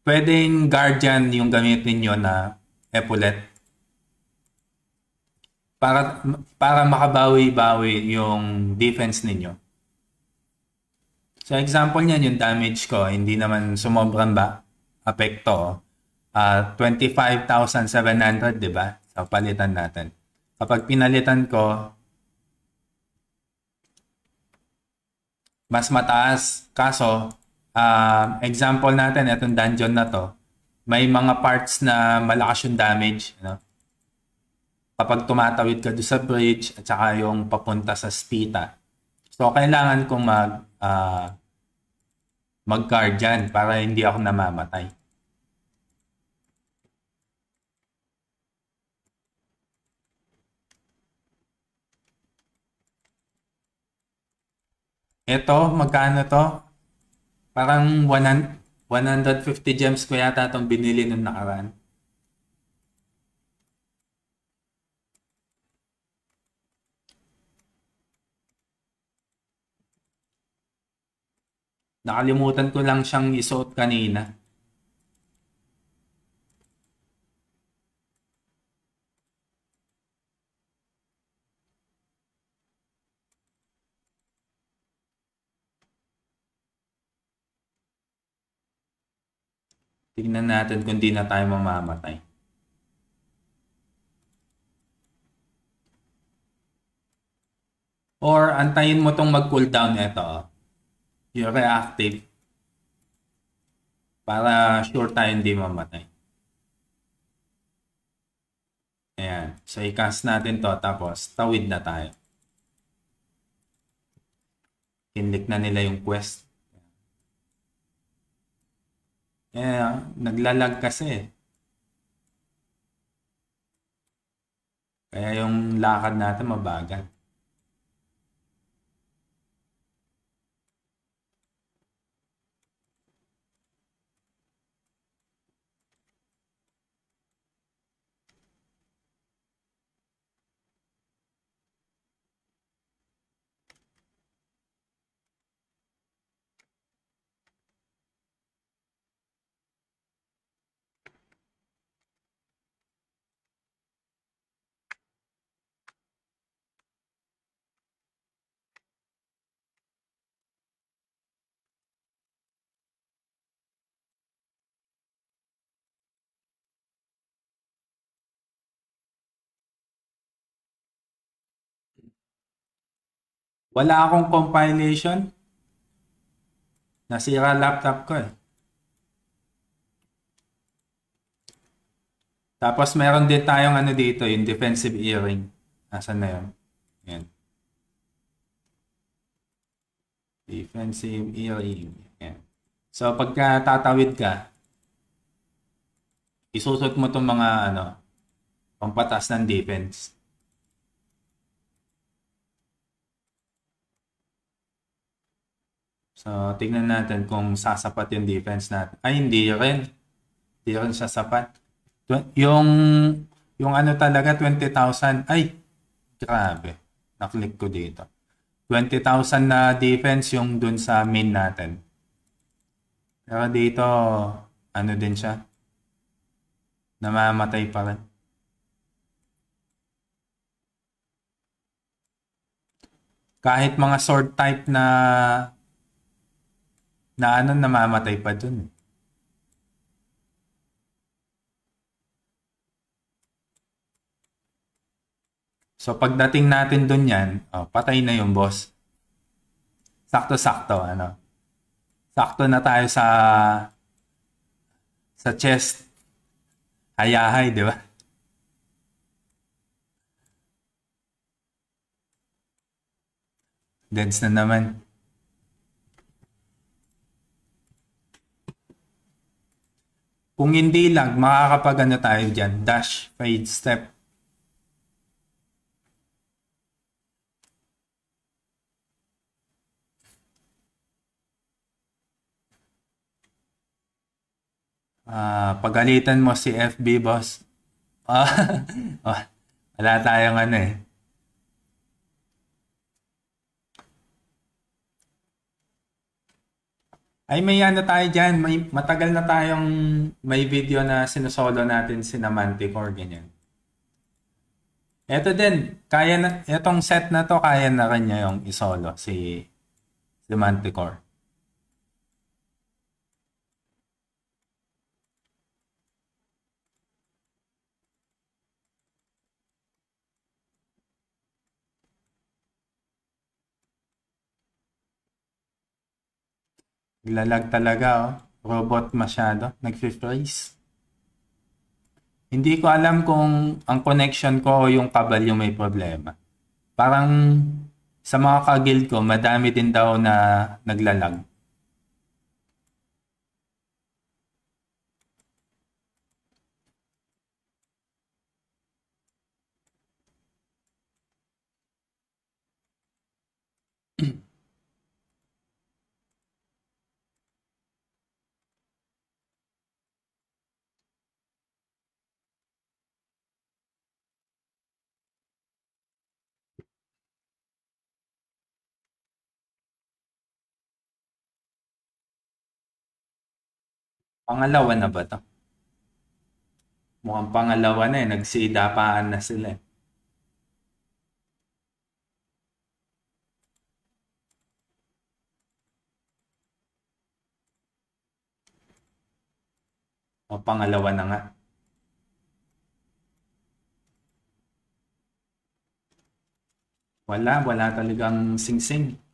pwedeng guardian yung gamit ninyo na epaulet para para makabawi-bawi yung defense ninyo. So example niyan yung damage ko, hindi naman sumobrang ba apekto. Uh, ah, 25,700, di ba? palitan natin. Kapag pinalitan ko, mas mataas. Kaso, uh, example natin, itong dungeon na to, may mga parts na malakas yung damage. No? Kapag tumatawid ka doon sa bridge at saka yung papunta sa spita. So, kailangan kong mag, uh, mag-guard dyan para hindi ako namamatay. Ito, magkano to? Parang 100, 150 gems ko yata itong binili nung nakaraan. Nakalimutan ko lang siyang isuot kanina. Tingnan natin kung di na tayo mamamatay. Or antayin mo tong mag cool down ito. Yung reactive. Para sure tayo hindi mamatay. Ayan. So i-cast natin to tapos tawid na tayo. Kinlik na nila yung quest. Eh, naglalag kasi. Kaya yung lakad natin mabagal. Wala akong compilation. Nasira laptop ko eh. Tapos meron din tayong ano dito, yung defensive earring. Nasaan na yun? Ayan. Defensive earring. Ayan. So pagka tatawid ka, isusot mo itong mga ano, pampatas ng defense. So, tingnan natin kung sasapat yung defense natin. Ay, hindi rin. Hindi rin sasapat. Yung, yung ano talaga, 20,000. Ay, grabe. Naklik ko dito. 20,000 na defense yung dun sa main natin. Pero dito, ano din siya? Namamatay pa rin. Kahit mga sword type na na ano, namamatay pa dun. So pagdating natin dun yan, oh, patay na yung boss. Sakto-sakto, ano. Sakto na tayo sa sa chest. Hayahay, di ba? Deads na naman. Kung hindi lag, makakapag tayo dyan, dash, fade step. Uh, pagalitan mo si FB boss. Uh, wala tayong ano eh. Ay, may ano tayo dyan. May, matagal na tayong may video na sinusolo natin si Namantic or ganyan. Ito din, kaya na, itong set na to, kaya na kanya yung isolo si, si Manticore. Naglalag talaga, oh. Robot masyado. Nag-freeze. Hindi ko alam kung ang connection ko o yung kabal yung may problema. Parang sa mga kagild ko, madami din daw na naglalag. Pangalawa na ba to? Mukhang pangalawa na eh. Nagsidapaan na sila eh. O pangalawa na nga. Wala, wala talagang singsing. -sing.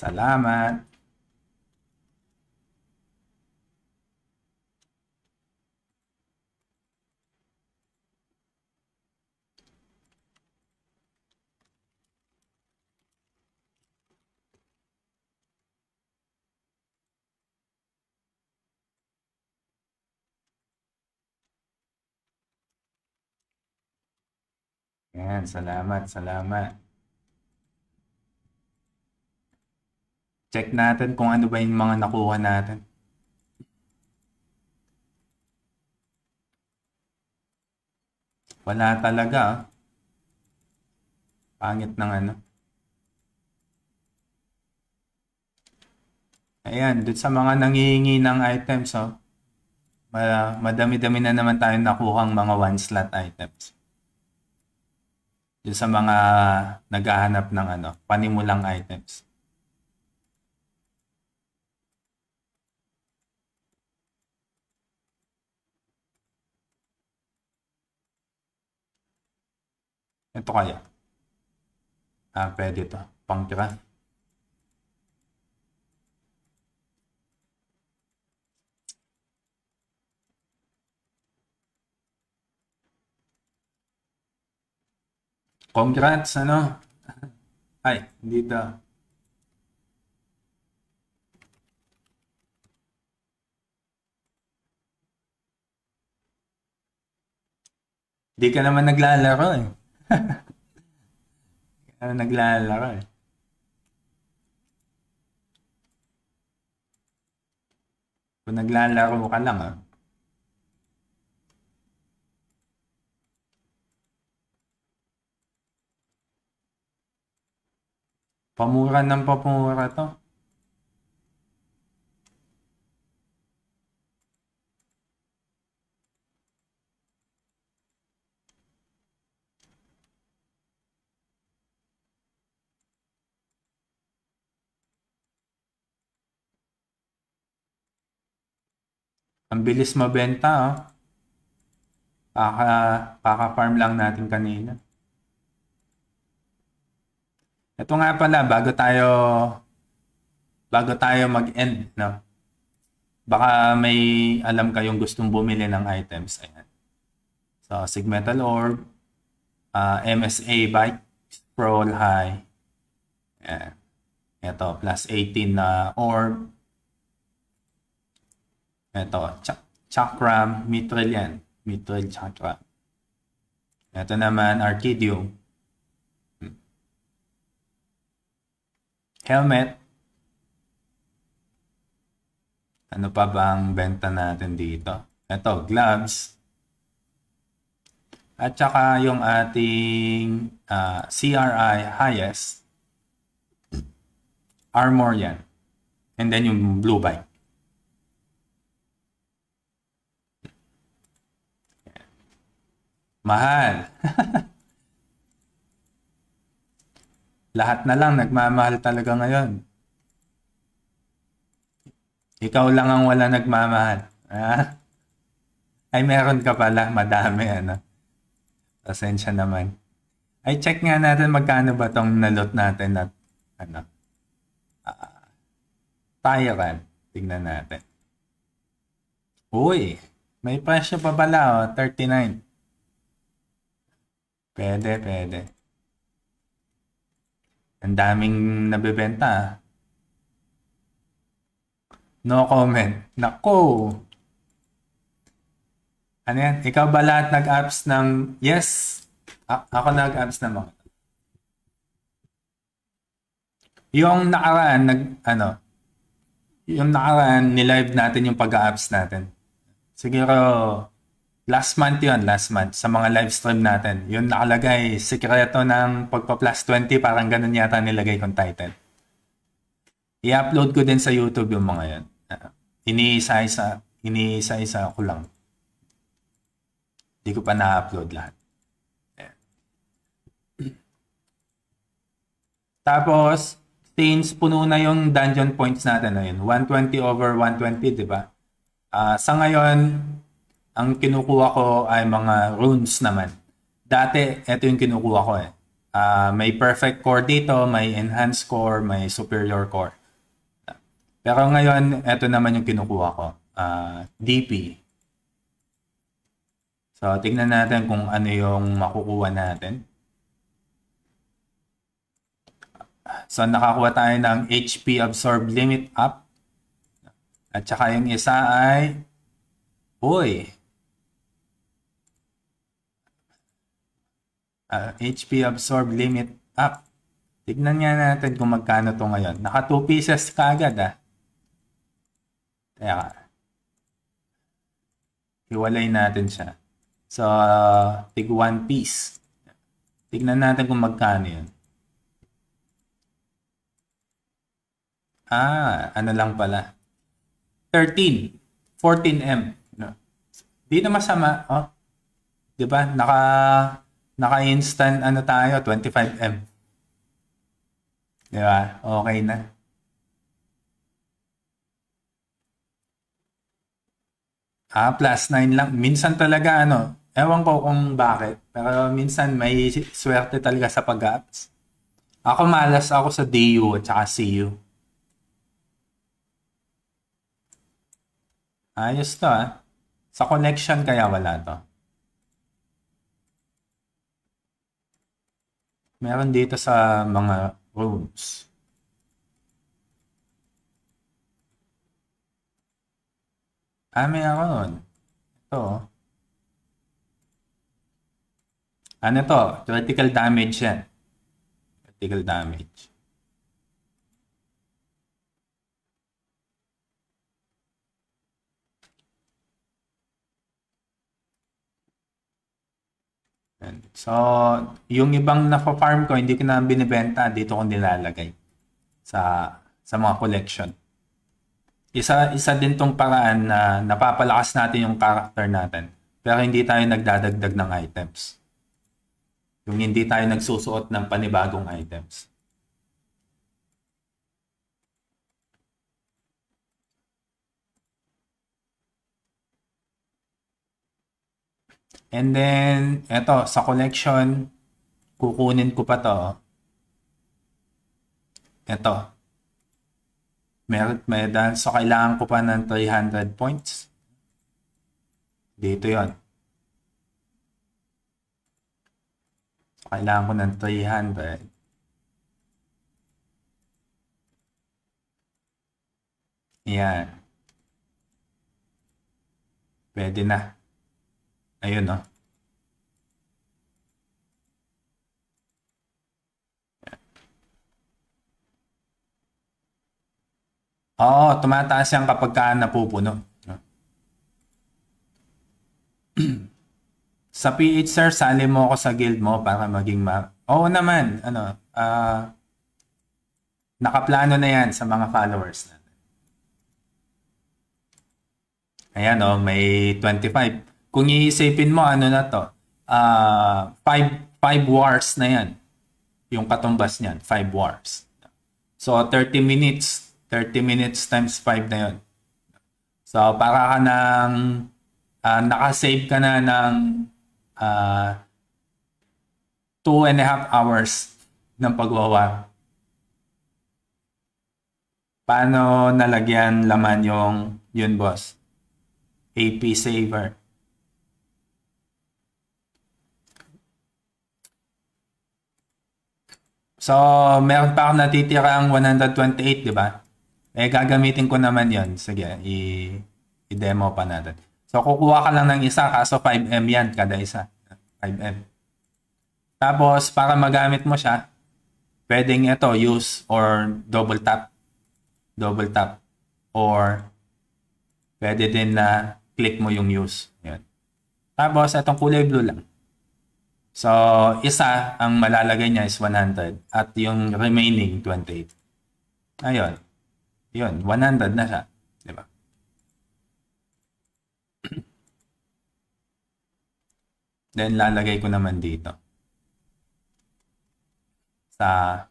Salamat. Yan, salamat, salamat. Check natin kung ano ba yung mga nakuha natin. Wala talaga. Ah. Pangit ng ano. Ayan, dun sa mga nangihingi ng items, oh, madami-dami na naman tayong nakuhang mga one-slot items. Dun sa mga naghahanap ng ano, panimulang items. Ito kaya. Ah, pwede ito. Pangtira. Congrats, ano? Ay, dito. Di ka naman naglalaro eh. Kaya naglalaro eh. Kung naglalaro ka lang ah. Pamura ng papamura to. Ang bilis mabenta, oh. Paka, paka-farm lang natin kanina. Ito nga pala, bago tayo bago tayo mag-end, no? Baka may alam kayong gustong bumili ng items. Ayan. So, Sigmetal Orb, uh, ah, MSA Bike, Pro High, ayan. Ito, plus 18 na orb, ito, ch- chakram, mitral yan. Mitral chakra. Ito naman, archidium. Hmm. Helmet. Ano pa bang benta natin dito? Ito, gloves. At saka yung ating uh, ah, CRI highest. Armor yan. And then yung blue bike. Mahal. Lahat na lang nagmamahal talaga ngayon. Ikaw lang ang wala nagmamahal. Ah? Ay, meron ka pala. Madami, ano. Pasensya naman. Ay, check nga natin magkano ba tong nalot natin at ano. Uh, ah, Tyrant. Tingnan natin. Uy, may presyo pa pala, oh, 39. Pwede, pwede. Ang daming nabebenta. Ah. No comment. Nako! Ano yan? Ikaw ba lahat nag-apps ng... Yes! A- ako nag-apps ng mga. Yung nakaraan, nag, ano, yung nakaraan, nilive natin yung pag-apps natin. Siguro, last month yon last month, sa mga live stream natin. Yun nakalagay, sikreto ng pagpa-plus 20, parang ganun yata nilagay kong title. I-upload ko din sa YouTube yung mga yun. Uh, iniisa-isa, iniisa-isa ko lang. Hindi ko pa na-upload lahat. Tapos, since puno na yung dungeon points natin na yun, 120 over 120, di ba? Uh, sa ngayon, ang kinukuha ko ay mga runes naman. Dati, ito yung kinukuha ko eh. Uh, may perfect core dito, may enhanced core, may superior core. Pero ngayon, ito naman yung kinukuha ko. Uh, ah, DP. So, tignan natin kung ano yung makukuha natin. So, nakakuha tayo ng HP absorb limit up. At saka yung isa ay, uy, uh, ah, HP absorb limit up. Tignan nga natin kung magkano to ngayon. Naka 2 pieces kagad ah. Kaya ka. natin siya. So, uh, tig 1 piece. Tignan natin kung magkano yun. Ah, ano lang pala. 13. 14M. No. Di na masama. Oh. 'Di ba? Naka Naka-instant ano tayo, 25M. Di ba? Okay na. Ah, plus 9 lang. Minsan talaga ano, ewan ko kung bakit, pero minsan may swerte talaga sa pag-ups. Ako malas ako sa DU at saka CU. Ayos to ah. Sa connection kaya wala to. Meron dito sa mga rooms. Ah, meron. Ito. Ano to? Critical damage yan. Critical damage. So, yung ibang nafa-farm ko, hindi ko na binibenta. Dito ko nilalagay sa sa mga collection. Isa, isa din tong paraan na napapalakas natin yung character natin. Pero hindi tayo nagdadagdag ng items. Yung hindi tayo nagsusuot ng panibagong items. And then, eto, sa collection, kukunin ko pa to. Eto. Merit medal. So, kailangan ko pa ng 300 points. Dito yon. So, kailangan ko ng 300. Ayan. Pwede na. Ayun, no? Oo, tumataas yan kapag ka napupuno. sa PH, sir, sali mo ako sa guild mo para maging map. Oo naman, ano, uh, nakaplano na yan sa mga followers natin. Ayan, oh, may 25. Kung iisipin mo, ano na to? Uh, five, five wars na yan. Yung katumbas niyan, five wars. So, 30 minutes. 30 minutes times 5 na yun. So, para ka ng uh, ah, nakasave ka na ng uh, two and a half hours ng pagwawa. Paano nalagyan laman yung yun boss? AP saver. So, meron pa akong natitira ang 128, di ba? Eh, gagamitin ko naman yon Sige, i-demo pa natin. So, kukuha ka lang ng isa, kaso 5M yan, kada isa. 5M. Tapos, para magamit mo siya, pwedeng ito, use or double tap. Double tap. Or, pwede din na click mo yung use. Yan. Tapos, itong kulay blue lang. So, isa ang malalagay niya is 100 at yung remaining 28. Ayun. Yun, 100 na siya. Di ba? Then, lalagay ko naman dito. Sa,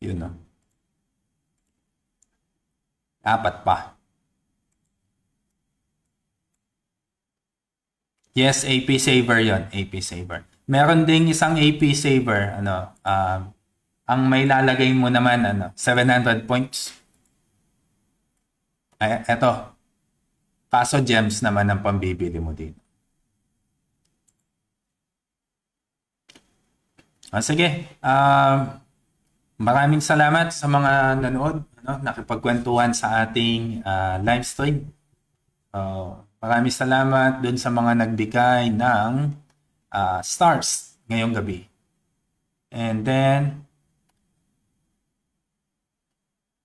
yun no. Oh. Apat pa. Yes, AP Saver yon AP Saver. Meron ding isang AP Saver, ano, um, ang may lalagay mo naman, ano, 700 points. Ay, e, eto. Kaso gems naman ang pambibili mo dito. Ah, sige. Uh, maraming salamat sa mga nanood, ano, nakipagkwentuhan sa ating uh, live stream. Uh, Maraming salamat doon sa mga nagbigay ng uh, stars ngayong gabi. And then,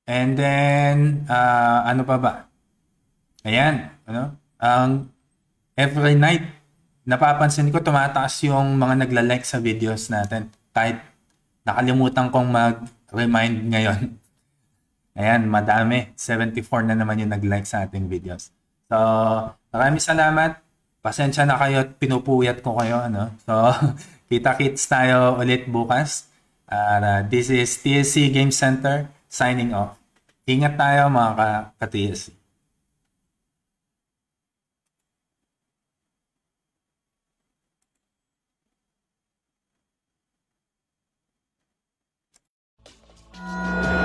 and then, uh, ano pa ba? Ayan, ano? Ang um, every night, napapansin ko tumataas yung mga nagla-like sa videos natin. Kahit nakalimutan kong mag-remind ngayon. Ayan, madami. 74 na naman yung nag-like sa ating videos. So, maraming salamat. Pasensya na kayo at pinupuyat ko kayo. Ano? So, kita-kits tayo ulit bukas. Uh, this is TSC Game Center signing off. Ingat tayo mga ka-TSC. Thank you.